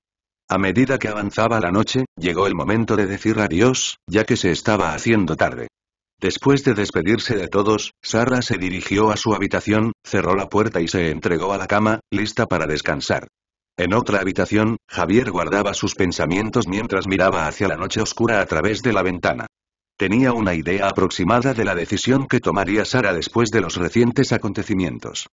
A medida que avanzaba la noche, llegó el momento de decir adiós, ya que se estaba haciendo tarde. Después de despedirse de todos, Sara se dirigió a su habitación, cerró la puerta y se entregó a la cama, lista para descansar. En otra habitación, Javier guardaba sus pensamientos mientras miraba hacia la noche oscura a través de la ventana. Tenía una idea aproximada de la decisión que tomaría Sara después de los recientes acontecimientos.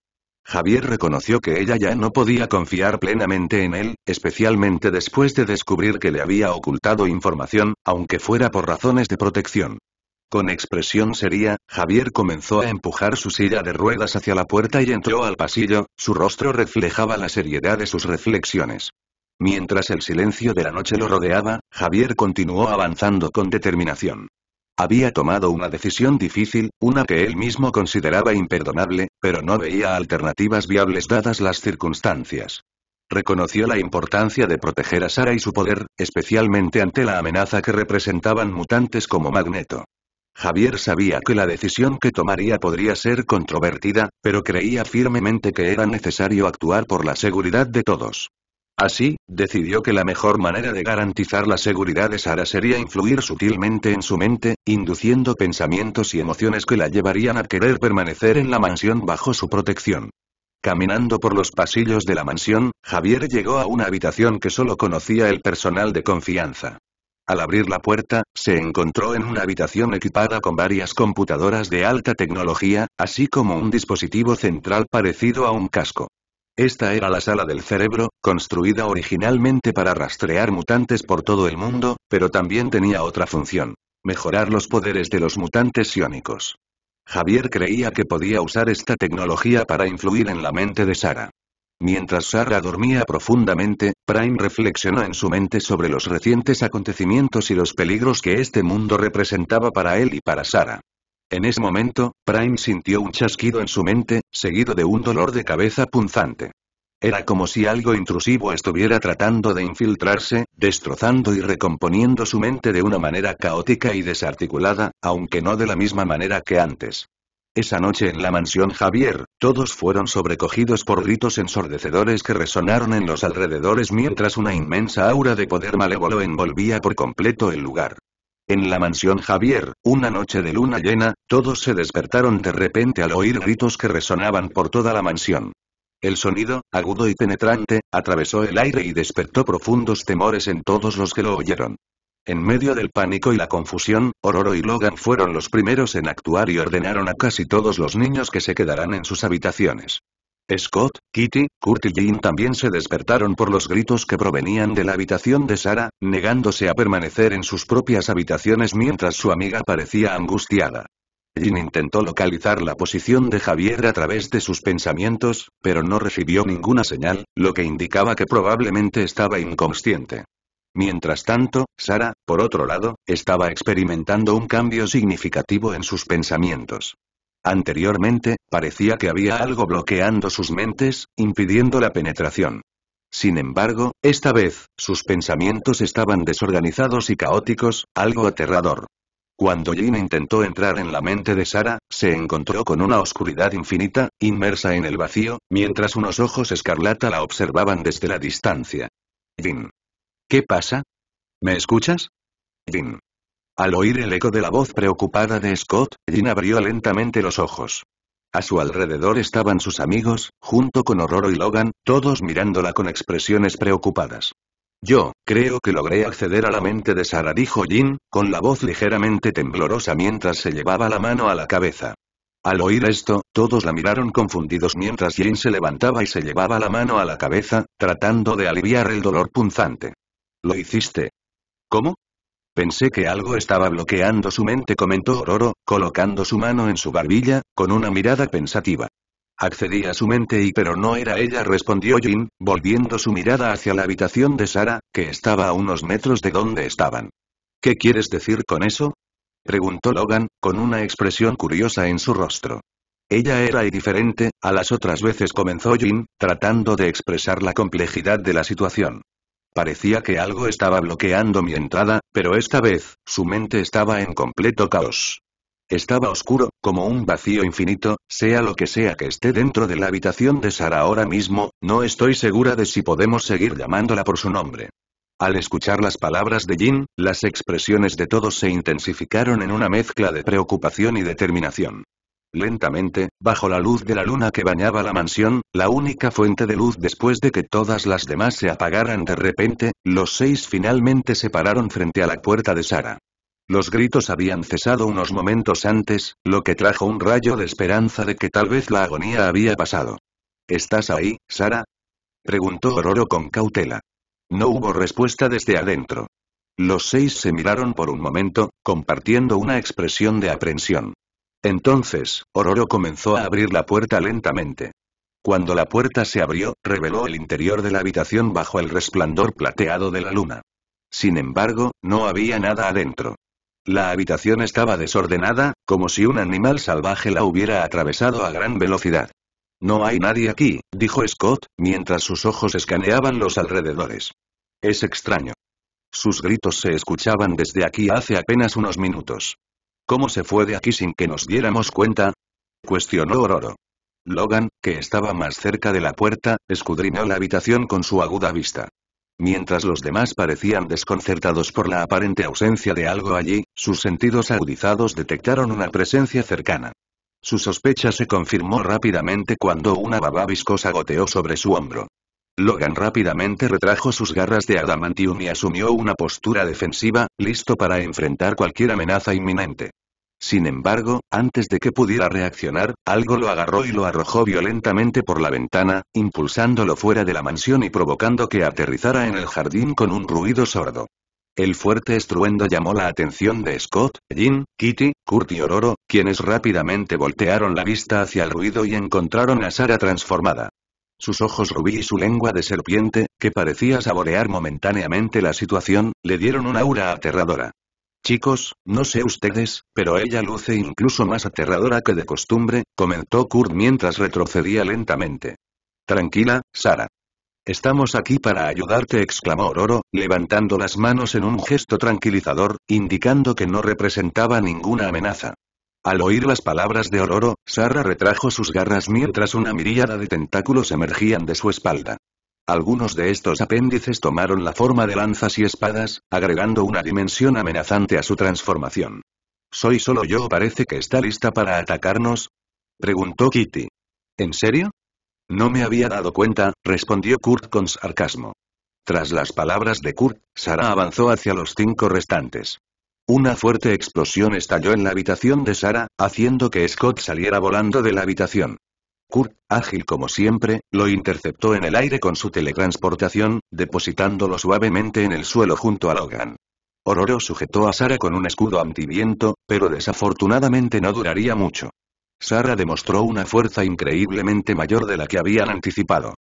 Javier reconoció que ella ya no podía confiar plenamente en él, especialmente después de descubrir que le había ocultado información, aunque fuera por razones de protección. Con expresión seria, Javier comenzó a empujar su silla de ruedas hacia la puerta y entró al pasillo, su rostro reflejaba la seriedad de sus reflexiones. Mientras el silencio de la noche lo rodeaba, Javier continuó avanzando con determinación. Había tomado una decisión difícil, una que él mismo consideraba imperdonable, pero no veía alternativas viables dadas las circunstancias. Reconoció la importancia de proteger a Sara y su poder, especialmente ante la amenaza que representaban mutantes como Magneto. Javier sabía que la decisión que tomaría podría ser controvertida, pero creía firmemente que era necesario actuar por la seguridad de todos. Así, decidió que la mejor manera de garantizar la seguridad de Sara sería influir sutilmente en su mente, induciendo pensamientos y emociones que la llevarían a querer permanecer en la mansión bajo su protección. Caminando por los pasillos de la mansión, Javier llegó a una habitación que solo conocía el personal de confianza. Al abrir la puerta, se encontró en una habitación equipada con varias computadoras de alta tecnología, así como un dispositivo central parecido a un casco. Esta era la sala del cerebro, construida originalmente para rastrear mutantes por todo el mundo, pero también tenía otra función. Mejorar los poderes de los mutantes iónicos. Javier creía que podía usar esta tecnología para influir en la mente de Sara. Mientras Sarah dormía profundamente, Prime reflexionó en su mente sobre los recientes acontecimientos y los peligros que este mundo representaba para él y para Sara. En ese momento, Prime sintió un chasquido en su mente, seguido de un dolor de cabeza punzante. Era como si algo intrusivo estuviera tratando de infiltrarse, destrozando y recomponiendo su mente de una manera caótica y desarticulada, aunque no de la misma manera que antes. Esa noche en la mansión Javier, todos fueron sobrecogidos por gritos ensordecedores que resonaron en los alrededores mientras una inmensa aura de poder malévolo envolvía por completo el lugar. En la mansión Javier, una noche de luna llena, todos se despertaron de repente al oír gritos que resonaban por toda la mansión. El sonido, agudo y penetrante, atravesó el aire y despertó profundos temores en todos los que lo oyeron. En medio del pánico y la confusión, Ororo y Logan fueron los primeros en actuar y ordenaron a casi todos los niños que se quedaran en sus habitaciones. Scott, Kitty, Kurt y Jean también se despertaron por los gritos que provenían de la habitación de Sara, negándose a permanecer en sus propias habitaciones mientras su amiga parecía angustiada. Jean intentó localizar la posición de Javier a través de sus pensamientos, pero no recibió ninguna señal, lo que indicaba que probablemente estaba inconsciente. Mientras tanto, Sara, por otro lado, estaba experimentando un cambio significativo en sus pensamientos. Anteriormente, parecía que había algo bloqueando sus mentes, impidiendo la penetración. Sin embargo, esta vez, sus pensamientos estaban desorganizados y caóticos, algo aterrador. Cuando Jin intentó entrar en la mente de Sara, se encontró con una oscuridad infinita, inmersa en el vacío, mientras unos ojos escarlata la observaban desde la distancia. Jin. ¿Qué pasa? ¿Me escuchas? Jin. Al oír el eco de la voz preocupada de Scott, Jin abrió lentamente los ojos. A su alrededor estaban sus amigos, junto con Ororo y Logan, todos mirándola con expresiones preocupadas. Yo, creo que logré acceder a la mente de Sara, dijo Jin, con la voz ligeramente temblorosa mientras se llevaba la mano a la cabeza. Al oír esto, todos la miraron confundidos mientras Jin se levantaba y se llevaba la mano a la cabeza, tratando de aliviar el dolor punzante. ¿Lo hiciste? ¿Cómo? Pensé que algo estaba bloqueando su mente, comentó Ororo, colocando su mano en su barbilla, con una mirada pensativa. Accedí a su mente y pero no era ella, respondió Jin, volviendo su mirada hacia la habitación de Sara, que estaba a unos metros de donde estaban. ¿Qué quieres decir con eso? preguntó Logan, con una expresión curiosa en su rostro. Ella era indiferente, a las otras veces comenzó Jin, tratando de expresar la complejidad de la situación. Parecía que algo estaba bloqueando mi entrada, pero esta vez, su mente estaba en completo caos. Estaba oscuro, como un vacío infinito, sea lo que sea que esté dentro de la habitación de Sara ahora mismo, no estoy segura de si podemos seguir llamándola por su nombre. Al escuchar las palabras de Jin, las expresiones de todos se intensificaron en una mezcla de preocupación y determinación. Lentamente, bajo la luz de la luna que bañaba la mansión, la única fuente de luz después de que todas las demás se apagaran de repente, los seis finalmente se pararon frente a la puerta de Sara. Los gritos habían cesado unos momentos antes, lo que trajo un rayo de esperanza de que tal vez la agonía había pasado. ¿Estás ahí, Sara? preguntó Ororo con cautela. No hubo respuesta desde adentro. Los seis se miraron por un momento, compartiendo una expresión de aprensión. Entonces, Ororo comenzó a abrir la puerta lentamente. Cuando la puerta se abrió, reveló el interior de la habitación bajo el resplandor plateado de la luna. Sin embargo, no había nada adentro. La habitación estaba desordenada, como si un animal salvaje la hubiera atravesado a gran velocidad. No hay nadie aquí, dijo Scott, mientras sus ojos escaneaban los alrededores. Es extraño. Sus gritos se escuchaban desde aquí hace apenas unos minutos. ¿Cómo se fue de aquí sin que nos diéramos cuenta? Cuestionó Ororo. Logan, que estaba más cerca de la puerta, escudriñó la habitación con su aguda vista. Mientras los demás parecían desconcertados por la aparente ausencia de algo allí, sus sentidos agudizados detectaron una presencia cercana. Su sospecha se confirmó rápidamente cuando una baba viscosa goteó sobre su hombro. Logan rápidamente retrajo sus garras de adamantium y asumió una postura defensiva, listo para enfrentar cualquier amenaza inminente. Sin embargo, antes de que pudiera reaccionar, algo lo agarró y lo arrojó violentamente por la ventana, impulsándolo fuera de la mansión y provocando que aterrizara en el jardín con un ruido sordo. El fuerte estruendo llamó la atención de Scott, Jean, Kitty, Kurt y Ororo, quienes rápidamente voltearon la vista hacia el ruido y encontraron a Sara transformada. Sus ojos rubí y su lengua de serpiente, que parecía saborear momentáneamente la situación, le dieron una aura aterradora. Chicos, no sé ustedes, pero ella luce incluso más aterradora que de costumbre, comentó Kurt mientras retrocedía lentamente. Tranquila, Sara. Estamos aquí para ayudarte, exclamó Ororo, levantando las manos en un gesto tranquilizador, indicando que no representaba ninguna amenaza. Al oír las palabras de Ororo, Sara retrajo sus garras mientras una miríada de tentáculos emergían de su espalda. Algunos de estos apéndices tomaron la forma de lanzas y espadas, agregando una dimensión amenazante a su transformación. ¿Soy solo yo o parece que está lista para atacarnos? preguntó Kitty. ¿En serio? No me había dado cuenta, respondió Kurt con sarcasmo. Tras las palabras de Kurt, Sara avanzó hacia los cinco restantes. Una fuerte explosión estalló en la habitación de Sara, haciendo que Scott saliera volando de la habitación. Kurt, ágil como siempre, lo interceptó en el aire con su teletransportación, depositándolo suavemente en el suelo junto a Logan. Ororo sujetó a Sara con un escudo antiviento, pero desafortunadamente no duraría mucho. Sara demostró una fuerza increíblemente mayor de la que habían anticipado.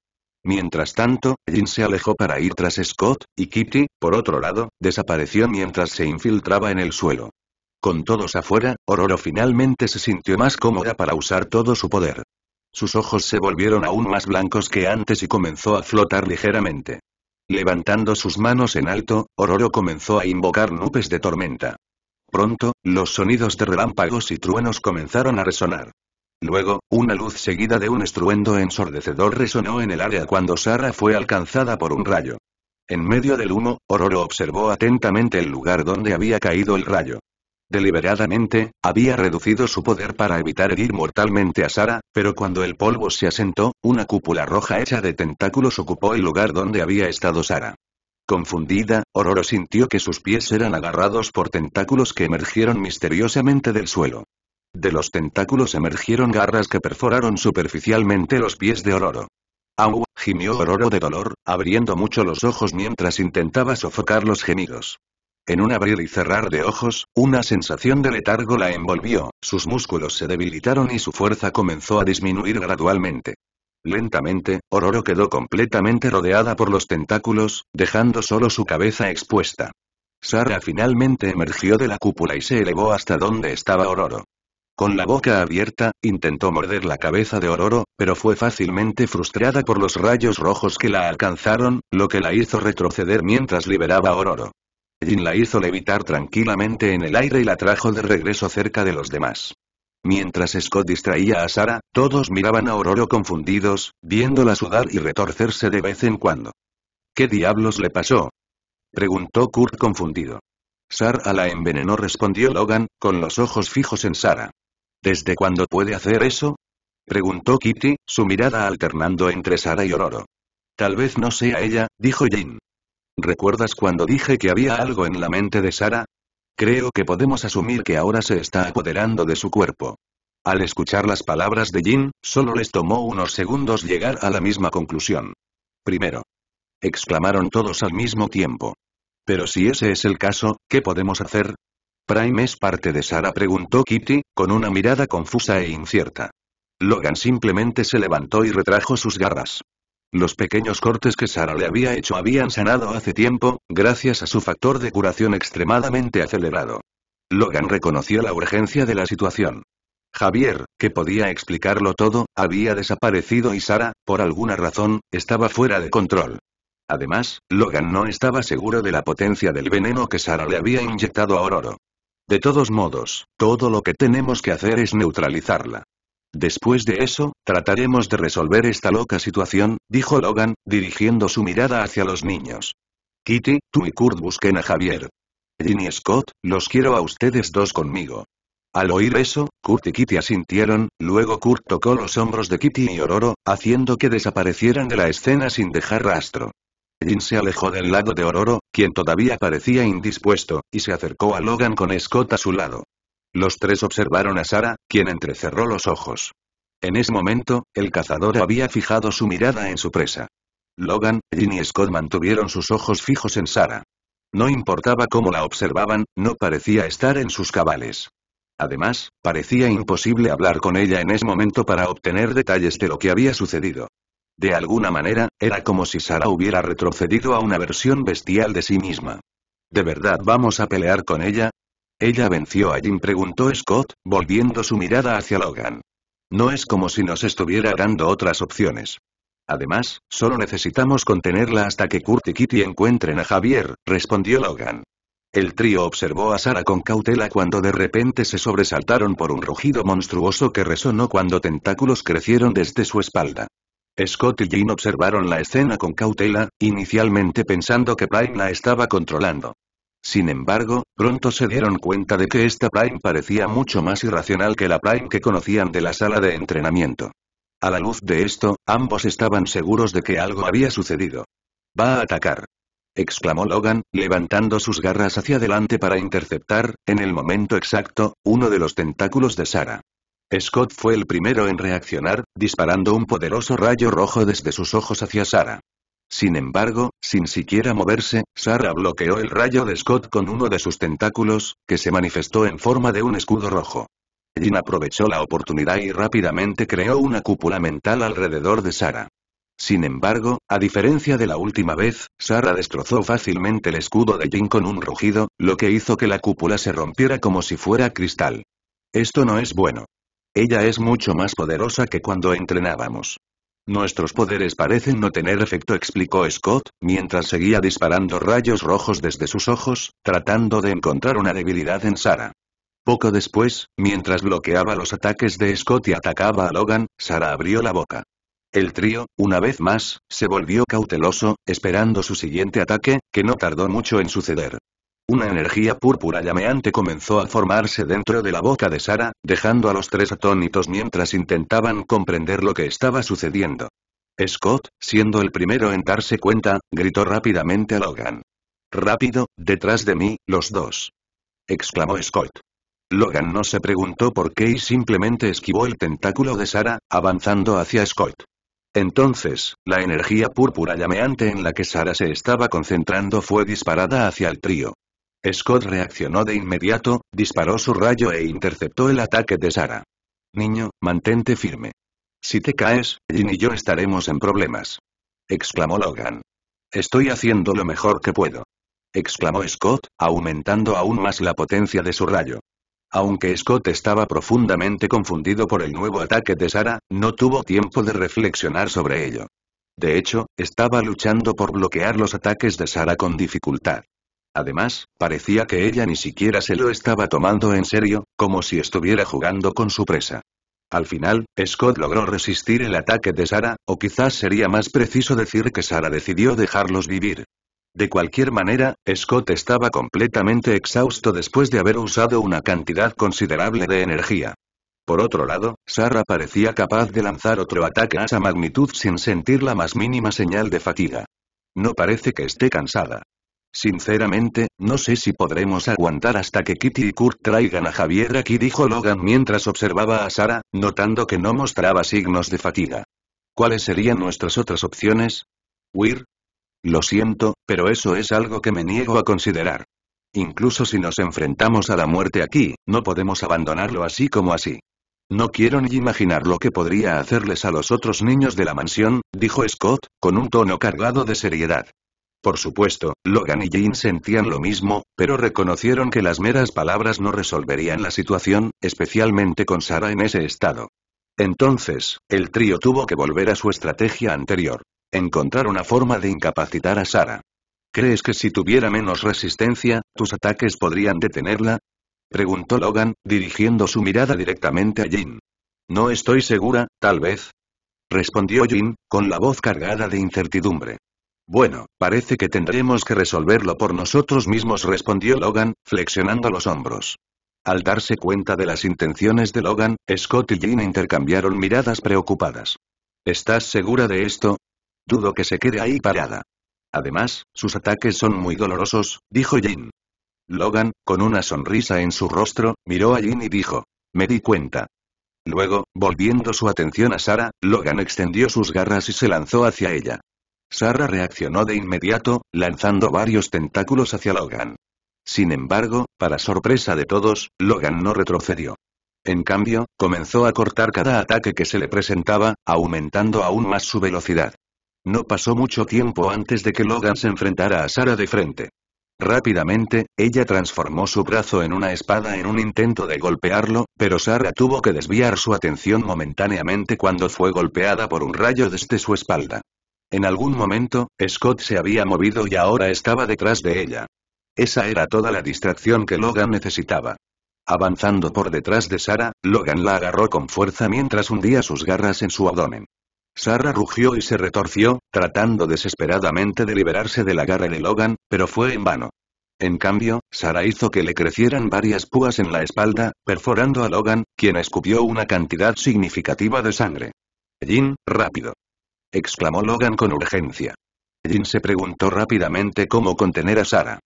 Mientras tanto, Jin se alejó para ir tras Scott, y Kitty, por otro lado, desapareció mientras se infiltraba en el suelo. Con todos afuera, Ororo finalmente se sintió más cómoda para usar todo su poder. Sus ojos se volvieron aún más blancos que antes y comenzó a flotar ligeramente. Levantando sus manos en alto, Ororo comenzó a invocar nubes de tormenta. Pronto, los sonidos de relámpagos y truenos comenzaron a resonar. Luego, una luz seguida de un estruendo ensordecedor resonó en el área cuando Sara fue alcanzada por un rayo. En medio del humo, Ororo observó atentamente el lugar donde había caído el rayo. Deliberadamente, había reducido su poder para evitar herir mortalmente a Sara, pero cuando el polvo se asentó, una cúpula roja hecha de tentáculos ocupó el lugar donde había estado Sara. Confundida, Ororo sintió que sus pies eran agarrados por tentáculos que emergieron misteriosamente del suelo. De los tentáculos emergieron garras que perforaron superficialmente los pies de Ororo. Au, gimió Ororo de dolor, abriendo mucho los ojos mientras intentaba sofocar los gemidos. En un abrir y cerrar de ojos, una sensación de letargo la envolvió, sus músculos se debilitaron y su fuerza comenzó a disminuir gradualmente. Lentamente, Ororo quedó completamente rodeada por los tentáculos, dejando solo su cabeza expuesta. Sara finalmente emergió de la cúpula y se elevó hasta donde estaba Ororo. Con la boca abierta, intentó morder la cabeza de Ororo, pero fue fácilmente frustrada por los rayos rojos que la alcanzaron, lo que la hizo retroceder mientras liberaba a Ororo. Jin la hizo levitar tranquilamente en el aire y la trajo de regreso cerca de los demás. Mientras Scott distraía a Sara, todos miraban a Ororo confundidos, viéndola sudar y retorcerse de vez en cuando. ¿Qué diablos le pasó? preguntó Kurt confundido. Sara la envenenó respondió Logan, con los ojos fijos en Sara. ¿Desde cuándo puede hacer eso? Preguntó Kitty, su mirada alternando entre Sara y Ororo. Tal vez no sea ella, dijo Jin. ¿Recuerdas cuando dije que había algo en la mente de Sara? Creo que podemos asumir que ahora se está apoderando de su cuerpo. Al escuchar las palabras de Jin, solo les tomó unos segundos llegar a la misma conclusión. Primero. Exclamaron todos al mismo tiempo. Pero si ese es el caso, ¿qué podemos hacer? Prime es parte de Sara preguntó Kitty, con una mirada confusa e incierta. Logan simplemente se levantó y retrajo sus garras. Los pequeños cortes que Sara le había hecho habían sanado hace tiempo, gracias a su factor de curación extremadamente acelerado. Logan reconoció la urgencia de la situación. Javier, que podía explicarlo todo, había desaparecido y Sara, por alguna razón, estaba fuera de control. Además, Logan no estaba seguro de la potencia del veneno que Sara le había inyectado a Ororo. De todos modos, todo lo que tenemos que hacer es neutralizarla. Después de eso, trataremos de resolver esta loca situación, dijo Logan, dirigiendo su mirada hacia los niños. Kitty, tú y Kurt busquen a Javier. Y y Scott, los quiero a ustedes dos conmigo. Al oír eso, Kurt y Kitty asintieron, luego Kurt tocó los hombros de Kitty y Ororo, haciendo que desaparecieran de la escena sin dejar rastro. Jin se alejó del lado de Ororo, quien todavía parecía indispuesto, y se acercó a Logan con Scott a su lado. Los tres observaron a Sara, quien entrecerró los ojos. En ese momento, el cazador había fijado su mirada en su presa. Logan, Jin y Scott mantuvieron sus ojos fijos en Sara. No importaba cómo la observaban, no parecía estar en sus cabales. Además, parecía imposible hablar con ella en ese momento para obtener detalles de lo que había sucedido. De alguna manera, era como si Sara hubiera retrocedido a una versión bestial de sí misma. ¿De verdad vamos a pelear con ella? Ella venció a Jim, preguntó Scott, volviendo su mirada hacia Logan. No es como si nos estuviera dando otras opciones. Además, solo necesitamos contenerla hasta que Kurt y Kitty encuentren a Javier, respondió Logan. El trío observó a Sara con cautela cuando de repente se sobresaltaron por un rugido monstruoso que resonó cuando tentáculos crecieron desde su espalda. Scott y Jean observaron la escena con cautela, inicialmente pensando que Prime la estaba controlando. Sin embargo, pronto se dieron cuenta de que esta Prime parecía mucho más irracional que la Prime que conocían de la sala de entrenamiento. A la luz de esto, ambos estaban seguros de que algo había sucedido. Va a atacar. exclamó Logan, levantando sus garras hacia adelante para interceptar, en el momento exacto, uno de los tentáculos de Sara. Scott fue el primero en reaccionar, disparando un poderoso rayo rojo desde sus ojos hacia Sara. Sin embargo, sin siquiera moverse, Sara bloqueó el rayo de Scott con uno de sus tentáculos, que se manifestó en forma de un escudo rojo. Jin aprovechó la oportunidad y rápidamente creó una cúpula mental alrededor de Sara. Sin embargo, a diferencia de la última vez, Sara destrozó fácilmente el escudo de Jin con un rugido, lo que hizo que la cúpula se rompiera como si fuera cristal. Esto no es bueno. Ella es mucho más poderosa que cuando entrenábamos. Nuestros poderes parecen no tener efecto, explicó Scott, mientras seguía disparando rayos rojos desde sus ojos, tratando de encontrar una debilidad en Sara. Poco después, mientras bloqueaba los ataques de Scott y atacaba a Logan, Sara abrió la boca. El trío, una vez más, se volvió cauteloso, esperando su siguiente ataque, que no tardó mucho en suceder. Una energía púrpura llameante comenzó a formarse dentro de la boca de Sara, dejando a los tres atónitos mientras intentaban comprender lo que estaba sucediendo. Scott, siendo el primero en darse cuenta, gritó rápidamente a Logan. Rápido, detrás de mí, los dos. exclamó Scott. Logan no se preguntó por qué y simplemente esquivó el tentáculo de Sara, avanzando hacia Scott. Entonces, la energía púrpura llameante en la que Sara se estaba concentrando fue disparada hacia el trío. Scott reaccionó de inmediato, disparó su rayo e interceptó el ataque de Sara. Niño, mantente firme. Si te caes, Jin y yo estaremos en problemas. Exclamó Logan. Estoy haciendo lo mejor que puedo. Exclamó Scott, aumentando aún más la potencia de su rayo. Aunque Scott estaba profundamente confundido por el nuevo ataque de Sara, no tuvo tiempo de reflexionar sobre ello. De hecho, estaba luchando por bloquear los ataques de Sara con dificultad. Además, parecía que ella ni siquiera se lo estaba tomando en serio, como si estuviera jugando con su presa. Al final, Scott logró resistir el ataque de Sara, o quizás sería más preciso decir que Sara decidió dejarlos vivir. De cualquier manera, Scott estaba completamente exhausto después de haber usado una cantidad considerable de energía. Por otro lado, Sara parecía capaz de lanzar otro ataque a esa magnitud sin sentir la más mínima señal de fatiga. No parece que esté cansada. Sinceramente, no sé si podremos aguantar hasta que Kitty y Kurt traigan a Javier aquí dijo Logan mientras observaba a Sara, notando que no mostraba signos de fatiga. ¿Cuáles serían nuestras otras opciones? ¿Weir? Lo siento, pero eso es algo que me niego a considerar. Incluso si nos enfrentamos a la muerte aquí, no podemos abandonarlo así como así. No quiero ni imaginar lo que podría hacerles a los otros niños de la mansión, dijo Scott, con un tono cargado de seriedad. Por supuesto, Logan y Jin sentían lo mismo, pero reconocieron que las meras palabras no resolverían la situación, especialmente con Sara en ese estado. Entonces, el trío tuvo que volver a su estrategia anterior. Encontrar una forma de incapacitar a Sara. ¿Crees que si tuviera menos resistencia, tus ataques podrían detenerla? Preguntó Logan, dirigiendo su mirada directamente a Jin. No estoy segura, tal vez. Respondió Jin, con la voz cargada de incertidumbre. Bueno, parece que tendremos que resolverlo por nosotros mismos, respondió Logan, flexionando los hombros. Al darse cuenta de las intenciones de Logan, Scott y Jean intercambiaron miradas preocupadas. ¿Estás segura de esto? Dudo que se quede ahí parada. Además, sus ataques son muy dolorosos, dijo Jean. Logan, con una sonrisa en su rostro, miró a Jean y dijo, me di cuenta. Luego, volviendo su atención a Sara, Logan extendió sus garras y se lanzó hacia ella. Sara reaccionó de inmediato, lanzando varios tentáculos hacia Logan. Sin embargo, para sorpresa de todos, Logan no retrocedió. En cambio, comenzó a cortar cada ataque que se le presentaba, aumentando aún más su velocidad. No pasó mucho tiempo antes de que Logan se enfrentara a Sara de frente. Rápidamente, ella transformó su brazo en una espada en un intento de golpearlo, pero Sara tuvo que desviar su atención momentáneamente cuando fue golpeada por un rayo desde su espalda. En algún momento, Scott se había movido y ahora estaba detrás de ella. Esa era toda la distracción que Logan necesitaba. Avanzando por detrás de Sara, Logan la agarró con fuerza mientras hundía sus garras en su abdomen. Sara rugió y se retorció, tratando desesperadamente de liberarse de la garra de Logan, pero fue en vano. En cambio, Sara hizo que le crecieran varias púas en la espalda, perforando a Logan, quien escupió una cantidad significativa de sangre. Jin, rápido exclamó Logan con urgencia. Jin se preguntó rápidamente cómo contener a Sara.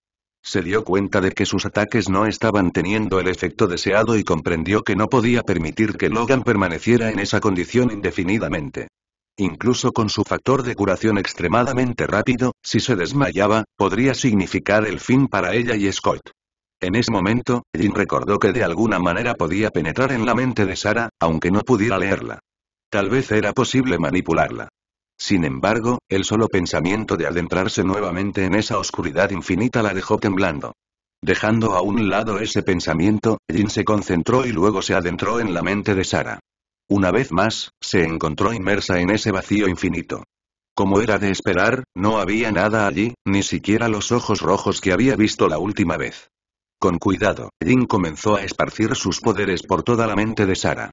Se dio cuenta de que sus ataques no estaban teniendo el efecto deseado y comprendió que no podía permitir que Logan permaneciera en esa condición indefinidamente. Incluso con su factor de curación extremadamente rápido, si se desmayaba, podría significar el fin para ella y Scott. En ese momento, Jin recordó que de alguna manera podía penetrar en la mente de Sara, aunque no pudiera leerla. Tal vez era posible manipularla. Sin embargo, el solo pensamiento de adentrarse nuevamente en esa oscuridad infinita la dejó temblando. Dejando a un lado ese pensamiento, Jin se concentró y luego se adentró en la mente de Sara. Una vez más, se encontró inmersa en ese vacío infinito. Como era de esperar, no había nada allí, ni siquiera los ojos rojos que había visto la última vez. Con cuidado, Jin comenzó a esparcir sus poderes por toda la mente de Sara.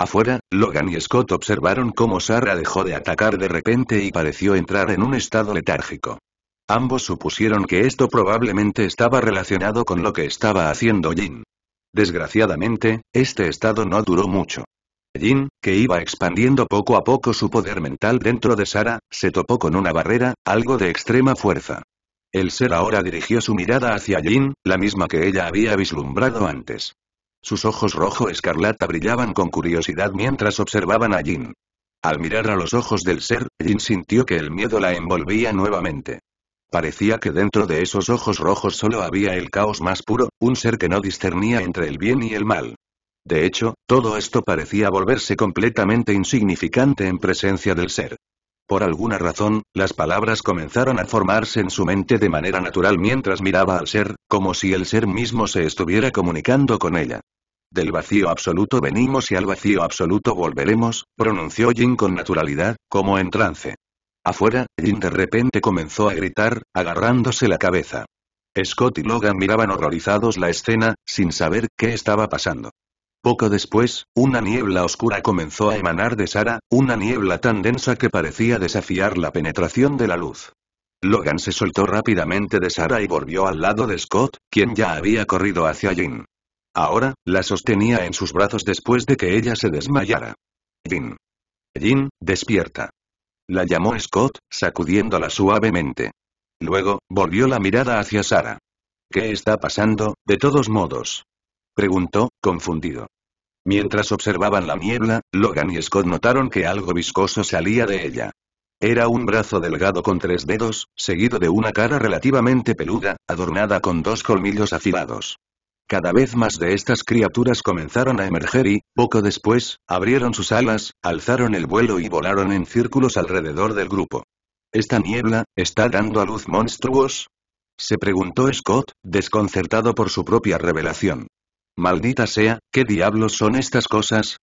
Afuera, Logan y Scott observaron cómo Sara dejó de atacar de repente y pareció entrar en un estado letárgico. Ambos supusieron que esto probablemente estaba relacionado con lo que estaba haciendo Jin. Desgraciadamente, este estado no duró mucho. Jin, que iba expandiendo poco a poco su poder mental dentro de Sara, se topó con una barrera, algo de extrema fuerza. El ser ahora dirigió su mirada hacia Jin, la misma que ella había vislumbrado antes. Sus ojos rojo escarlata brillaban con curiosidad mientras observaban a Jin. Al mirar a los ojos del ser, Jin sintió que el miedo la envolvía nuevamente. Parecía que dentro de esos ojos rojos solo había el caos más puro, un ser que no discernía entre el bien y el mal. De hecho, todo esto parecía volverse completamente insignificante en presencia del ser. Por alguna razón, las palabras comenzaron a formarse en su mente de manera natural mientras miraba al ser, como si el ser mismo se estuviera comunicando con ella. Del vacío absoluto venimos y al vacío absoluto volveremos, pronunció Jin con naturalidad, como en trance. Afuera, Jin de repente comenzó a gritar, agarrándose la cabeza. Scott y Logan miraban horrorizados la escena, sin saber qué estaba pasando. Poco después, una niebla oscura comenzó a emanar de Sara, una niebla tan densa que parecía desafiar la penetración de la luz. Logan se soltó rápidamente de Sara y volvió al lado de Scott, quien ya había corrido hacia Jean. Ahora, la sostenía en sus brazos después de que ella se desmayara. Jean. Jean, despierta. La llamó Scott, sacudiéndola suavemente. Luego, volvió la mirada hacia Sara. ¿Qué está pasando, de todos modos? Preguntó, confundido. Mientras observaban la niebla, Logan y Scott notaron que algo viscoso salía de ella. Era un brazo delgado con tres dedos, seguido de una cara relativamente peluda, adornada con dos colmillos afilados. Cada vez más de estas criaturas comenzaron a emerger y, poco después, abrieron sus alas, alzaron el vuelo y volaron en círculos alrededor del grupo. ¿Esta niebla, está dando a luz monstruos? Se preguntó Scott, desconcertado por su propia revelación. Maldita sea, ¿qué diablos son estas cosas?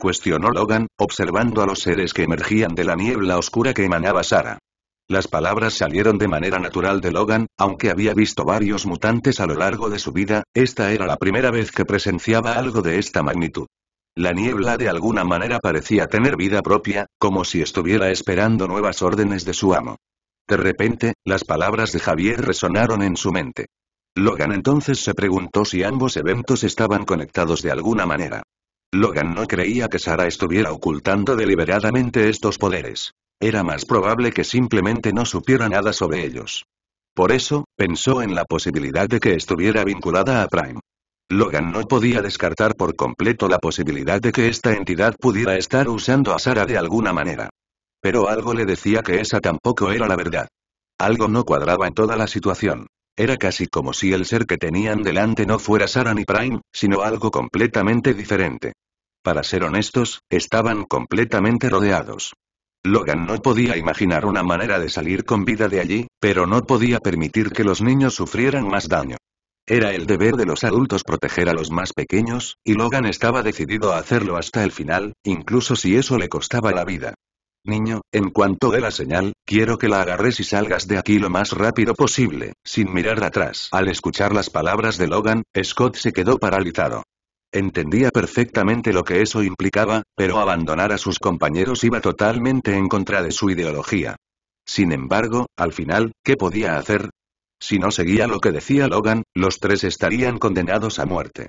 Cuestionó Logan, observando a los seres que emergían de la niebla oscura que emanaba Sara. Las palabras salieron de manera natural de Logan, aunque había visto varios mutantes a lo largo de su vida, esta era la primera vez que presenciaba algo de esta magnitud. La niebla de alguna manera parecía tener vida propia, como si estuviera esperando nuevas órdenes de su amo. De repente, las palabras de Javier resonaron en su mente. Logan entonces se preguntó si ambos eventos estaban conectados de alguna manera. Logan no creía que Sara estuviera ocultando deliberadamente estos poderes. Era más probable que simplemente no supiera nada sobre ellos. Por eso, pensó en la posibilidad de que estuviera vinculada a Prime. Logan no podía descartar por completo la posibilidad de que esta entidad pudiera estar usando a Sara de alguna manera. Pero algo le decía que esa tampoco era la verdad. Algo no cuadraba en toda la situación. Era casi como si el ser que tenían delante no fuera Sara ni Prime, sino algo completamente diferente. Para ser honestos, estaban completamente rodeados. Logan no podía imaginar una manera de salir con vida de allí, pero no podía permitir que los niños sufrieran más daño. Era el deber de los adultos proteger a los más pequeños, y Logan estaba decidido a hacerlo hasta el final, incluso si eso le costaba la vida. Niño, en cuanto de la señal, quiero que la agarres y salgas de aquí lo más rápido posible, sin mirar atrás. Al escuchar las palabras de Logan, Scott se quedó paralizado. Entendía perfectamente lo que eso implicaba, pero abandonar a sus compañeros iba totalmente en contra de su ideología. Sin embargo, al final, ¿qué podía hacer? Si no seguía lo que decía Logan, los tres estarían condenados a muerte.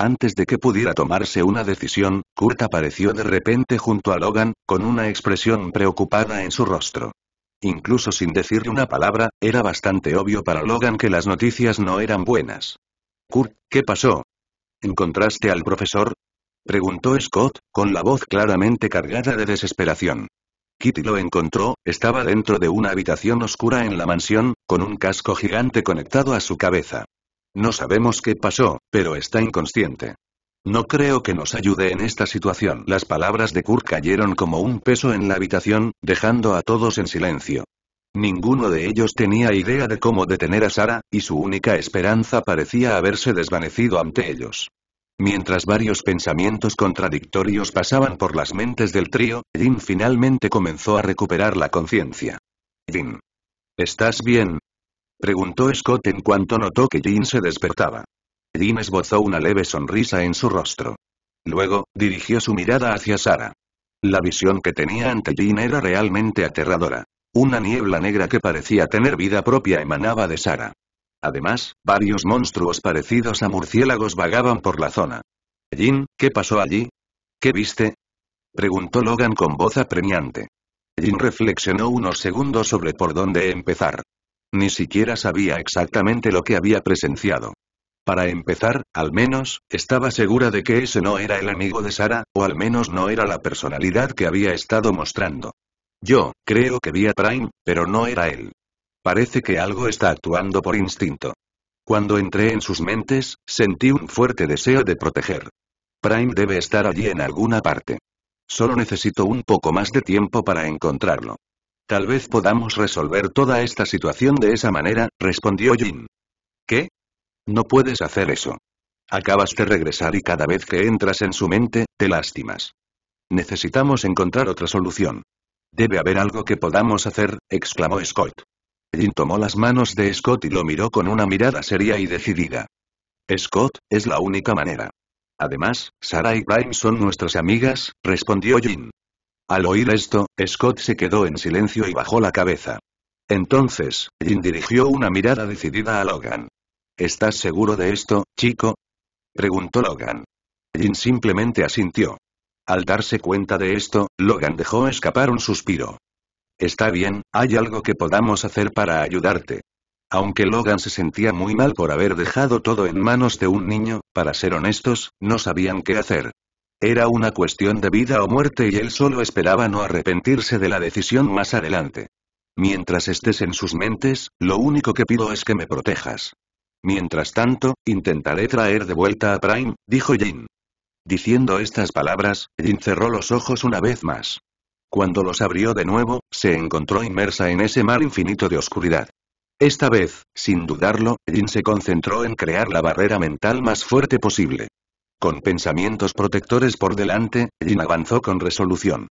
Antes de que pudiera tomarse una decisión, Kurt apareció de repente junto a Logan, con una expresión preocupada en su rostro. Incluso sin decirle una palabra, era bastante obvio para Logan que las noticias no eran buenas. Kurt, ¿qué pasó? ¿Encontraste al profesor? Preguntó Scott, con la voz claramente cargada de desesperación. Kitty lo encontró, estaba dentro de una habitación oscura en la mansión, con un casco gigante conectado a su cabeza. No sabemos qué pasó, pero está inconsciente. No creo que nos ayude en esta situación. Las palabras de Kurt cayeron como un peso en la habitación, dejando a todos en silencio. Ninguno de ellos tenía idea de cómo detener a Sara, y su única esperanza parecía haberse desvanecido ante ellos. Mientras varios pensamientos contradictorios pasaban por las mentes del trío, Jin finalmente comenzó a recuperar la conciencia. Jin. ¿Estás bien? Preguntó Scott en cuanto notó que Jean se despertaba. Jean esbozó una leve sonrisa en su rostro. Luego, dirigió su mirada hacia Sara. La visión que tenía ante Jean era realmente aterradora. Una niebla negra que parecía tener vida propia emanaba de Sara. Además, varios monstruos parecidos a murciélagos vagaban por la zona. Jean, ¿qué pasó allí? ¿Qué viste? Preguntó Logan con voz apremiante. Jean reflexionó unos segundos sobre por dónde empezar. Ni siquiera sabía exactamente lo que había presenciado. Para empezar, al menos, estaba segura de que ese no era el amigo de Sara, o al menos no era la personalidad que había estado mostrando. Yo, creo que vi a Prime, pero no era él. Parece que algo está actuando por instinto. Cuando entré en sus mentes, sentí un fuerte deseo de proteger. Prime debe estar allí en alguna parte. Solo necesito un poco más de tiempo para encontrarlo. Tal vez podamos resolver toda esta situación de esa manera, respondió Jin. ¿Qué? No puedes hacer eso. Acabas de regresar y cada vez que entras en su mente, te lastimas. Necesitamos encontrar otra solución. Debe haber algo que podamos hacer, exclamó Scott. Jin tomó las manos de Scott y lo miró con una mirada seria y decidida. Scott, es la única manera. Además, Sarah y Brian son nuestras amigas, respondió Jin. Al oír esto, Scott se quedó en silencio y bajó la cabeza. Entonces, Jin dirigió una mirada decidida a Logan. ¿Estás seguro de esto, chico? Preguntó Logan. Jin simplemente asintió. Al darse cuenta de esto, Logan dejó escapar un suspiro. Está bien, hay algo que podamos hacer para ayudarte. Aunque Logan se sentía muy mal por haber dejado todo en manos de un niño, para ser honestos, no sabían qué hacer. Era una cuestión de vida o muerte y él solo esperaba no arrepentirse de la decisión más adelante. Mientras estés en sus mentes, lo único que pido es que me protejas. Mientras tanto, intentaré traer de vuelta a Prime, dijo Jin. Diciendo estas palabras, Jin cerró los ojos una vez más. Cuando los abrió de nuevo, se encontró inmersa en ese mar infinito de oscuridad. Esta vez, sin dudarlo, Jin se concentró en crear la barrera mental más fuerte posible. Con pensamientos protectores por delante, Jin avanzó con resolución.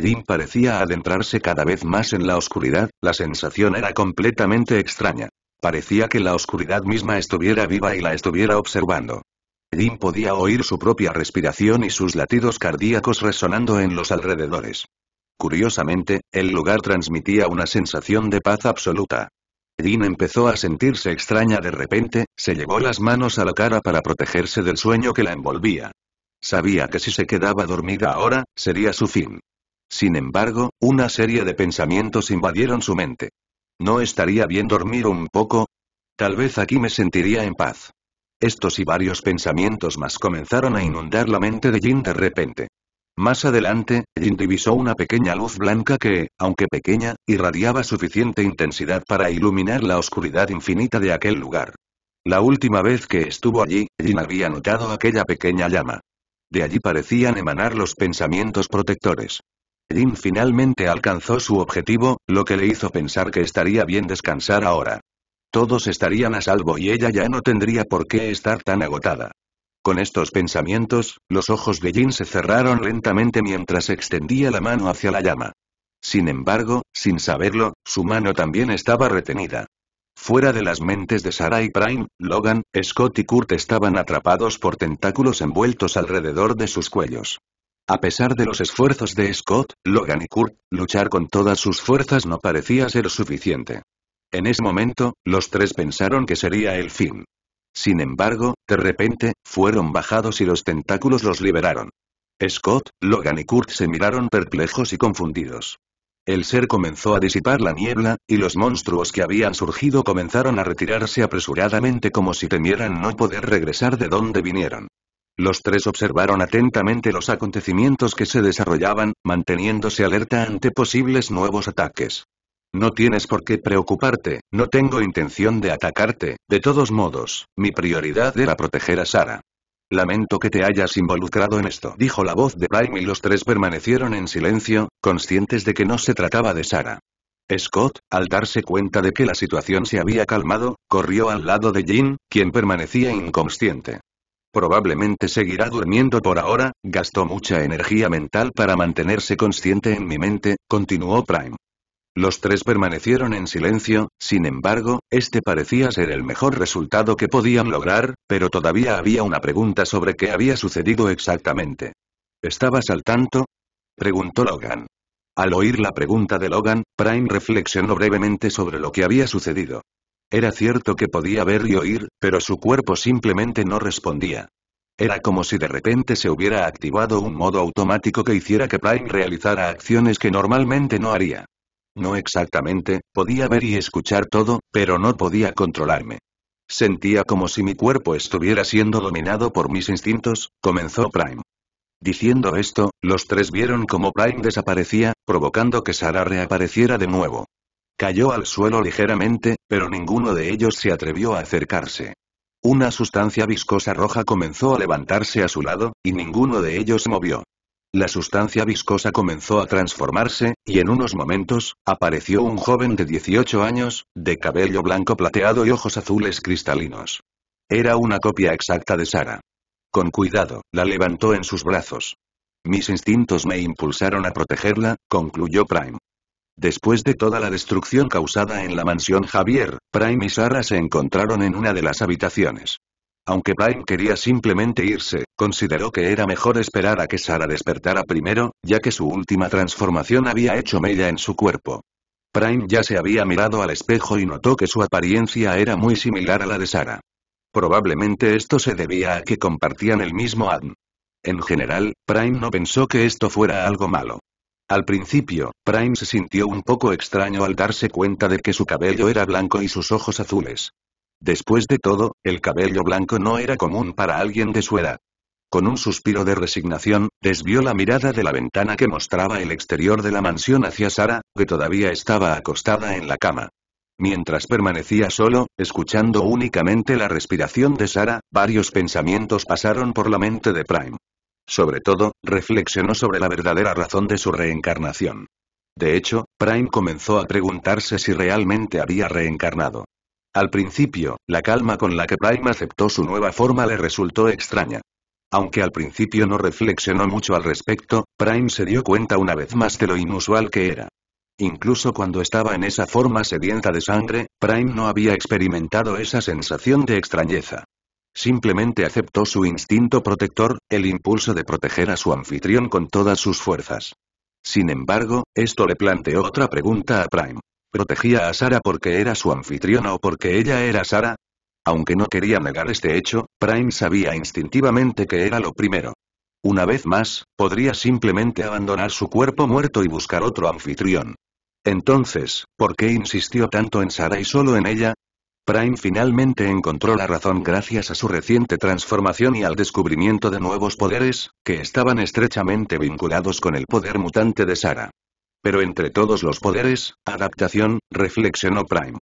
Jin parecía adentrarse cada vez más en la oscuridad, la sensación era completamente extraña. Parecía que la oscuridad misma estuviera viva y la estuviera observando. Jin podía oír su propia respiración y sus latidos cardíacos resonando en los alrededores. Curiosamente, el lugar transmitía una sensación de paz absoluta. Jin empezó a sentirse extraña de repente, se llevó las manos a la cara para protegerse del sueño que la envolvía. Sabía que si se quedaba dormida ahora, sería su fin. Sin embargo, una serie de pensamientos invadieron su mente. ¿No estaría bien dormir un poco? Tal vez aquí me sentiría en paz. Estos y varios pensamientos más comenzaron a inundar la mente de Jin de repente. Más adelante, Jin divisó una pequeña luz blanca que, aunque pequeña, irradiaba suficiente intensidad para iluminar la oscuridad infinita de aquel lugar. La última vez que estuvo allí, Jin había notado aquella pequeña llama. De allí parecían emanar los pensamientos protectores. Jin finalmente alcanzó su objetivo, lo que le hizo pensar que estaría bien descansar ahora. Todos estarían a salvo y ella ya no tendría por qué estar tan agotada. Con estos pensamientos, los ojos de Jin se cerraron lentamente mientras extendía la mano hacia la llama. Sin embargo, sin saberlo, su mano también estaba retenida. Fuera de las mentes de Sarah y Prime, Logan, Scott y Kurt estaban atrapados por tentáculos envueltos alrededor de sus cuellos. A pesar de los esfuerzos de Scott, Logan y Kurt, luchar con todas sus fuerzas no parecía ser suficiente. En ese momento, los tres pensaron que sería el fin. Sin embargo, de repente, fueron bajados y los tentáculos los liberaron. Scott, Logan y Kurt se miraron perplejos y confundidos. El ser comenzó a disipar la niebla, y los monstruos que habían surgido comenzaron a retirarse apresuradamente como si temieran no poder regresar de donde vinieron. Los tres observaron atentamente los acontecimientos que se desarrollaban, manteniéndose alerta ante posibles nuevos ataques. No tienes por qué preocuparte, no tengo intención de atacarte, de todos modos, mi prioridad era proteger a Sara. Lamento que te hayas involucrado en esto, dijo la voz de Prime y los tres permanecieron en silencio, conscientes de que no se trataba de Sara. Scott, al darse cuenta de que la situación se había calmado, corrió al lado de Jean, quien permanecía inconsciente. Probablemente seguirá durmiendo por ahora, gastó mucha energía mental para mantenerse consciente en mi mente, continuó Prime. Los tres permanecieron en silencio, sin embargo, este parecía ser el mejor resultado que podían lograr, pero todavía había una pregunta sobre qué había sucedido exactamente. ¿Estabas al tanto? preguntó Logan. Al oír la pregunta de Logan, Prime reflexionó brevemente sobre lo que había sucedido. Era cierto que podía ver y oír, pero su cuerpo simplemente no respondía. Era como si de repente se hubiera activado un modo automático que hiciera que Prime realizara acciones que normalmente no haría. No exactamente, podía ver y escuchar todo, pero no podía controlarme. Sentía como si mi cuerpo estuviera siendo dominado por mis instintos, comenzó Prime. Diciendo esto, los tres vieron como Prime desaparecía, provocando que Sara reapareciera de nuevo. Cayó al suelo ligeramente, pero ninguno de ellos se atrevió a acercarse. Una sustancia viscosa roja comenzó a levantarse a su lado, y ninguno de ellos movió la sustancia viscosa comenzó a transformarse, y en unos momentos, apareció un joven de 18 años, de cabello blanco plateado y ojos azules cristalinos. Era una copia exacta de Sara. Con cuidado, la levantó en sus brazos. Mis instintos me impulsaron a protegerla, concluyó Prime. Después de toda la destrucción causada en la mansión Javier, Prime y Sara se encontraron en una de las habitaciones. Aunque Prime quería simplemente irse, consideró que era mejor esperar a que Sara despertara primero, ya que su última transformación había hecho mella en su cuerpo. Prime ya se había mirado al espejo y notó que su apariencia era muy similar a la de Sara. Probablemente esto se debía a que compartían el mismo ADN. En general, Prime no pensó que esto fuera algo malo. Al principio, Prime se sintió un poco extraño al darse cuenta de que su cabello era blanco y sus ojos azules. Después de todo, el cabello blanco no era común para alguien de su edad. Con un suspiro de resignación, desvió la mirada de la ventana que mostraba el exterior de la mansión hacia Sara, que todavía estaba acostada en la cama. Mientras permanecía solo, escuchando únicamente la respiración de Sara, varios pensamientos pasaron por la mente de Prime. Sobre todo, reflexionó sobre la verdadera razón de su reencarnación. De hecho, Prime comenzó a preguntarse si realmente había reencarnado. Al principio, la calma con la que Prime aceptó su nueva forma le resultó extraña. Aunque al principio no reflexionó mucho al respecto, Prime se dio cuenta una vez más de lo inusual que era. Incluso cuando estaba en esa forma sedienta de sangre, Prime no había experimentado esa sensación de extrañeza. Simplemente aceptó su instinto protector, el impulso de proteger a su anfitrión con todas sus fuerzas. Sin embargo, esto le planteó otra pregunta a Prime. ¿Protegía a Sara porque era su anfitriona o porque ella era Sara? Aunque no quería negar este hecho, Prime sabía instintivamente que era lo primero. Una vez más, podría simplemente abandonar su cuerpo muerto y buscar otro anfitrión. Entonces, ¿por qué insistió tanto en Sara y solo en ella? Prime finalmente encontró la razón gracias a su reciente transformación y al descubrimiento de nuevos poderes, que estaban estrechamente vinculados con el poder mutante de Sara. Pero entre todos los poderes, adaptación, reflexionó Prime.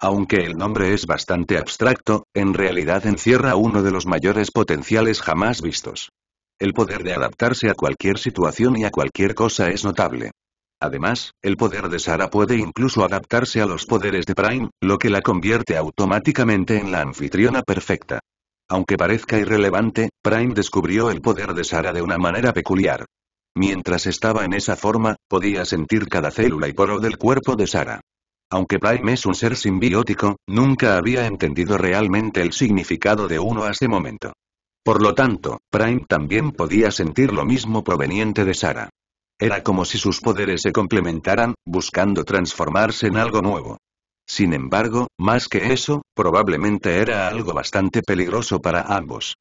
Aunque el nombre es bastante abstracto, en realidad encierra uno de los mayores potenciales jamás vistos. El poder de adaptarse a cualquier situación y a cualquier cosa es notable. Además, el poder de Sara puede incluso adaptarse a los poderes de Prime, lo que la convierte automáticamente en la anfitriona perfecta. Aunque parezca irrelevante, Prime descubrió el poder de Sara de una manera peculiar. Mientras estaba en esa forma, podía sentir cada célula y poro del cuerpo de Sara. Aunque Prime es un ser simbiótico, nunca había entendido realmente el significado de uno a ese momento. Por lo tanto, Prime también podía sentir lo mismo proveniente de Sara. Era como si sus poderes se complementaran, buscando transformarse en algo nuevo. Sin embargo, más que eso, probablemente era algo bastante peligroso para ambos.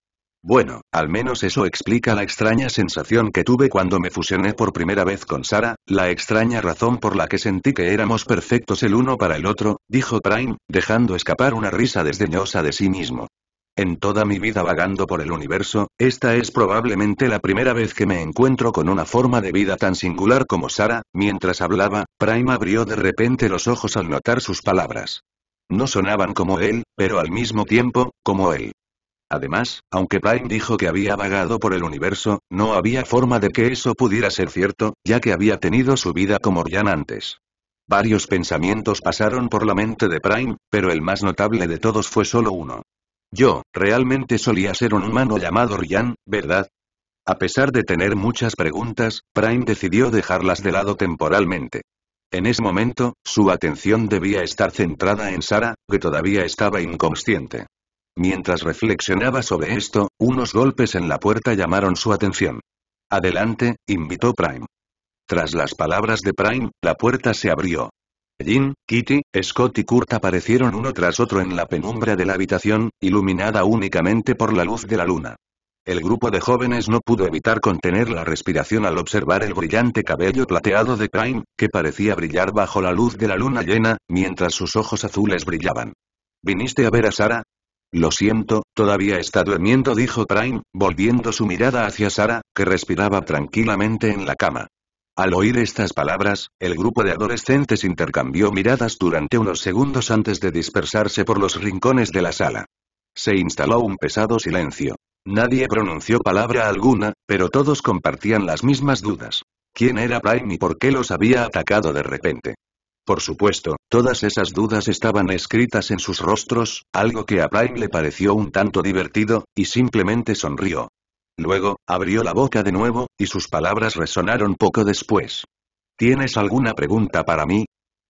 Bueno, al menos eso explica la extraña sensación que tuve cuando me fusioné por primera vez con Sara, la extraña razón por la que sentí que éramos perfectos el uno para el otro, dijo Prime, dejando escapar una risa desdeñosa de sí mismo. En toda mi vida vagando por el universo, esta es probablemente la primera vez que me encuentro con una forma de vida tan singular como Sara, mientras hablaba, Prime abrió de repente los ojos al notar sus palabras. No sonaban como él, pero al mismo tiempo, como él. Además, aunque Prime dijo que había vagado por el universo, no había forma de que eso pudiera ser cierto, ya que había tenido su vida como Ryan antes. Varios pensamientos pasaron por la mente de Prime, pero el más notable de todos fue solo uno. Yo, realmente solía ser un humano llamado Ryan, ¿verdad? A pesar de tener muchas preguntas, Prime decidió dejarlas de lado temporalmente. En ese momento, su atención debía estar centrada en Sara, que todavía estaba inconsciente. Mientras reflexionaba sobre esto, unos golpes en la puerta llamaron su atención. Adelante, invitó Prime. Tras las palabras de Prime, la puerta se abrió. Jim, Kitty, Scott y Kurt aparecieron uno tras otro en la penumbra de la habitación, iluminada únicamente por la luz de la luna. El grupo de jóvenes no pudo evitar contener la respiración al observar el brillante cabello plateado de Prime, que parecía brillar bajo la luz de la luna llena, mientras sus ojos azules brillaban. ¿Viniste a ver a Sara? Lo siento, todavía está durmiendo dijo Prime, volviendo su mirada hacia Sara, que respiraba tranquilamente en la cama. Al oír estas palabras, el grupo de adolescentes intercambió miradas durante unos segundos antes de dispersarse por los rincones de la sala. Se instaló un pesado silencio. Nadie pronunció palabra alguna, pero todos compartían las mismas dudas. ¿Quién era Prime y por qué los había atacado de repente? Por supuesto, todas esas dudas estaban escritas en sus rostros, algo que a Prime le pareció un tanto divertido, y simplemente sonrió. Luego, abrió la boca de nuevo, y sus palabras resonaron poco después. ¿Tienes alguna pregunta para mí?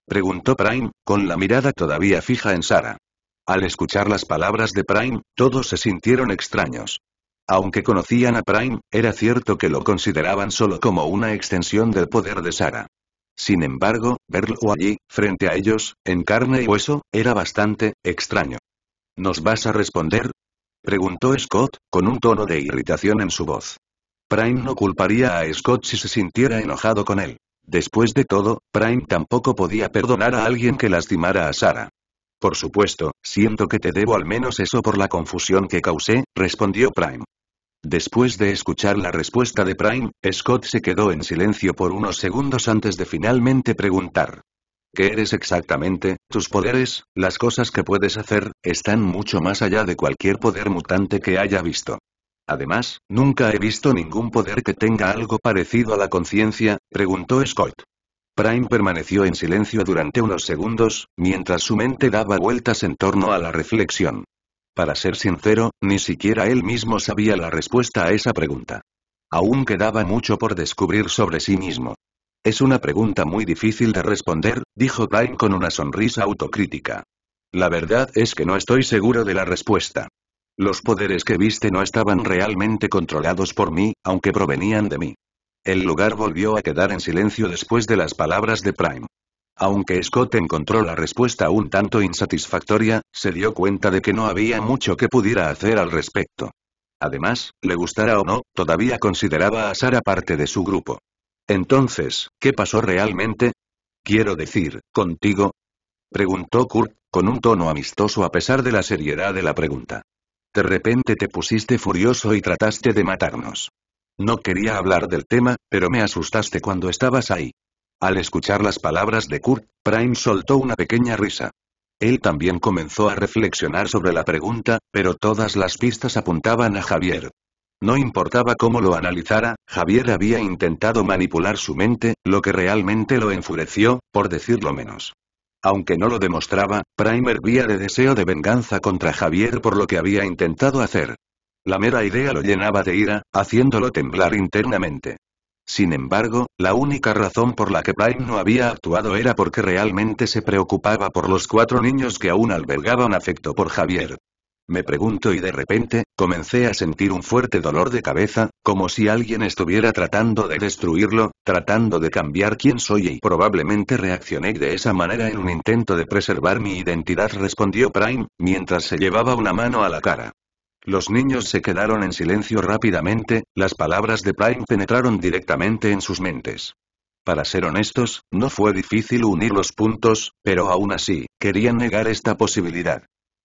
Preguntó Prime, con la mirada todavía fija en Sara. Al escuchar las palabras de Prime, todos se sintieron extraños. Aunque conocían a Prime, era cierto que lo consideraban solo como una extensión del poder de Sara. Sin embargo, verlo allí, frente a ellos, en carne y hueso, era bastante extraño. ¿Nos vas a responder? preguntó Scott, con un tono de irritación en su voz. Prime no culparía a Scott si se sintiera enojado con él. Después de todo, Prime tampoco podía perdonar a alguien que lastimara a Sara. Por supuesto, siento que te debo al menos eso por la confusión que causé, respondió Prime. Después de escuchar la respuesta de Prime, Scott se quedó en silencio por unos segundos antes de finalmente preguntar. ¿Qué eres exactamente? Tus poderes, las cosas que puedes hacer, están mucho más allá de cualquier poder mutante que haya visto. Además, nunca he visto ningún poder que tenga algo parecido a la conciencia, preguntó Scott. Prime permaneció en silencio durante unos segundos, mientras su mente daba vueltas en torno a la reflexión. Para ser sincero, ni siquiera él mismo sabía la respuesta a esa pregunta. Aún quedaba mucho por descubrir sobre sí mismo. Es una pregunta muy difícil de responder, dijo Prime con una sonrisa autocrítica. La verdad es que no estoy seguro de la respuesta. Los poderes que viste no estaban realmente controlados por mí, aunque provenían de mí. El lugar volvió a quedar en silencio después de las palabras de Prime. Aunque Scott encontró la respuesta un tanto insatisfactoria, se dio cuenta de que no había mucho que pudiera hacer al respecto. Además, le gustara o no, todavía consideraba a Sara parte de su grupo. Entonces, ¿qué pasó realmente? Quiero decir, ¿contigo? Preguntó Kurt, con un tono amistoso a pesar de la seriedad de la pregunta. De repente te pusiste furioso y trataste de matarnos. No quería hablar del tema, pero me asustaste cuando estabas ahí. Al escuchar las palabras de Kurt, Prime soltó una pequeña risa. Él también comenzó a reflexionar sobre la pregunta, pero todas las pistas apuntaban a Javier. No importaba cómo lo analizara, Javier había intentado manipular su mente, lo que realmente lo enfureció, por decirlo menos. Aunque no lo demostraba, Prime hervía de deseo de venganza contra Javier por lo que había intentado hacer. La mera idea lo llenaba de ira, haciéndolo temblar internamente. Sin embargo, la única razón por la que Prime no había actuado era porque realmente se preocupaba por los cuatro niños que aún albergaban afecto por Javier. Me pregunto y de repente, comencé a sentir un fuerte dolor de cabeza, como si alguien estuviera tratando de destruirlo, tratando de cambiar quién soy y probablemente reaccioné de esa manera en un intento de preservar mi identidad respondió Prime, mientras se llevaba una mano a la cara. Los niños se quedaron en silencio rápidamente, las palabras de Prime penetraron directamente en sus mentes. Para ser honestos, no fue difícil unir los puntos, pero aún así, querían negar esta posibilidad.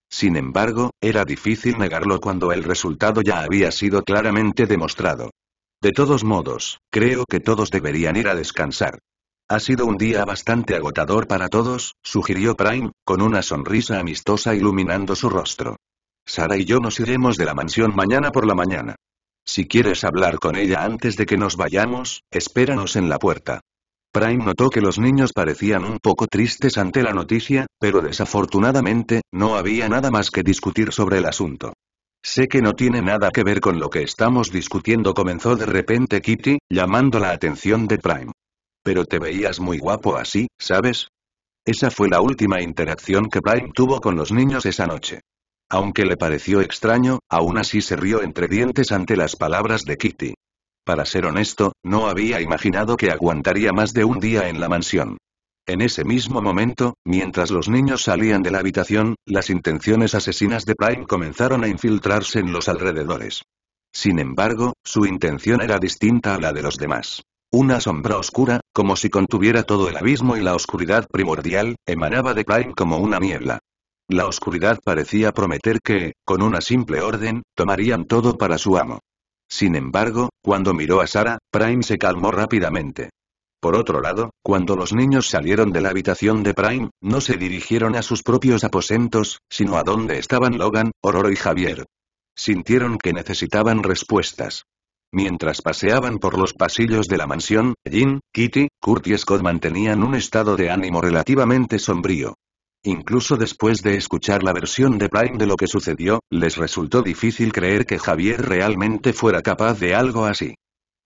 Sin embargo, era difícil negarlo cuando el resultado ya había sido claramente demostrado. De todos modos, creo que todos deberían ir a descansar. Ha sido un día bastante agotador para todos, sugirió Prime, con una sonrisa amistosa iluminando su rostro. Sara y yo nos iremos de la mansión mañana por la mañana. Si quieres hablar con ella antes de que nos vayamos, espéranos en la puerta. Prime notó que los niños parecían un poco tristes ante la noticia, pero desafortunadamente, no había nada más que discutir sobre el asunto. Sé que no tiene nada que ver con lo que estamos discutiendo, comenzó de repente Kitty, llamando la atención de Prime. Pero te veías muy guapo así, ¿sabes? Esa fue la última interacción que Prime tuvo con los niños esa noche. Aunque le pareció extraño, aún así se rió entre dientes ante las palabras de Kitty. Para ser honesto, no había imaginado que aguantaría más de un día en la mansión. En ese mismo momento, mientras los niños salían de la habitación, las intenciones asesinas de Prime comenzaron a infiltrarse en los alrededores. Sin embargo, su intención era distinta a la de los demás. Una sombra oscura, como si contuviera todo el abismo y la oscuridad primordial, emanaba de Prime como una niebla. La oscuridad parecía prometer que, con una simple orden, tomarían todo para su amo. Sin embargo, cuando miró a Sara, Prime se calmó rápidamente. Por otro lado, cuando los niños salieron de la habitación de Prime, no se dirigieron a sus propios aposentos, sino a donde estaban Logan, Ororo y Javier. Sintieron que necesitaban respuestas. Mientras paseaban por los pasillos de la mansión, Jean, Kitty, Kurt y Scott mantenían un estado de ánimo relativamente sombrío. Incluso después de escuchar la versión de Prime de lo que sucedió, les resultó difícil creer que Javier realmente fuera capaz de algo así.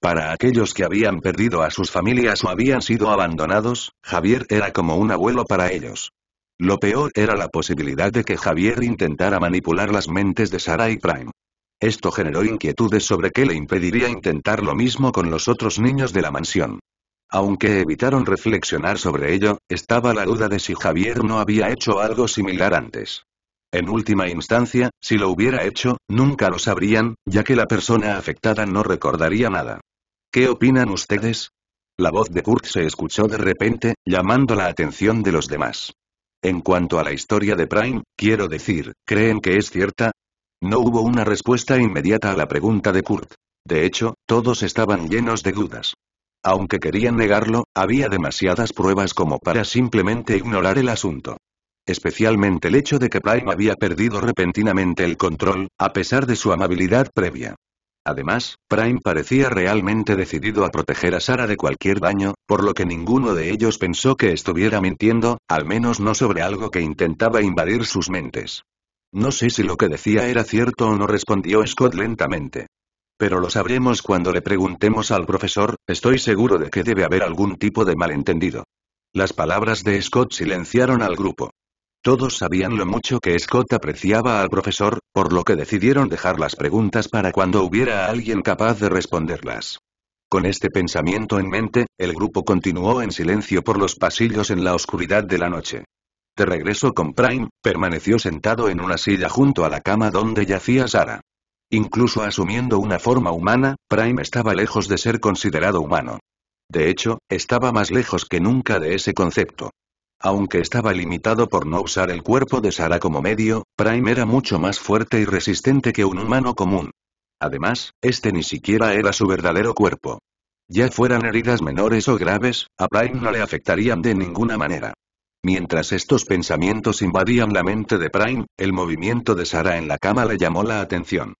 Para aquellos que habían perdido a sus familias o habían sido abandonados, Javier era como un abuelo para ellos. Lo peor era la posibilidad de que Javier intentara manipular las mentes de Sara y Prime. Esto generó inquietudes sobre qué le impediría intentar lo mismo con los otros niños de la mansión. Aunque evitaron reflexionar sobre ello, estaba la duda de si Javier no había hecho algo similar antes. En última instancia, si lo hubiera hecho, nunca lo sabrían, ya que la persona afectada no recordaría nada. ¿Qué opinan ustedes? La voz de Kurt se escuchó de repente, llamando la atención de los demás. En cuanto a la historia de Prime, quiero decir, ¿creen que es cierta? No hubo una respuesta inmediata a la pregunta de Kurt. De hecho, todos estaban llenos de dudas. Aunque querían negarlo, había demasiadas pruebas como para simplemente ignorar el asunto. Especialmente el hecho de que Prime había perdido repentinamente el control, a pesar de su amabilidad previa. Además, Prime parecía realmente decidido a proteger a Sara de cualquier daño, por lo que ninguno de ellos pensó que estuviera mintiendo, al menos no sobre algo que intentaba invadir sus mentes. No sé si lo que decía era cierto o no respondió Scott lentamente. Pero lo sabremos cuando le preguntemos al profesor, estoy seguro de que debe haber algún tipo de malentendido. Las palabras de Scott silenciaron al grupo. Todos sabían lo mucho que Scott apreciaba al profesor, por lo que decidieron dejar las preguntas para cuando hubiera alguien capaz de responderlas. Con este pensamiento en mente, el grupo continuó en silencio por los pasillos en la oscuridad de la noche. De regreso con Prime, permaneció sentado en una silla junto a la cama donde yacía Sara. Incluso asumiendo una forma humana, Prime estaba lejos de ser considerado humano. De hecho, estaba más lejos que nunca de ese concepto. Aunque estaba limitado por no usar el cuerpo de Sara como medio, Prime era mucho más fuerte y resistente que un humano común. Además, este ni siquiera era su verdadero cuerpo. Ya fueran heridas menores o graves, a Prime no le afectarían de ninguna manera. Mientras estos pensamientos invadían la mente de Prime, el movimiento de Sara en la cama le llamó la atención.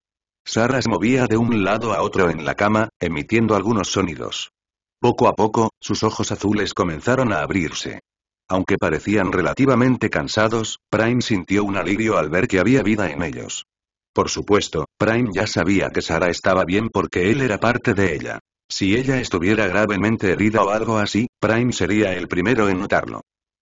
Sarah se movía de un lado a otro en la cama, emitiendo algunos sonidos. Poco a poco, sus ojos azules comenzaron a abrirse. Aunque parecían relativamente cansados, Prime sintió un alivio al ver que había vida en ellos. Por supuesto, Prime ya sabía que Sara estaba bien porque él era parte de ella. Si ella estuviera gravemente herida o algo así, Prime sería el primero en notarlo.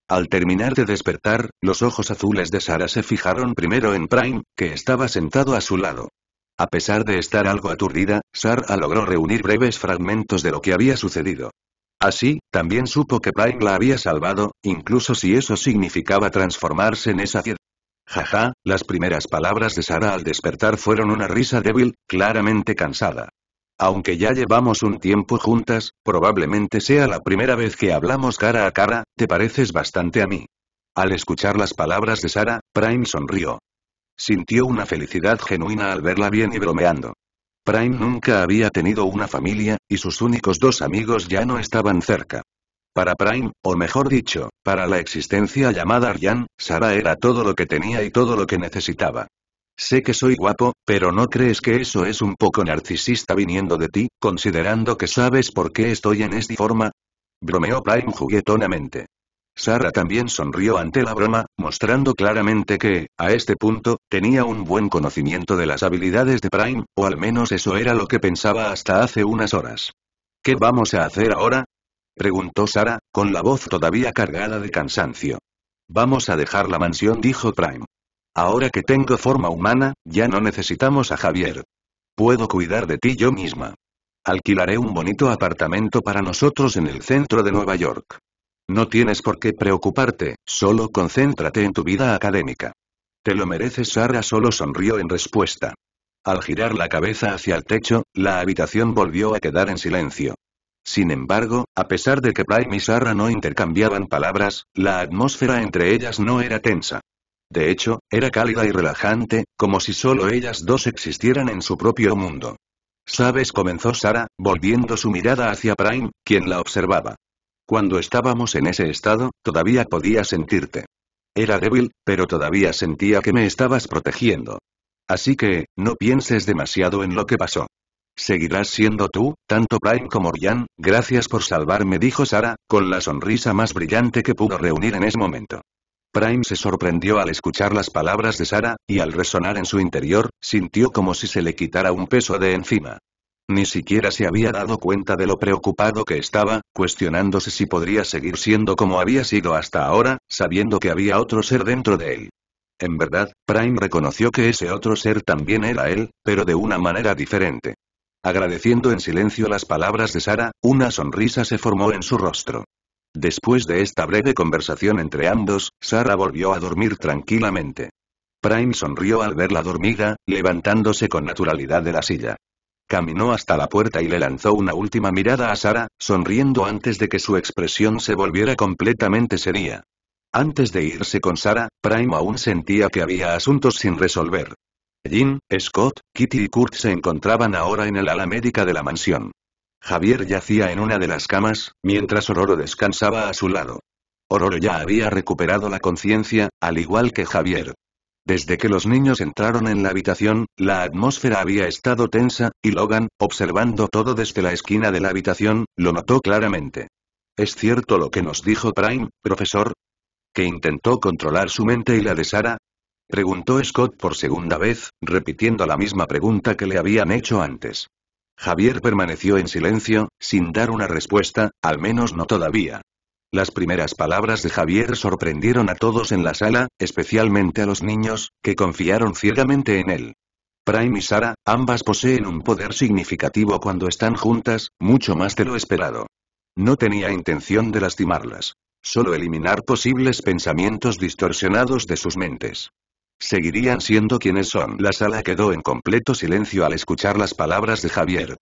Al terminar de despertar, los ojos azules de Sara se fijaron primero en Prime, que estaba sentado a su lado. A pesar de estar algo aturdida, Sara logró reunir breves fragmentos de lo que había sucedido. Así, también supo que Prime la había salvado, incluso si eso significaba transformarse en esa ciudad. Jaja, las primeras palabras de Sara al despertar fueron una risa débil, claramente cansada. Aunque ya llevamos un tiempo juntas, probablemente sea la primera vez que hablamos cara a cara, te pareces bastante a mí. Al escuchar las palabras de Sara, Prime sonrió. Sintió una felicidad genuina al verla bien y bromeando. Prime nunca había tenido una familia, y sus únicos dos amigos ya no estaban cerca. Para Prime, o mejor dicho, para la existencia llamada Ryan, Sara era todo lo que tenía y todo lo que necesitaba. Sé que soy guapo, pero ¿no crees que eso es un poco narcisista viniendo de ti, considerando que sabes por qué estoy en esta forma? Bromeó Prime juguetonamente. Sara también sonrió ante la broma, mostrando claramente que, a este punto, tenía un buen conocimiento de las habilidades de Prime, o al menos eso era lo que pensaba hasta hace unas horas. ¿Qué vamos a hacer ahora? preguntó Sara, con la voz todavía cargada de cansancio. Vamos a dejar la mansión, dijo Prime. Ahora que tengo forma humana, ya no necesitamos a Javier. Puedo cuidar de ti yo misma. Alquilaré un bonito apartamento para nosotros en el centro de Nueva York. No tienes por qué preocuparte, solo concéntrate en tu vida académica. Te lo mereces. Sara solo sonrió en respuesta. Al girar la cabeza hacia el techo, la habitación volvió a quedar en silencio. Sin embargo, a pesar de que Prime y Sara no intercambiaban palabras, la atmósfera entre ellas no era tensa. De hecho, era cálida y relajante, como si solo ellas dos existieran en su propio mundo. ¿Sabes? comenzó Sara, volviendo su mirada hacia Prime, quien la observaba. Cuando estábamos en ese estado, todavía podía sentirte. Era débil, pero todavía sentía que me estabas protegiendo. Así que, no pienses demasiado en lo que pasó. Seguirás siendo tú, tanto Prime como Ryan, gracias por salvarme dijo Sara, con la sonrisa más brillante que pudo reunir en ese momento. Prime se sorprendió al escuchar las palabras de Sara, y al resonar en su interior, sintió como si se le quitara un peso de encima. Ni siquiera se había dado cuenta de lo preocupado que estaba, cuestionándose si podría seguir siendo como había sido hasta ahora, sabiendo que había otro ser dentro de él. En verdad, Prime reconoció que ese otro ser también era él, pero de una manera diferente. Agradeciendo en silencio las palabras de Sara, una sonrisa se formó en su rostro. Después de esta breve conversación entre ambos, Sara volvió a dormir tranquilamente. Prime sonrió al verla dormida, levantándose con naturalidad de la silla. Caminó hasta la puerta y le lanzó una última mirada a Sara, sonriendo antes de que su expresión se volviera completamente seria. Antes de irse con Sara, Prime aún sentía que había asuntos sin resolver. Jean, Scott, Kitty y Kurt se encontraban ahora en el ala médica de la mansión. Javier yacía en una de las camas, mientras Ororo descansaba a su lado. Ororo ya había recuperado la conciencia, al igual que Javier. Desde que los niños entraron en la habitación, la atmósfera había estado tensa, y Logan, observando todo desde la esquina de la habitación, lo notó claramente. ¿Es cierto lo que nos dijo Prime, profesor? ¿Que intentó controlar su mente y la de Sara? Preguntó Scott por segunda vez, repitiendo la misma pregunta que le habían hecho antes. Javier permaneció en silencio, sin dar una respuesta, al menos no todavía. Las primeras palabras de Javier sorprendieron a todos en la sala, especialmente a los niños, que confiaron ciegamente en él. Prime y Sara, ambas poseen un poder significativo cuando están juntas, mucho más de lo esperado. No tenía intención de lastimarlas. Solo eliminar posibles pensamientos distorsionados de sus mentes. Seguirían siendo quienes son. La sala quedó en completo silencio al escuchar las palabras de Javier.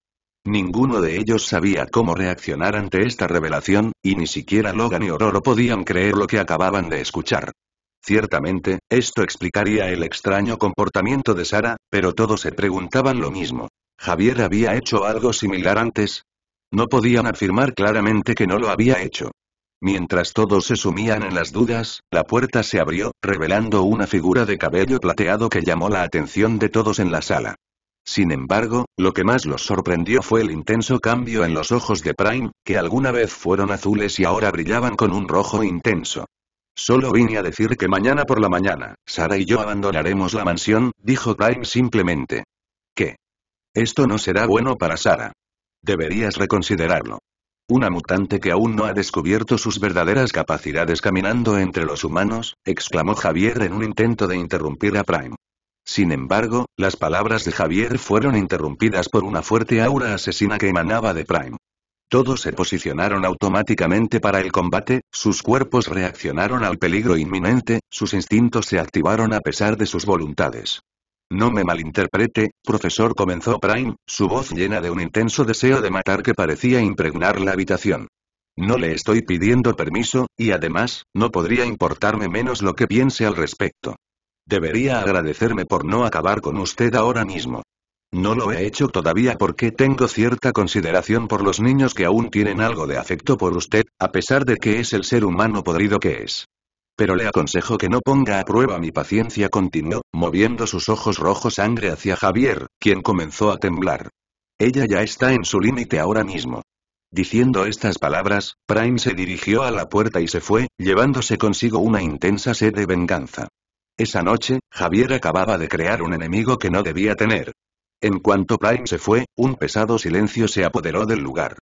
Ninguno de ellos sabía cómo reaccionar ante esta revelación, y ni siquiera Logan y Ororo podían creer lo que acababan de escuchar. Ciertamente, esto explicaría el extraño comportamiento de Sara, pero todos se preguntaban lo mismo. ¿Javier había hecho algo similar antes? No podían afirmar claramente que no lo había hecho. Mientras todos se sumían en las dudas, la puerta se abrió, revelando una figura de cabello plateado que llamó la atención de todos en la sala. Sin embargo, lo que más los sorprendió fue el intenso cambio en los ojos de Prime, que alguna vez fueron azules y ahora brillaban con un rojo intenso. Solo vine a decir que mañana por la mañana, Sara y yo abandonaremos la mansión, dijo Prime simplemente. ¿Qué? Esto no será bueno para Sara. Deberías reconsiderarlo. Una mutante que aún no ha descubierto sus verdaderas capacidades caminando entre los humanos, exclamó Javier en un intento de interrumpir a Prime. Sin embargo, las palabras de Javier fueron interrumpidas por una fuerte aura asesina que emanaba de Prime. Todos se posicionaron automáticamente para el combate, sus cuerpos reaccionaron al peligro inminente, sus instintos se activaron a pesar de sus voluntades. No me malinterprete, profesor comenzó Prime, su voz llena de un intenso deseo de matar que parecía impregnar la habitación. No le estoy pidiendo permiso, y además, no podría importarme menos lo que piense al respecto. Debería agradecerme por no acabar con usted ahora mismo. No lo he hecho todavía porque tengo cierta consideración por los niños que aún tienen algo de afecto por usted, a pesar de que es el ser humano podrido que es. Pero le aconsejo que no ponga a prueba mi paciencia, continuó, moviendo sus ojos rojos sangre hacia Javier, quien comenzó a temblar. Ella ya está en su límite ahora mismo. Diciendo estas palabras, Prime se dirigió a la puerta y se fue, llevándose consigo una intensa sed de venganza. Esa noche, Javier acababa de crear un enemigo que no debía tener. En cuanto Prime se fue, un pesado silencio se apoderó del lugar.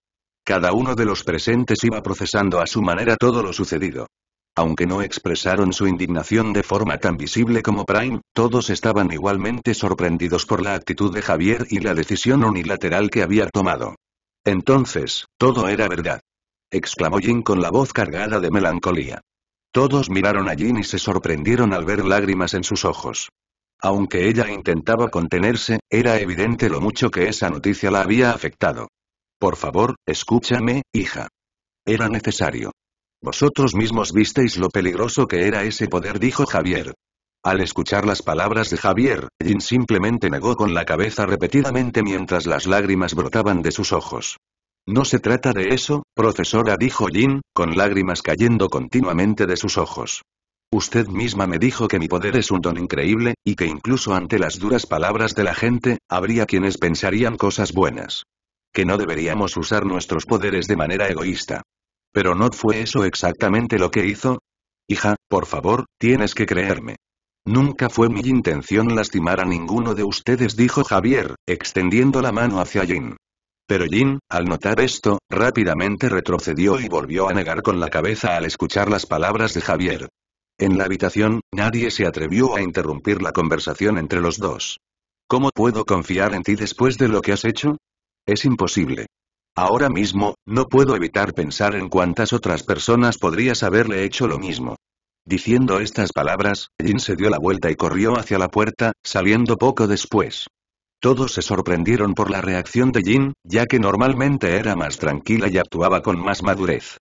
Cada uno de los presentes iba procesando a su manera todo lo sucedido. Aunque no expresaron su indignación de forma tan visible como Prime, todos estaban igualmente sorprendidos por la actitud de Javier y la decisión unilateral que había tomado. Entonces, todo era verdad. Exclamó Jin con la voz cargada de melancolía. Todos miraron a Jin y se sorprendieron al ver lágrimas en sus ojos. Aunque ella intentaba contenerse, era evidente lo mucho que esa noticia la había afectado. Por favor, escúchame, hija. Era necesario. Vosotros mismos visteis lo peligroso que era ese poder, dijo Javier. Al escuchar las palabras de Javier, Jin simplemente negó con la cabeza repetidamente mientras las lágrimas brotaban de sus ojos. No se trata de eso, profesora dijo Jin, con lágrimas cayendo continuamente de sus ojos. Usted misma me dijo que mi poder es un don increíble, y que incluso ante las duras palabras de la gente, habría quienes pensarían cosas buenas. Que no deberíamos usar nuestros poderes de manera egoísta. Pero no fue eso exactamente lo que hizo. Hija, por favor, tienes que creerme. Nunca fue mi intención lastimar a ninguno de ustedes, dijo Javier, extendiendo la mano hacia Jin. Pero Jin, al notar esto, rápidamente retrocedió y volvió a negar con la cabeza al escuchar las palabras de Javier. En la habitación, nadie se atrevió a interrumpir la conversación entre los dos. ¿Cómo puedo confiar en ti después de lo que has hecho? Es imposible. Ahora mismo, no puedo evitar pensar en cuántas otras personas podrías haberle hecho lo mismo. Diciendo estas palabras, Jin se dio la vuelta y corrió hacia la puerta, saliendo poco después. Todos se sorprendieron por la reacción de Jin, ya que normalmente era más tranquila y actuaba con más madurez.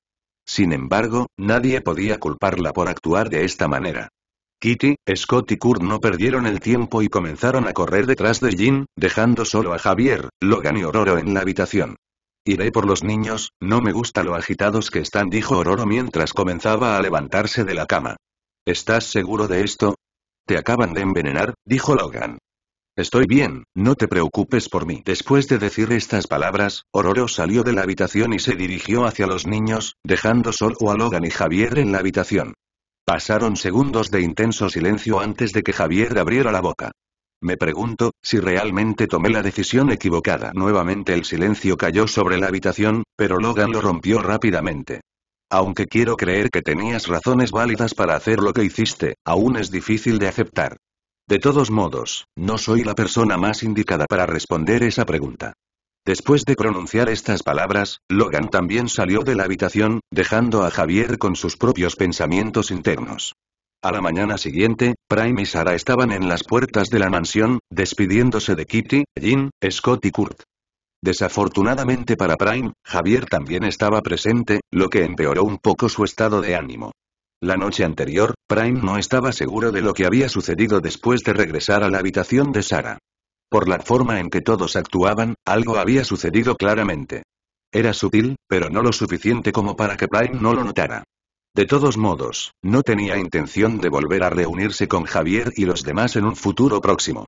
Sin embargo, nadie podía culparla por actuar de esta manera. Kitty, Scott y Kurt no perdieron el tiempo y comenzaron a correr detrás de Jin, dejando solo a Javier, Logan y Ororo en la habitación. Iré por los niños, no me gusta lo agitados que están, dijo Ororo mientras comenzaba a levantarse de la cama. ¿Estás seguro de esto? Te acaban de envenenar, dijo Logan. Estoy bien, no te preocupes por mí. Después de decir estas palabras, Ororo salió de la habitación y se dirigió hacia los niños, dejando solo a Logan y Javier en la habitación. Pasaron segundos de intenso silencio antes de que Javier abriera la boca. Me pregunto, si realmente tomé la decisión equivocada. Nuevamente el silencio cayó sobre la habitación, pero Logan lo rompió rápidamente. Aunque quiero creer que tenías razones válidas para hacer lo que hiciste, aún es difícil de aceptar. De todos modos, no soy la persona más indicada para responder esa pregunta. Después de pronunciar estas palabras, Logan también salió de la habitación, dejando a Javier con sus propios pensamientos internos. A la mañana siguiente, Prime y Sara estaban en las puertas de la mansión, despidiéndose de Kitty, Jean, Scott y Kurt. Desafortunadamente para Prime, Javier también estaba presente, lo que empeoró un poco su estado de ánimo. La noche anterior, Prime no estaba seguro de lo que había sucedido después de regresar a la habitación de Sara. Por la forma en que todos actuaban, algo había sucedido claramente. Era sutil, pero no lo suficiente como para que Prime no lo notara. De todos modos, no tenía intención de volver a reunirse con Javier y los demás en un futuro próximo.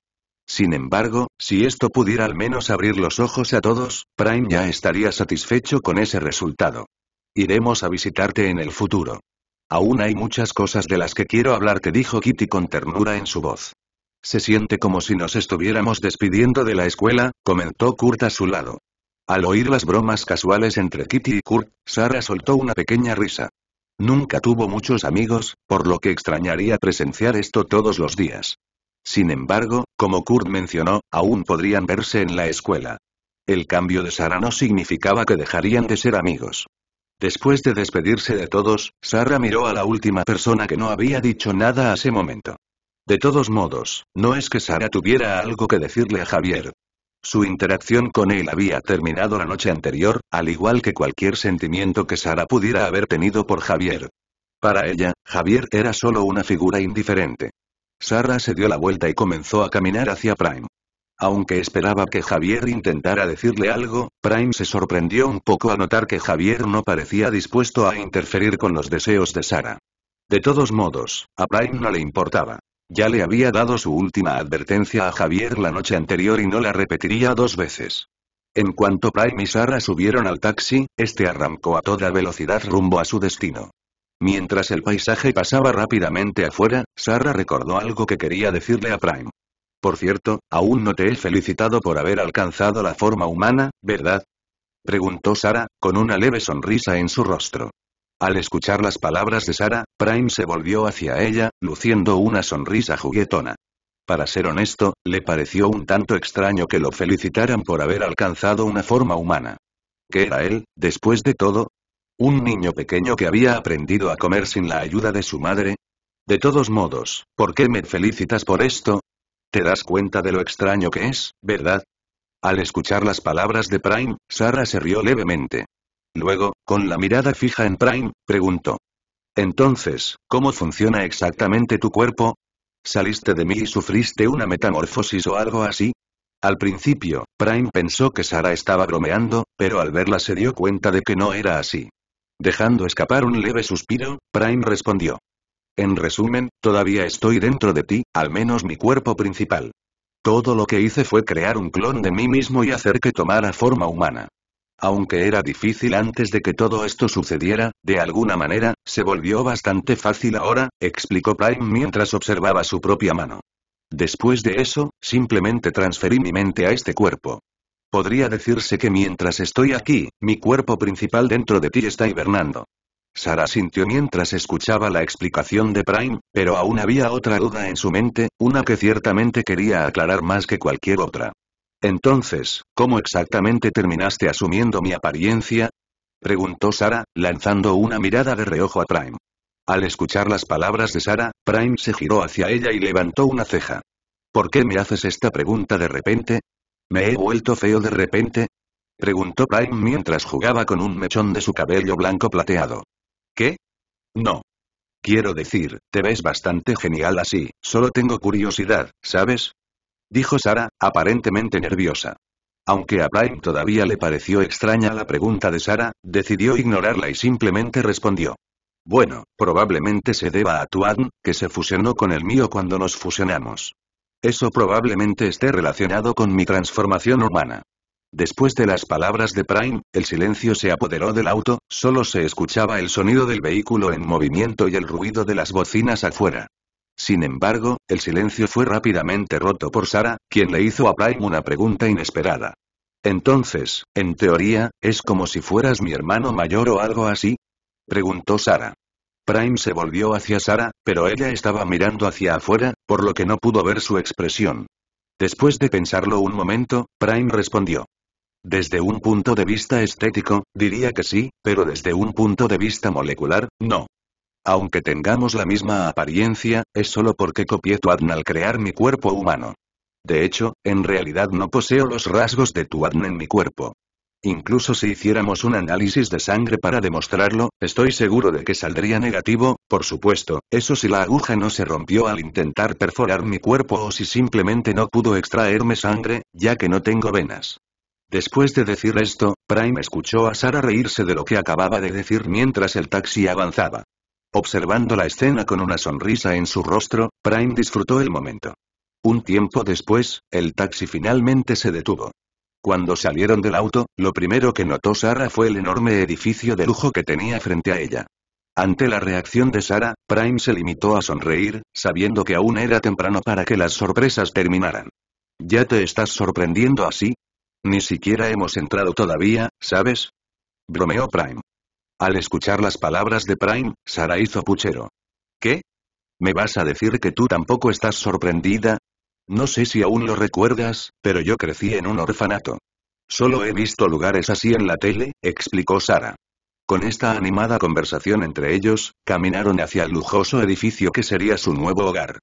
Sin embargo, si esto pudiera al menos abrir los ojos a todos, Prime ya estaría satisfecho con ese resultado. Iremos a visitarte en el futuro. Aún hay muchas cosas de las que quiero hablar» que dijo Kitty con ternura en su voz. Se siente como si nos estuviéramos despidiendo de la escuela, comentó Kurt a su lado. Al oír las bromas casuales entre Kitty y Kurt, Sara soltó una pequeña risa. Nunca tuvo muchos amigos, por lo que extrañaría presenciar esto todos los días. Sin embargo, como Kurt mencionó, aún podrían verse en la escuela. El cambio de Sara no significaba que dejarían de ser amigos. Después de despedirse de todos, Sarah miró a la última persona que no había dicho nada a ese momento. De todos modos, no es que Sara tuviera algo que decirle a Javier. Su interacción con él había terminado la noche anterior, al igual que cualquier sentimiento que Sara pudiera haber tenido por Javier. Para ella, Javier era solo una figura indiferente. Sara se dio la vuelta y comenzó a caminar hacia Prime. Aunque esperaba que Javier intentara decirle algo, Prime se sorprendió un poco a notar que Javier no parecía dispuesto a interferir con los deseos de Sara. De todos modos, a Prime no le importaba. Ya le había dado su última advertencia a Javier la noche anterior y no la repetiría dos veces. En cuanto Prime y Sara subieron al taxi, este arrancó a toda velocidad rumbo a su destino. Mientras el paisaje pasaba rápidamente afuera, Sara recordó algo que quería decirle a Prime. Por cierto, aún no te he felicitado por haber alcanzado la forma humana, ¿verdad? Preguntó Sara, con una leve sonrisa en su rostro. Al escuchar las palabras de Sara, Prime se volvió hacia ella, luciendo una sonrisa juguetona. Para ser honesto, le pareció un tanto extraño que lo felicitaran por haber alcanzado una forma humana. ¿Qué era él, después de todo? ¿Un niño pequeño que había aprendido a comer sin la ayuda de su madre? De todos modos, ¿por qué me felicitas por esto? ¿Te das cuenta de lo extraño que es, verdad? Al escuchar las palabras de Prime, Sara se rió levemente. Luego, con la mirada fija en Prime, preguntó. Entonces, ¿cómo funciona exactamente tu cuerpo? ¿Saliste de mí y sufriste una metamorfosis o algo así? Al principio, Prime pensó que Sarah estaba bromeando, pero al verla se dio cuenta de que no era así. Dejando escapar un leve suspiro, Prime respondió. En resumen, todavía estoy dentro de ti, al menos mi cuerpo principal. Todo lo que hice fue crear un clon de mí mismo y hacer que tomara forma humana. Aunque era difícil antes de que todo esto sucediera, de alguna manera, se volvió bastante fácil ahora, explicó Prime mientras observaba su propia mano. Después de eso, simplemente transferí mi mente a este cuerpo. Podría decirse que mientras estoy aquí, mi cuerpo principal dentro de ti está hibernando. Sara sintió mientras escuchaba la explicación de Prime, pero aún había otra duda en su mente, una que ciertamente quería aclarar más que cualquier otra. Entonces, ¿cómo exactamente terminaste asumiendo mi apariencia? preguntó Sara, lanzando una mirada de reojo a Prime. Al escuchar las palabras de Sara, Prime se giró hacia ella y levantó una ceja. ¿Por qué me haces esta pregunta de repente? ¿Me he vuelto feo de repente? preguntó Prime mientras jugaba con un mechón de su cabello blanco plateado. ¿Qué? No. Quiero decir, te ves bastante genial así, solo tengo curiosidad, ¿sabes? Dijo Sara, aparentemente nerviosa. Aunque a Brian todavía le pareció extraña la pregunta de Sara, decidió ignorarla y simplemente respondió. Bueno, probablemente se deba a tu ADN, que se fusionó con el mío cuando nos fusionamos. Eso probablemente esté relacionado con mi transformación humana. Después de las palabras de Prime, el silencio se apoderó del auto, solo se escuchaba el sonido del vehículo en movimiento y el ruido de las bocinas afuera. Sin embargo, el silencio fue rápidamente roto por Sara, quien le hizo a Prime una pregunta inesperada. Entonces, en teoría, es como si fueras mi hermano mayor o algo así? preguntó Sara. Prime se volvió hacia Sara, pero ella estaba mirando hacia afuera, por lo que no pudo ver su expresión. Después de pensarlo un momento, Prime respondió. Desde un punto de vista estético, diría que sí, pero desde un punto de vista molecular, no. Aunque tengamos la misma apariencia, es solo porque copié tu ADN al crear mi cuerpo humano. De hecho, en realidad no poseo los rasgos de tu ADN en mi cuerpo. Incluso si hiciéramos un análisis de sangre para demostrarlo, estoy seguro de que saldría negativo, por supuesto, eso si la aguja no se rompió al intentar perforar mi cuerpo o si simplemente no pudo extraerme sangre, ya que no tengo venas. Después de decir esto, Prime escuchó a Sara reírse de lo que acababa de decir mientras el taxi avanzaba. Observando la escena con una sonrisa en su rostro, Prime disfrutó el momento. Un tiempo después, el taxi finalmente se detuvo. Cuando salieron del auto, lo primero que notó Sara fue el enorme edificio de lujo que tenía frente a ella. Ante la reacción de Sara, Prime se limitó a sonreír, sabiendo que aún era temprano para que las sorpresas terminaran. ¿Ya te estás sorprendiendo así? Ni siquiera hemos entrado todavía, ¿sabes? Bromeó Prime. Al escuchar las palabras de Prime, Sara hizo puchero. ¿Qué? ¿Me vas a decir que tú tampoco estás sorprendida? No sé si aún lo recuerdas, pero yo crecí en un orfanato. Solo he visto lugares así en la tele, explicó Sara. Con esta animada conversación entre ellos, caminaron hacia el lujoso edificio que sería su nuevo hogar.